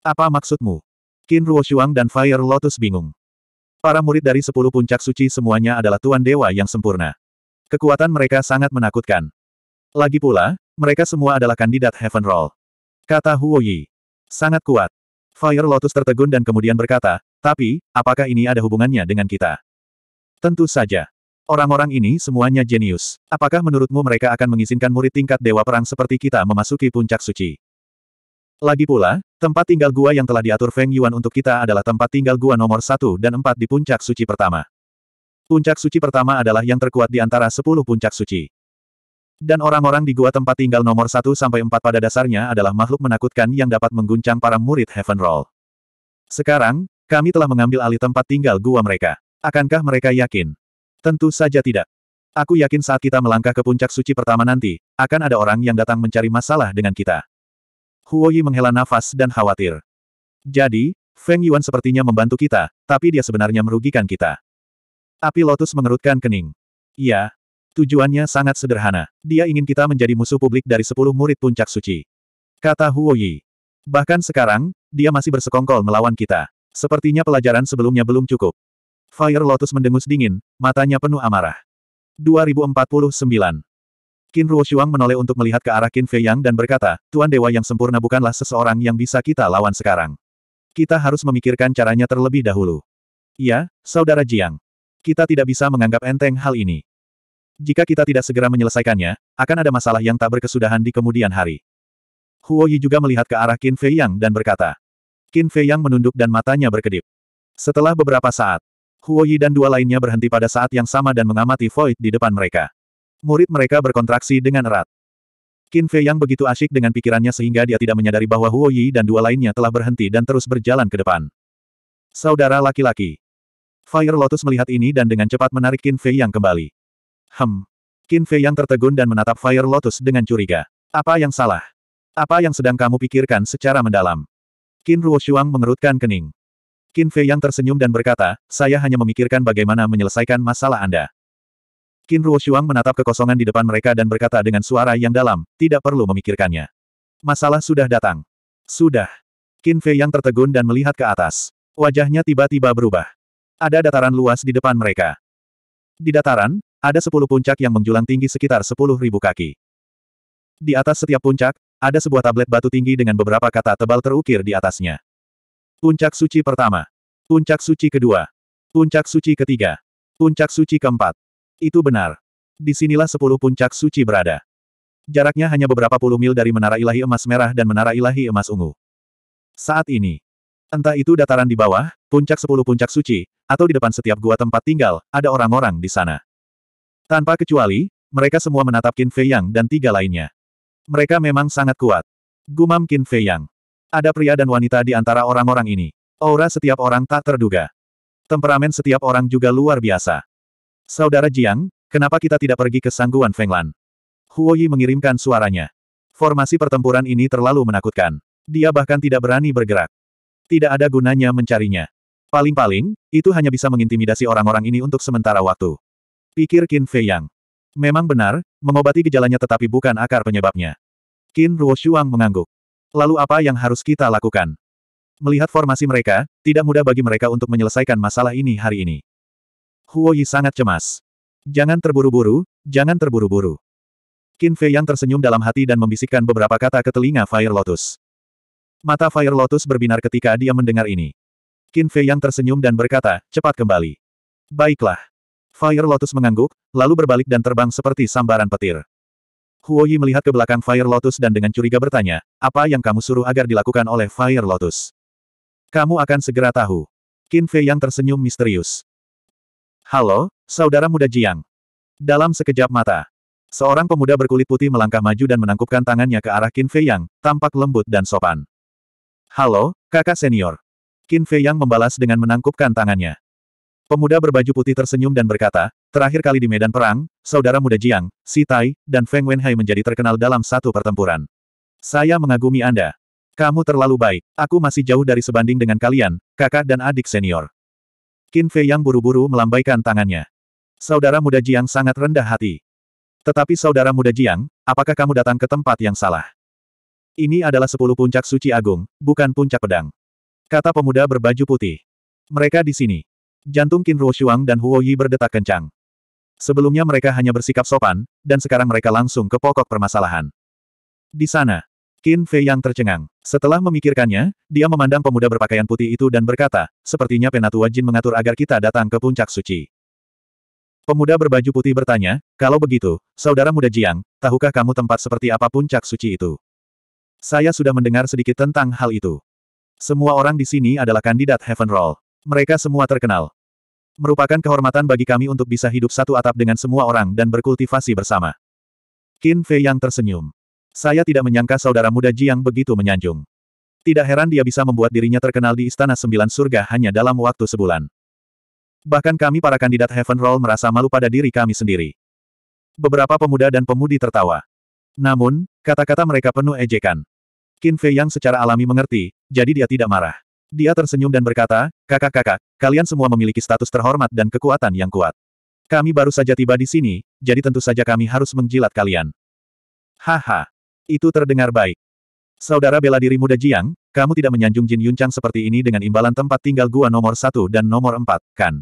Apa maksudmu? Qin Ruoshuang dan Fire Lotus bingung. Para murid dari sepuluh puncak suci semuanya adalah Tuan Dewa yang sempurna. Kekuatan mereka sangat menakutkan. Lagi pula, mereka semua adalah kandidat Heaven Roll. Kata Huo Yi. Sangat kuat. Fire Lotus tertegun dan kemudian berkata, tapi, apakah ini ada hubungannya dengan kita? Tentu saja. Orang-orang ini semuanya jenius. Apakah menurutmu mereka akan mengizinkan murid tingkat Dewa Perang seperti kita memasuki puncak suci? Lagi pula, tempat tinggal gua yang telah diatur Feng Yuan untuk kita adalah tempat tinggal gua nomor 1 dan 4 di puncak suci pertama. Puncak suci pertama adalah yang terkuat di antara 10 puncak suci. Dan orang-orang di gua tempat tinggal nomor 1 sampai 4 pada dasarnya adalah makhluk menakutkan yang dapat mengguncang para murid Heaven Roll. Sekarang, kami telah mengambil alih tempat tinggal gua mereka. Akankah mereka yakin? Tentu saja tidak. Aku yakin saat kita melangkah ke puncak suci pertama nanti, akan ada orang yang datang mencari masalah dengan kita. Huoyi menghela nafas dan khawatir. Jadi, Feng Yuan sepertinya membantu kita, tapi dia sebenarnya merugikan kita. Api Lotus mengerutkan kening. Iya. Tujuannya sangat sederhana. Dia ingin kita menjadi musuh publik dari sepuluh murid puncak suci. Kata Huoyi. Bahkan sekarang, dia masih bersekongkol melawan kita. Sepertinya pelajaran sebelumnya belum cukup. Fire Lotus mendengus dingin, matanya penuh amarah. 2049. Qin Ruo Shuang menoleh untuk melihat ke arah Qin Fei Yang dan berkata, Tuan Dewa yang sempurna bukanlah seseorang yang bisa kita lawan sekarang. Kita harus memikirkan caranya terlebih dahulu. Ya, Saudara Jiang. Kita tidak bisa menganggap enteng hal ini. Jika kita tidak segera menyelesaikannya, akan ada masalah yang tak berkesudahan di kemudian hari. Huo Yi juga melihat ke arah Qin Fei Yang dan berkata. Qin Fei Yang menunduk dan matanya berkedip. Setelah beberapa saat, Huoyi dan dua lainnya berhenti pada saat yang sama dan mengamati Void di depan mereka. Murid mereka berkontraksi dengan erat. Qin Fei yang begitu asyik dengan pikirannya sehingga dia tidak menyadari bahwa Huoyi dan dua lainnya telah berhenti dan terus berjalan ke depan. Saudara laki-laki. Fire Lotus melihat ini dan dengan cepat menarik Qin Fei yang kembali. Hem. Qin Fei yang tertegun dan menatap Fire Lotus dengan curiga. Apa yang salah? Apa yang sedang kamu pikirkan secara mendalam? Qin Ruo mengerutkan kening. Qin Fei yang tersenyum dan berkata, saya hanya memikirkan bagaimana menyelesaikan masalah Anda. Qin Ruo Shuang menatap kekosongan di depan mereka dan berkata dengan suara yang dalam, tidak perlu memikirkannya. Masalah sudah datang. Sudah. Qin Fei yang tertegun dan melihat ke atas. Wajahnya tiba-tiba berubah. Ada dataran luas di depan mereka. Di dataran, ada sepuluh puncak yang menjulang tinggi sekitar sepuluh ribu kaki. Di atas setiap puncak, ada sebuah tablet batu tinggi dengan beberapa kata tebal terukir di atasnya. Puncak suci pertama. Puncak suci kedua. Puncak suci ketiga. Puncak suci keempat. Itu benar. Disinilah sepuluh puncak suci berada. Jaraknya hanya beberapa puluh mil dari Menara Ilahi Emas Merah dan Menara Ilahi Emas Ungu. Saat ini, entah itu dataran di bawah, puncak sepuluh puncak suci, atau di depan setiap gua tempat tinggal, ada orang-orang di sana. Tanpa kecuali, mereka semua menatap Qin Fei Yang dan tiga lainnya. Mereka memang sangat kuat. Gumam Qin Fei Yang. Ada pria dan wanita di antara orang-orang ini. Aura setiap orang tak terduga. Temperamen setiap orang juga luar biasa. Saudara Jiang, kenapa kita tidak pergi ke Sangguan Fenglan? Huo Yi mengirimkan suaranya. Formasi pertempuran ini terlalu menakutkan. Dia bahkan tidak berani bergerak. Tidak ada gunanya mencarinya. Paling-paling, itu hanya bisa mengintimidasi orang-orang ini untuk sementara waktu. Pikir Qin Fei Yang. Memang benar, mengobati gejalanya tetapi bukan akar penyebabnya. Qin Ruo Shuang mengangguk. Lalu apa yang harus kita lakukan? Melihat formasi mereka, tidak mudah bagi mereka untuk menyelesaikan masalah ini hari ini. Huo Yi sangat cemas. Jangan terburu-buru, jangan terburu-buru. Qin Fei yang tersenyum dalam hati dan membisikkan beberapa kata ke telinga Fire Lotus. Mata Fire Lotus berbinar ketika dia mendengar ini. Qin Fei yang tersenyum dan berkata, cepat kembali. Baiklah. Fire Lotus mengangguk, lalu berbalik dan terbang seperti sambaran petir. Huo melihat ke belakang Fire Lotus dan dengan curiga bertanya, apa yang kamu suruh agar dilakukan oleh Fire Lotus? Kamu akan segera tahu. Qin Fei yang tersenyum misterius. Halo, saudara muda Jiang. Dalam sekejap mata, seorang pemuda berkulit putih melangkah maju dan menangkupkan tangannya ke arah Qin Fei yang tampak lembut dan sopan. Halo, kakak senior. Qin Fei yang membalas dengan menangkupkan tangannya. Pemuda berbaju putih tersenyum dan berkata, terakhir kali di medan perang, saudara muda Jiang, Si Tai, dan Feng Wenhai menjadi terkenal dalam satu pertempuran. Saya mengagumi Anda. Kamu terlalu baik, aku masih jauh dari sebanding dengan kalian, kakak dan adik senior. Qin Fei yang buru-buru melambaikan tangannya. Saudara muda Jiang sangat rendah hati. Tetapi saudara muda Jiang, apakah kamu datang ke tempat yang salah? Ini adalah sepuluh puncak suci agung, bukan puncak pedang. Kata pemuda berbaju putih. Mereka di sini, Jantung Qin Ruoshuang dan Huo Yi berdetak kencang. Sebelumnya mereka hanya bersikap sopan, dan sekarang mereka langsung ke pokok permasalahan. Di sana, Qin Fei yang tercengang. Setelah memikirkannya, dia memandang pemuda berpakaian putih itu dan berkata, sepertinya penatua Jin mengatur agar kita datang ke puncak suci. Pemuda berbaju putih bertanya, kalau begitu, saudara muda Jiang, tahukah kamu tempat seperti apa puncak suci itu? Saya sudah mendengar sedikit tentang hal itu. Semua orang di sini adalah kandidat Heaven Roll. Mereka semua terkenal. Merupakan kehormatan bagi kami untuk bisa hidup satu atap dengan semua orang dan berkultivasi bersama. Qin Fei yang tersenyum. Saya tidak menyangka saudara muda Jiang begitu menyanjung. Tidak heran dia bisa membuat dirinya terkenal di Istana Sembilan Surga hanya dalam waktu sebulan. Bahkan kami para kandidat Heaven Roll merasa malu pada diri kami sendiri. Beberapa pemuda dan pemudi tertawa. Namun, kata-kata mereka penuh ejekan. Qin Fei yang secara alami mengerti, jadi dia tidak marah. Dia tersenyum dan berkata, kakak-kakak, kalian semua memiliki status terhormat dan kekuatan yang kuat. Kami baru saja tiba di sini, jadi tentu saja kami harus menjilat kalian. Haha. Itu terdengar baik. Saudara bela diri muda Jiang, kamu tidak menyanjung Jin Yuncang seperti ini dengan imbalan tempat tinggal gua nomor satu dan nomor empat, kan?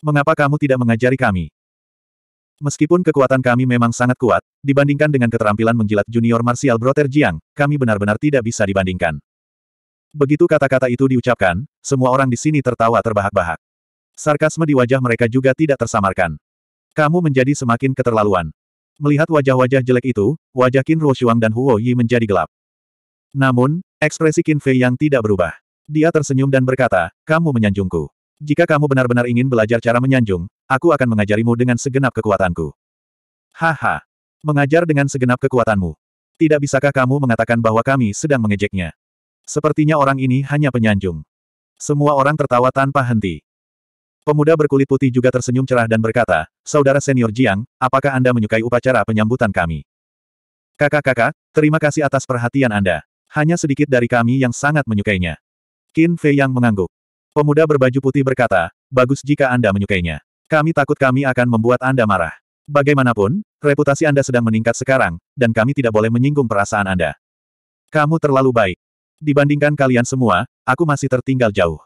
Mengapa kamu tidak mengajari kami? Meskipun kekuatan kami memang sangat kuat, dibandingkan dengan keterampilan menjilat junior martial Broter Jiang, kami benar-benar tidak bisa dibandingkan. Begitu kata-kata itu diucapkan, semua orang di sini tertawa terbahak-bahak. Sarkasme di wajah mereka juga tidak tersamarkan. Kamu menjadi semakin keterlaluan. Melihat wajah-wajah jelek itu, wajah Qin Ruoshuang dan Huo Yi menjadi gelap. Namun, ekspresi Qin Fei yang tidak berubah. Dia tersenyum dan berkata, kamu menyanjungku. Jika kamu benar-benar ingin belajar cara menyanjung, aku akan mengajarimu dengan segenap kekuatanku. Haha. Mengajar dengan segenap kekuatanmu. Tidak bisakah kamu mengatakan bahwa kami sedang mengejeknya? Sepertinya orang ini hanya penyanjung. Semua orang tertawa tanpa henti. Pemuda berkulit putih juga tersenyum cerah dan berkata, Saudara senior Jiang, apakah Anda menyukai upacara penyambutan kami? Kakak-kakak, terima kasih atas perhatian Anda. Hanya sedikit dari kami yang sangat menyukainya. Qin Fei yang mengangguk. Pemuda berbaju putih berkata, bagus jika Anda menyukainya. Kami takut kami akan membuat Anda marah. Bagaimanapun, reputasi Anda sedang meningkat sekarang, dan kami tidak boleh menyinggung perasaan Anda. Kamu terlalu baik. Dibandingkan kalian semua, aku masih tertinggal jauh.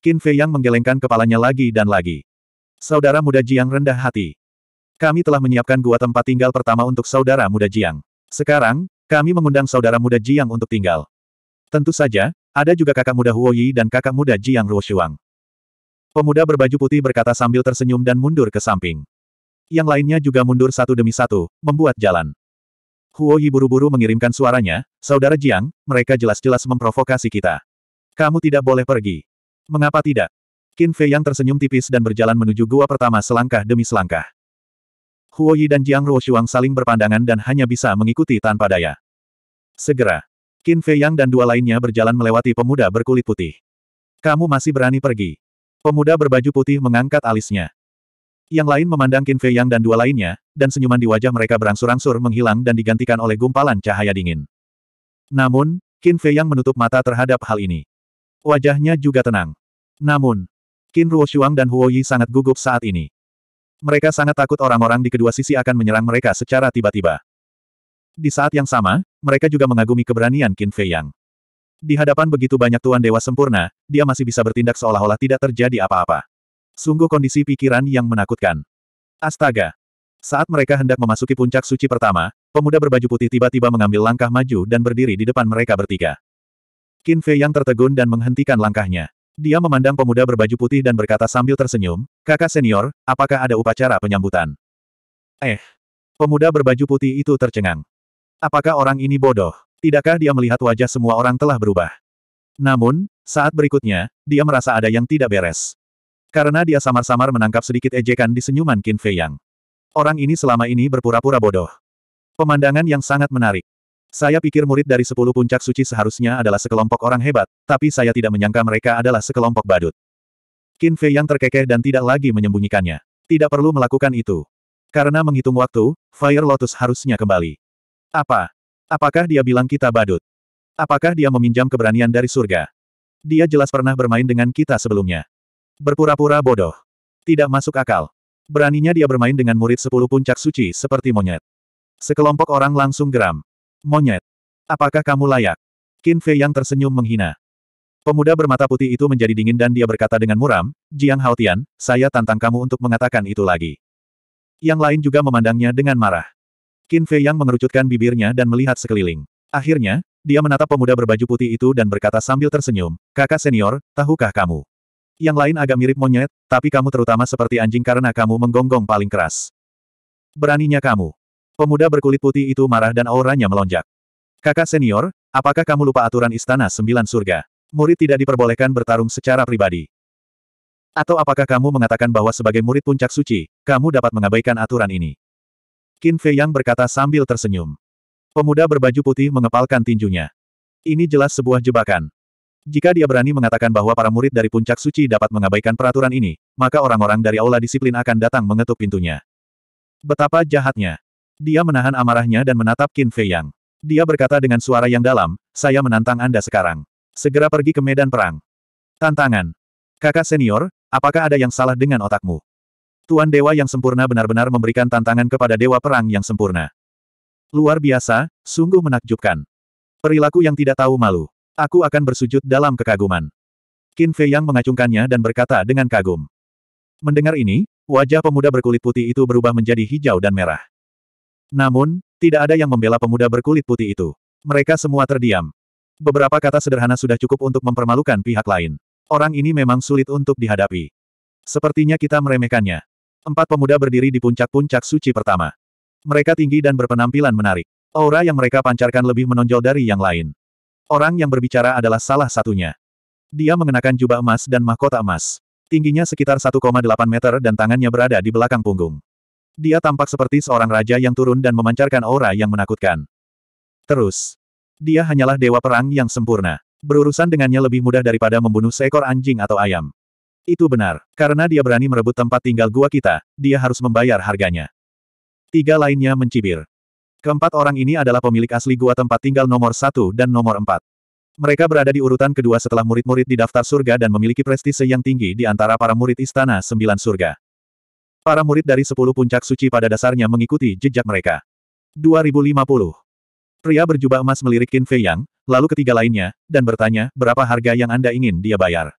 Qin Fei Yang menggelengkan kepalanya lagi dan lagi. Saudara muda Jiang rendah hati. Kami telah menyiapkan gua tempat tinggal pertama untuk saudara muda Jiang. Sekarang, kami mengundang saudara muda Jiang untuk tinggal. Tentu saja, ada juga kakak muda Huo Yi dan kakak muda Jiang Ruoshuang. Pemuda berbaju putih berkata sambil tersenyum dan mundur ke samping. Yang lainnya juga mundur satu demi satu, membuat jalan. Huo Yi buru-buru mengirimkan suaranya, Saudara Jiang, mereka jelas-jelas memprovokasi kita. Kamu tidak boleh pergi. Mengapa tidak? Qin Fei yang tersenyum tipis dan berjalan menuju gua pertama selangkah demi selangkah. Huo Yi dan Jiang Ruoshuang saling berpandangan dan hanya bisa mengikuti tanpa daya. Segera, Qin Fei Yang dan dua lainnya berjalan melewati pemuda berkulit putih. Kamu masih berani pergi. Pemuda berbaju putih mengangkat alisnya. Yang lain memandang Qin Fei Yang dan dua lainnya, dan senyuman di wajah mereka berangsur-angsur menghilang dan digantikan oleh gumpalan cahaya dingin. Namun, Qin Fei Yang menutup mata terhadap hal ini. Wajahnya juga tenang. Namun, Qin Ruo Shuang dan Huo Yi sangat gugup saat ini. Mereka sangat takut orang-orang di kedua sisi akan menyerang mereka secara tiba-tiba. Di saat yang sama, mereka juga mengagumi keberanian Qin Fei Yang. Di hadapan begitu banyak Tuan Dewa Sempurna, dia masih bisa bertindak seolah-olah tidak terjadi apa-apa. Sungguh kondisi pikiran yang menakutkan. Astaga! Saat mereka hendak memasuki puncak suci pertama, pemuda berbaju putih tiba-tiba mengambil langkah maju dan berdiri di depan mereka bertiga. Qin Fei yang tertegun dan menghentikan langkahnya. Dia memandang pemuda berbaju putih dan berkata sambil tersenyum, kakak senior, apakah ada upacara penyambutan? Eh. Pemuda berbaju putih itu tercengang. Apakah orang ini bodoh? Tidakkah dia melihat wajah semua orang telah berubah? Namun, saat berikutnya, dia merasa ada yang tidak beres. Karena dia samar-samar menangkap sedikit ejekan di senyuman Qin Fei Yang. Orang ini selama ini berpura-pura bodoh. Pemandangan yang sangat menarik. Saya pikir murid dari sepuluh puncak suci seharusnya adalah sekelompok orang hebat, tapi saya tidak menyangka mereka adalah sekelompok badut. Qin Fei Yang terkekeh dan tidak lagi menyembunyikannya. Tidak perlu melakukan itu. Karena menghitung waktu, Fire Lotus harusnya kembali. Apa? Apakah dia bilang kita badut? Apakah dia meminjam keberanian dari surga? Dia jelas pernah bermain dengan kita sebelumnya. Berpura-pura bodoh. Tidak masuk akal. Beraninya dia bermain dengan murid sepuluh puncak suci seperti monyet. Sekelompok orang langsung geram. Monyet. Apakah kamu layak? Qin Fei yang tersenyum menghina. Pemuda bermata putih itu menjadi dingin dan dia berkata dengan muram, Jiang Haotian, saya tantang kamu untuk mengatakan itu lagi. Yang lain juga memandangnya dengan marah. Qin Fei yang mengerucutkan bibirnya dan melihat sekeliling. Akhirnya, dia menatap pemuda berbaju putih itu dan berkata sambil tersenyum, kakak senior, tahukah kamu? Yang lain agak mirip monyet, tapi kamu terutama seperti anjing karena kamu menggonggong paling keras. Beraninya kamu. Pemuda berkulit putih itu marah dan auranya melonjak. Kakak senior, apakah kamu lupa aturan istana sembilan surga? Murid tidak diperbolehkan bertarung secara pribadi. Atau apakah kamu mengatakan bahwa sebagai murid puncak suci, kamu dapat mengabaikan aturan ini? Qin Fei Yang berkata sambil tersenyum. Pemuda berbaju putih mengepalkan tinjunya. Ini jelas sebuah jebakan. Jika dia berani mengatakan bahwa para murid dari puncak suci dapat mengabaikan peraturan ini, maka orang-orang dari aula disiplin akan datang mengetuk pintunya. Betapa jahatnya. Dia menahan amarahnya dan menatap Qin Fei Yang. Dia berkata dengan suara yang dalam, saya menantang Anda sekarang. Segera pergi ke medan perang. Tantangan. Kakak senior, apakah ada yang salah dengan otakmu? Tuan Dewa yang sempurna benar-benar memberikan tantangan kepada Dewa Perang yang sempurna. Luar biasa, sungguh menakjubkan. Perilaku yang tidak tahu malu. Aku akan bersujud dalam kekaguman. Qin Fei Yang mengacungkannya dan berkata dengan kagum. Mendengar ini, wajah pemuda berkulit putih itu berubah menjadi hijau dan merah. Namun, tidak ada yang membela pemuda berkulit putih itu. Mereka semua terdiam. Beberapa kata sederhana sudah cukup untuk mempermalukan pihak lain. Orang ini memang sulit untuk dihadapi. Sepertinya kita meremehkannya. Empat pemuda berdiri di puncak-puncak suci pertama. Mereka tinggi dan berpenampilan menarik. Aura yang mereka pancarkan lebih menonjol dari yang lain. Orang yang berbicara adalah salah satunya. Dia mengenakan jubah emas dan mahkota emas. Tingginya sekitar 1,8 meter dan tangannya berada di belakang punggung. Dia tampak seperti seorang raja yang turun dan memancarkan aura yang menakutkan. Terus, dia hanyalah dewa perang yang sempurna. Berurusan dengannya lebih mudah daripada membunuh seekor anjing atau ayam. Itu benar, karena dia berani merebut tempat tinggal gua kita, dia harus membayar harganya. Tiga lainnya mencibir. Keempat orang ini adalah pemilik asli gua tempat tinggal nomor satu dan nomor empat. Mereka berada di urutan kedua setelah murid-murid di daftar surga dan memiliki prestise yang tinggi di antara para murid istana sembilan surga. Para murid dari sepuluh puncak suci pada dasarnya mengikuti jejak mereka. 2050. Pria berjubah emas melirik Qin Fei Yang, lalu ketiga lainnya, dan bertanya, berapa harga yang Anda ingin dia bayar?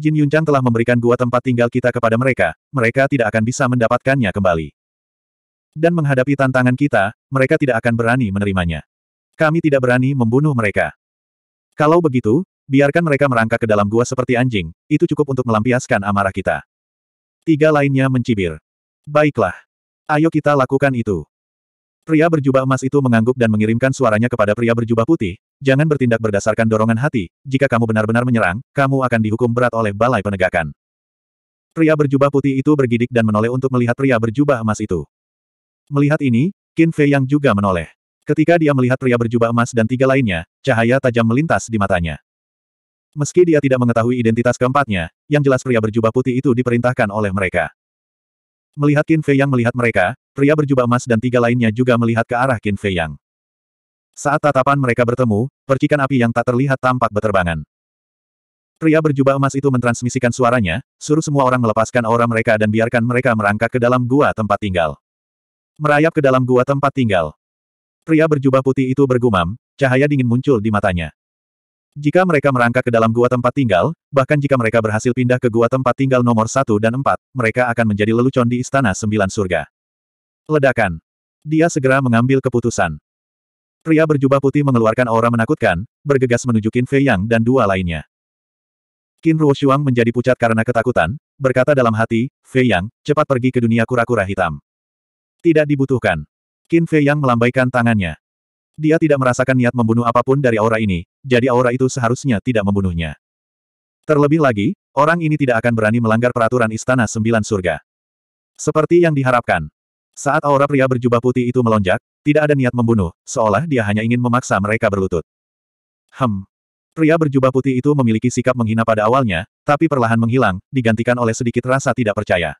Jin Yunchang telah memberikan gua tempat tinggal kita kepada mereka, mereka tidak akan bisa mendapatkannya kembali dan menghadapi tantangan kita, mereka tidak akan berani menerimanya. Kami tidak berani membunuh mereka. Kalau begitu, biarkan mereka merangkak ke dalam gua seperti anjing, itu cukup untuk melampiaskan amarah kita. Tiga lainnya mencibir. Baiklah. Ayo kita lakukan itu. Pria berjubah emas itu mengangguk dan mengirimkan suaranya kepada pria berjubah putih, jangan bertindak berdasarkan dorongan hati, jika kamu benar-benar menyerang, kamu akan dihukum berat oleh balai penegakan. Pria berjubah putih itu bergidik dan menoleh untuk melihat pria berjubah emas itu. Melihat ini, Qin Fei yang juga menoleh. Ketika dia melihat pria berjubah emas dan tiga lainnya, cahaya tajam melintas di matanya. Meski dia tidak mengetahui identitas keempatnya, yang jelas pria berjubah putih itu diperintahkan oleh mereka. Melihat Qin Fei yang melihat mereka, pria berjubah emas dan tiga lainnya juga melihat ke arah Qin Fei yang. Saat tatapan mereka bertemu, percikan api yang tak terlihat tampak beterbangan. Pria berjubah emas itu mentransmisikan suaranya, suruh semua orang melepaskan aura mereka dan biarkan mereka merangkak ke dalam gua tempat tinggal. Merayap ke dalam gua tempat tinggal. Pria berjubah putih itu bergumam, cahaya dingin muncul di matanya. Jika mereka merangkak ke dalam gua tempat tinggal, bahkan jika mereka berhasil pindah ke gua tempat tinggal nomor satu dan empat, mereka akan menjadi lelucon di Istana Sembilan Surga. Ledakan. Dia segera mengambil keputusan. Pria berjubah putih mengeluarkan aura menakutkan, bergegas menuju Qin Fei Yang dan dua lainnya. Qin Ruo Shuang menjadi pucat karena ketakutan, berkata dalam hati, Fei Yang, cepat pergi ke dunia kura-kura hitam. Tidak dibutuhkan. Qin Fei Yang melambaikan tangannya. Dia tidak merasakan niat membunuh apapun dari aura ini, jadi aura itu seharusnya tidak membunuhnya. Terlebih lagi, orang ini tidak akan berani melanggar peraturan Istana Sembilan Surga. Seperti yang diharapkan. Saat aura pria berjubah putih itu melonjak, tidak ada niat membunuh, seolah dia hanya ingin memaksa mereka berlutut. Hem. Pria berjubah putih itu memiliki sikap menghina pada awalnya, tapi perlahan menghilang, digantikan oleh sedikit rasa tidak percaya.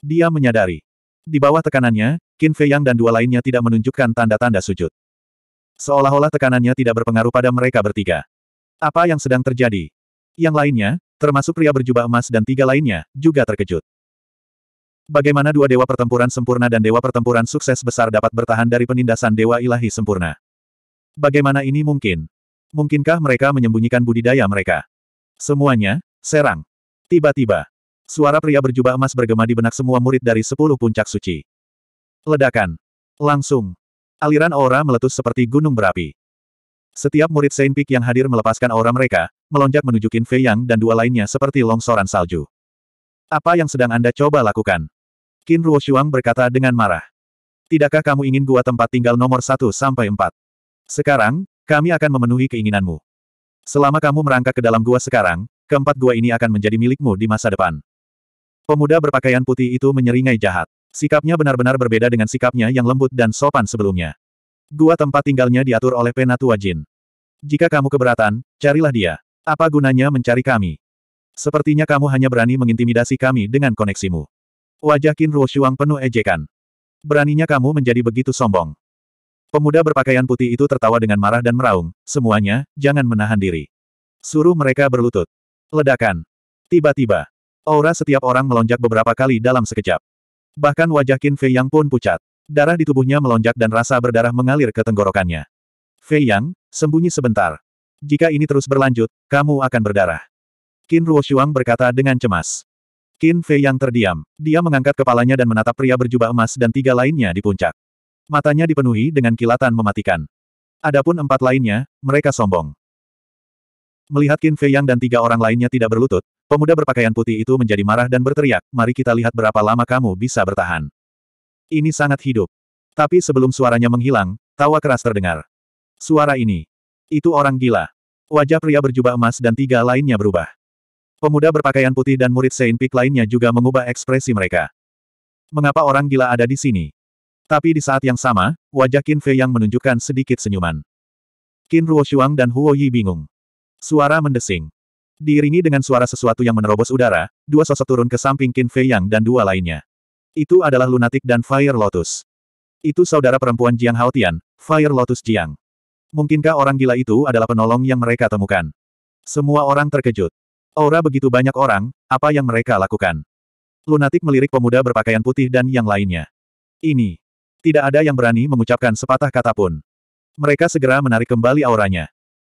Dia menyadari. Di bawah tekanannya, Qin Fei Yang dan dua lainnya tidak menunjukkan tanda-tanda sujud. Seolah-olah tekanannya tidak berpengaruh pada mereka bertiga. Apa yang sedang terjadi? Yang lainnya, termasuk pria berjubah emas dan tiga lainnya, juga terkejut. Bagaimana dua dewa pertempuran sempurna dan dewa pertempuran sukses besar dapat bertahan dari penindasan dewa ilahi sempurna? Bagaimana ini mungkin? Mungkinkah mereka menyembunyikan budidaya mereka? Semuanya, serang. Tiba-tiba, Suara pria berjubah emas bergema di benak semua murid dari sepuluh puncak suci. Ledakan. Langsung. Aliran aura meletus seperti gunung berapi. Setiap murid Saint Peak yang hadir melepaskan aura mereka, melonjak menuju Qin Fei Yang dan dua lainnya seperti longsoran salju. Apa yang sedang Anda coba lakukan? Qin Shuang berkata dengan marah. Tidakkah kamu ingin gua tempat tinggal nomor satu sampai empat? Sekarang, kami akan memenuhi keinginanmu. Selama kamu merangkak ke dalam gua sekarang, keempat gua ini akan menjadi milikmu di masa depan. Pemuda berpakaian putih itu menyeringai jahat. Sikapnya benar-benar berbeda dengan sikapnya yang lembut dan sopan sebelumnya. Gua tempat tinggalnya diatur oleh Penatua Jin. Jika kamu keberatan, carilah dia. Apa gunanya mencari kami? Sepertinya kamu hanya berani mengintimidasi kami dengan koneksimu. Wajah Qin Ruoshuang penuh ejekan. Beraninya kamu menjadi begitu sombong. Pemuda berpakaian putih itu tertawa dengan marah dan meraung, semuanya, jangan menahan diri. Suruh mereka berlutut. Ledakan. Tiba-tiba, Aura setiap orang melonjak beberapa kali dalam sekejap. Bahkan wajah Qin Fei Yang pun pucat. Darah di tubuhnya melonjak dan rasa berdarah mengalir ke tenggorokannya. Fei Yang, sembunyi sebentar. Jika ini terus berlanjut, kamu akan berdarah. Qin Ruoshuang berkata dengan cemas. Qin Fei Yang terdiam. Dia mengangkat kepalanya dan menatap pria berjubah emas dan tiga lainnya di puncak. Matanya dipenuhi dengan kilatan mematikan. Adapun empat lainnya, mereka sombong. Melihat Qin Fei Yang dan tiga orang lainnya tidak berlutut, Pemuda berpakaian putih itu menjadi marah dan berteriak, mari kita lihat berapa lama kamu bisa bertahan. Ini sangat hidup. Tapi sebelum suaranya menghilang, tawa keras terdengar. Suara ini. Itu orang gila. Wajah pria berjubah emas dan tiga lainnya berubah. Pemuda berpakaian putih dan murid Saint Peak lainnya juga mengubah ekspresi mereka. Mengapa orang gila ada di sini? Tapi di saat yang sama, wajah Qin Fei yang menunjukkan sedikit senyuman. Qin Ruo Shuang dan Huo Yi bingung. Suara mendesing. Diiringi dengan suara sesuatu yang menerobos udara, dua sosok turun ke samping Qin Fei Yang dan dua lainnya. Itu adalah Lunatic dan Fire Lotus. Itu saudara perempuan Jiang Haotian, Fire Lotus Jiang. Mungkinkah orang gila itu adalah penolong yang mereka temukan? Semua orang terkejut. Aura begitu banyak orang, apa yang mereka lakukan? Lunatik melirik pemuda berpakaian putih dan yang lainnya. Ini. Tidak ada yang berani mengucapkan sepatah kata pun. Mereka segera menarik kembali auranya.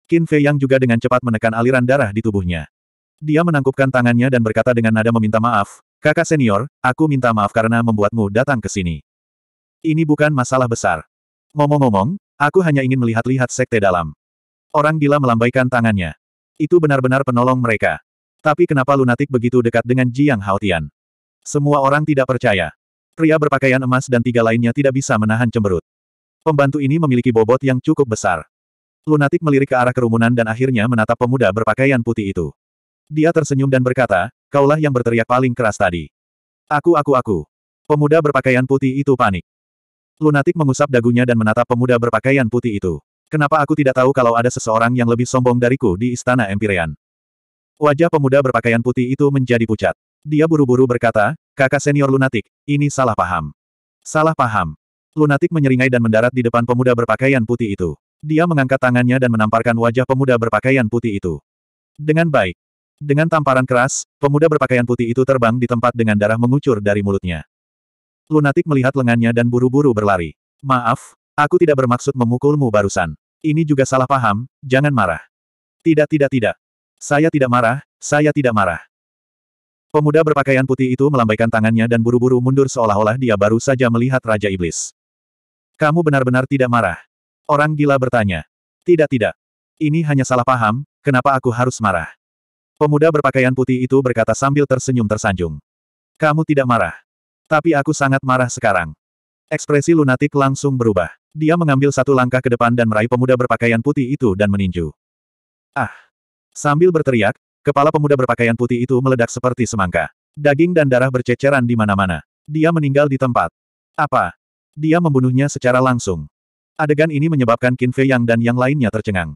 Qin Fei Yang juga dengan cepat menekan aliran darah di tubuhnya. Dia menangkupkan tangannya dan berkata dengan nada meminta maaf, Kakak senior, aku minta maaf karena membuatmu datang ke sini. Ini bukan masalah besar. Ngomong-ngomong, aku hanya ingin melihat-lihat sekte dalam. Orang gila melambaikan tangannya. Itu benar-benar penolong mereka. Tapi kenapa lunatik begitu dekat dengan Jiang Haotian? Semua orang tidak percaya. Pria berpakaian emas dan tiga lainnya tidak bisa menahan cemberut. Pembantu ini memiliki bobot yang cukup besar. Lunatik melirik ke arah kerumunan dan akhirnya menatap pemuda berpakaian putih itu. Dia tersenyum dan berkata, kaulah yang berteriak paling keras tadi. Aku aku aku. Pemuda berpakaian putih itu panik. Lunatik mengusap dagunya dan menatap pemuda berpakaian putih itu. Kenapa aku tidak tahu kalau ada seseorang yang lebih sombong dariku di Istana Empyrean? Wajah pemuda berpakaian putih itu menjadi pucat. Dia buru-buru berkata, kakak senior lunatik, ini salah paham. Salah paham. Lunatik menyeringai dan mendarat di depan pemuda berpakaian putih itu. Dia mengangkat tangannya dan menamparkan wajah pemuda berpakaian putih itu. Dengan baik. Dengan tamparan keras, pemuda berpakaian putih itu terbang di tempat dengan darah mengucur dari mulutnya. Lunatik melihat lengannya dan buru-buru berlari. Maaf, aku tidak bermaksud memukulmu barusan. Ini juga salah paham, jangan marah. Tidak tidak tidak. Saya tidak marah, saya tidak marah. Pemuda berpakaian putih itu melambaikan tangannya dan buru-buru mundur seolah-olah dia baru saja melihat Raja Iblis. Kamu benar-benar tidak marah. Orang gila bertanya. Tidak tidak. Ini hanya salah paham, kenapa aku harus marah? Pemuda berpakaian putih itu berkata sambil tersenyum tersanjung. Kamu tidak marah. Tapi aku sangat marah sekarang. Ekspresi lunatik langsung berubah. Dia mengambil satu langkah ke depan dan meraih pemuda berpakaian putih itu dan meninju. Ah! Sambil berteriak, kepala pemuda berpakaian putih itu meledak seperti semangka. Daging dan darah berceceran di mana-mana. Dia meninggal di tempat. Apa? Dia membunuhnya secara langsung. Adegan ini menyebabkan Qin Fei Yang dan yang lainnya tercengang.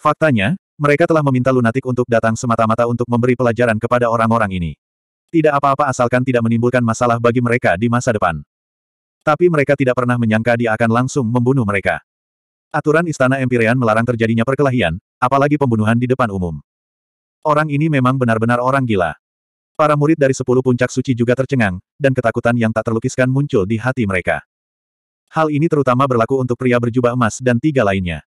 Faktanya, mereka telah meminta lunatik untuk datang semata-mata untuk memberi pelajaran kepada orang-orang ini. Tidak apa-apa asalkan tidak menimbulkan masalah bagi mereka di masa depan. Tapi mereka tidak pernah menyangka dia akan langsung membunuh mereka. Aturan Istana Empyrean melarang terjadinya perkelahian, apalagi pembunuhan di depan umum. Orang ini memang benar-benar orang gila. Para murid dari sepuluh puncak suci juga tercengang, dan ketakutan yang tak terlukiskan muncul di hati mereka. Hal ini terutama berlaku untuk pria berjubah emas dan tiga lainnya.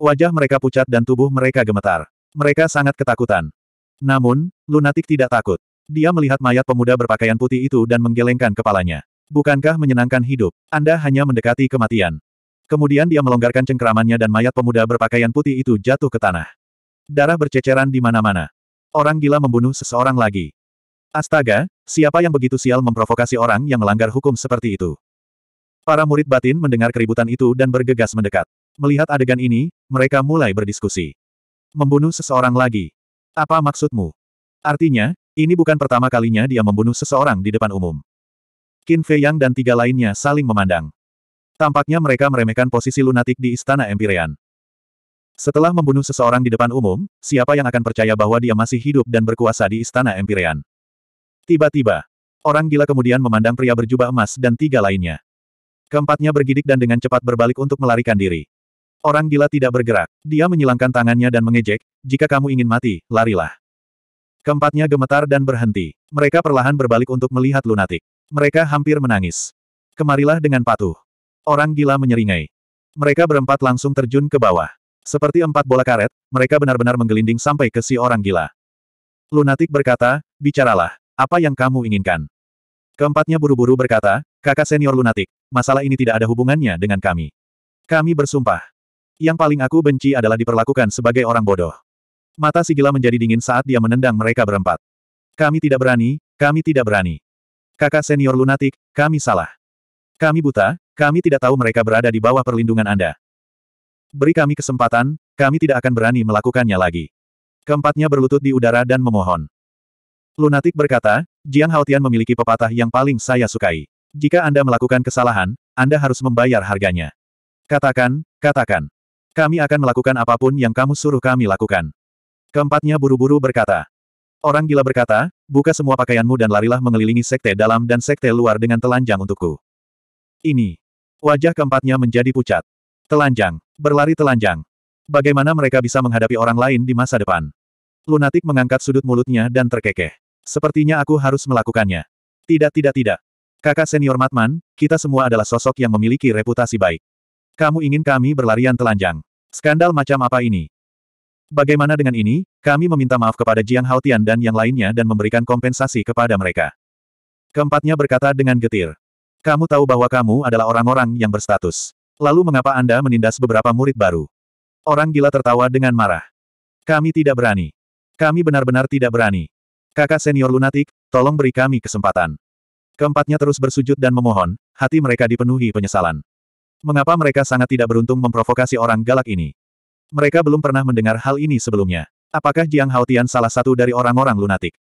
Wajah mereka pucat dan tubuh mereka gemetar. Mereka sangat ketakutan. Namun, lunatik tidak takut. Dia melihat mayat pemuda berpakaian putih itu dan menggelengkan kepalanya. Bukankah menyenangkan hidup? Anda hanya mendekati kematian. Kemudian dia melonggarkan cengkeramannya dan mayat pemuda berpakaian putih itu jatuh ke tanah. Darah berceceran di mana-mana. Orang gila membunuh seseorang lagi. Astaga, siapa yang begitu sial memprovokasi orang yang melanggar hukum seperti itu? Para murid batin mendengar keributan itu dan bergegas mendekat. Melihat adegan ini, mereka mulai berdiskusi. Membunuh seseorang lagi. Apa maksudmu? Artinya, ini bukan pertama kalinya dia membunuh seseorang di depan umum. Qin Fei Yang dan tiga lainnya saling memandang. Tampaknya mereka meremehkan posisi lunatik di Istana Empirean. Setelah membunuh seseorang di depan umum, siapa yang akan percaya bahwa dia masih hidup dan berkuasa di Istana Empirean? Tiba-tiba, orang gila kemudian memandang pria berjubah emas dan tiga lainnya. Keempatnya bergidik dan dengan cepat berbalik untuk melarikan diri. Orang gila tidak bergerak. Dia menyilangkan tangannya dan mengejek, jika kamu ingin mati, larilah. Keempatnya gemetar dan berhenti. Mereka perlahan berbalik untuk melihat lunatik. Mereka hampir menangis. Kemarilah dengan patuh. Orang gila menyeringai. Mereka berempat langsung terjun ke bawah. Seperti empat bola karet, mereka benar-benar menggelinding sampai ke si orang gila. Lunatik berkata, bicaralah, apa yang kamu inginkan? Keempatnya buru-buru berkata, Kakak senior lunatik, masalah ini tidak ada hubungannya dengan kami. Kami bersumpah. Yang paling aku benci adalah diperlakukan sebagai orang bodoh. Mata si gila menjadi dingin saat dia menendang mereka berempat. Kami tidak berani, kami tidak berani. Kakak senior lunatik, kami salah. Kami buta, kami tidak tahu mereka berada di bawah perlindungan Anda. Beri kami kesempatan, kami tidak akan berani melakukannya lagi. Keempatnya berlutut di udara dan memohon. Lunatik berkata, Jiang Haotian memiliki pepatah yang paling saya sukai. Jika Anda melakukan kesalahan, Anda harus membayar harganya. Katakan, katakan. Kami akan melakukan apapun yang kamu suruh kami lakukan. Keempatnya buru-buru berkata. Orang gila berkata, buka semua pakaianmu dan larilah mengelilingi sekte dalam dan sekte luar dengan telanjang untukku. Ini. Wajah keempatnya menjadi pucat. Telanjang. Berlari telanjang. Bagaimana mereka bisa menghadapi orang lain di masa depan? Lunatik mengangkat sudut mulutnya dan terkekeh. Sepertinya aku harus melakukannya. Tidak tidak tidak. Kakak senior Matman, kita semua adalah sosok yang memiliki reputasi baik. Kamu ingin kami berlarian telanjang. Skandal macam apa ini? Bagaimana dengan ini, kami meminta maaf kepada Jiang Haotian dan yang lainnya dan memberikan kompensasi kepada mereka. Keempatnya berkata dengan getir. Kamu tahu bahwa kamu adalah orang-orang yang berstatus. Lalu mengapa Anda menindas beberapa murid baru? Orang gila tertawa dengan marah. Kami tidak berani. Kami benar-benar tidak berani. Kakak senior lunatik, tolong beri kami kesempatan. Keempatnya terus bersujud dan memohon, hati mereka dipenuhi penyesalan. Mengapa mereka sangat tidak beruntung memprovokasi orang galak ini? Mereka belum pernah mendengar hal ini sebelumnya. Apakah Jiang Haotian salah satu dari orang-orang lunatik?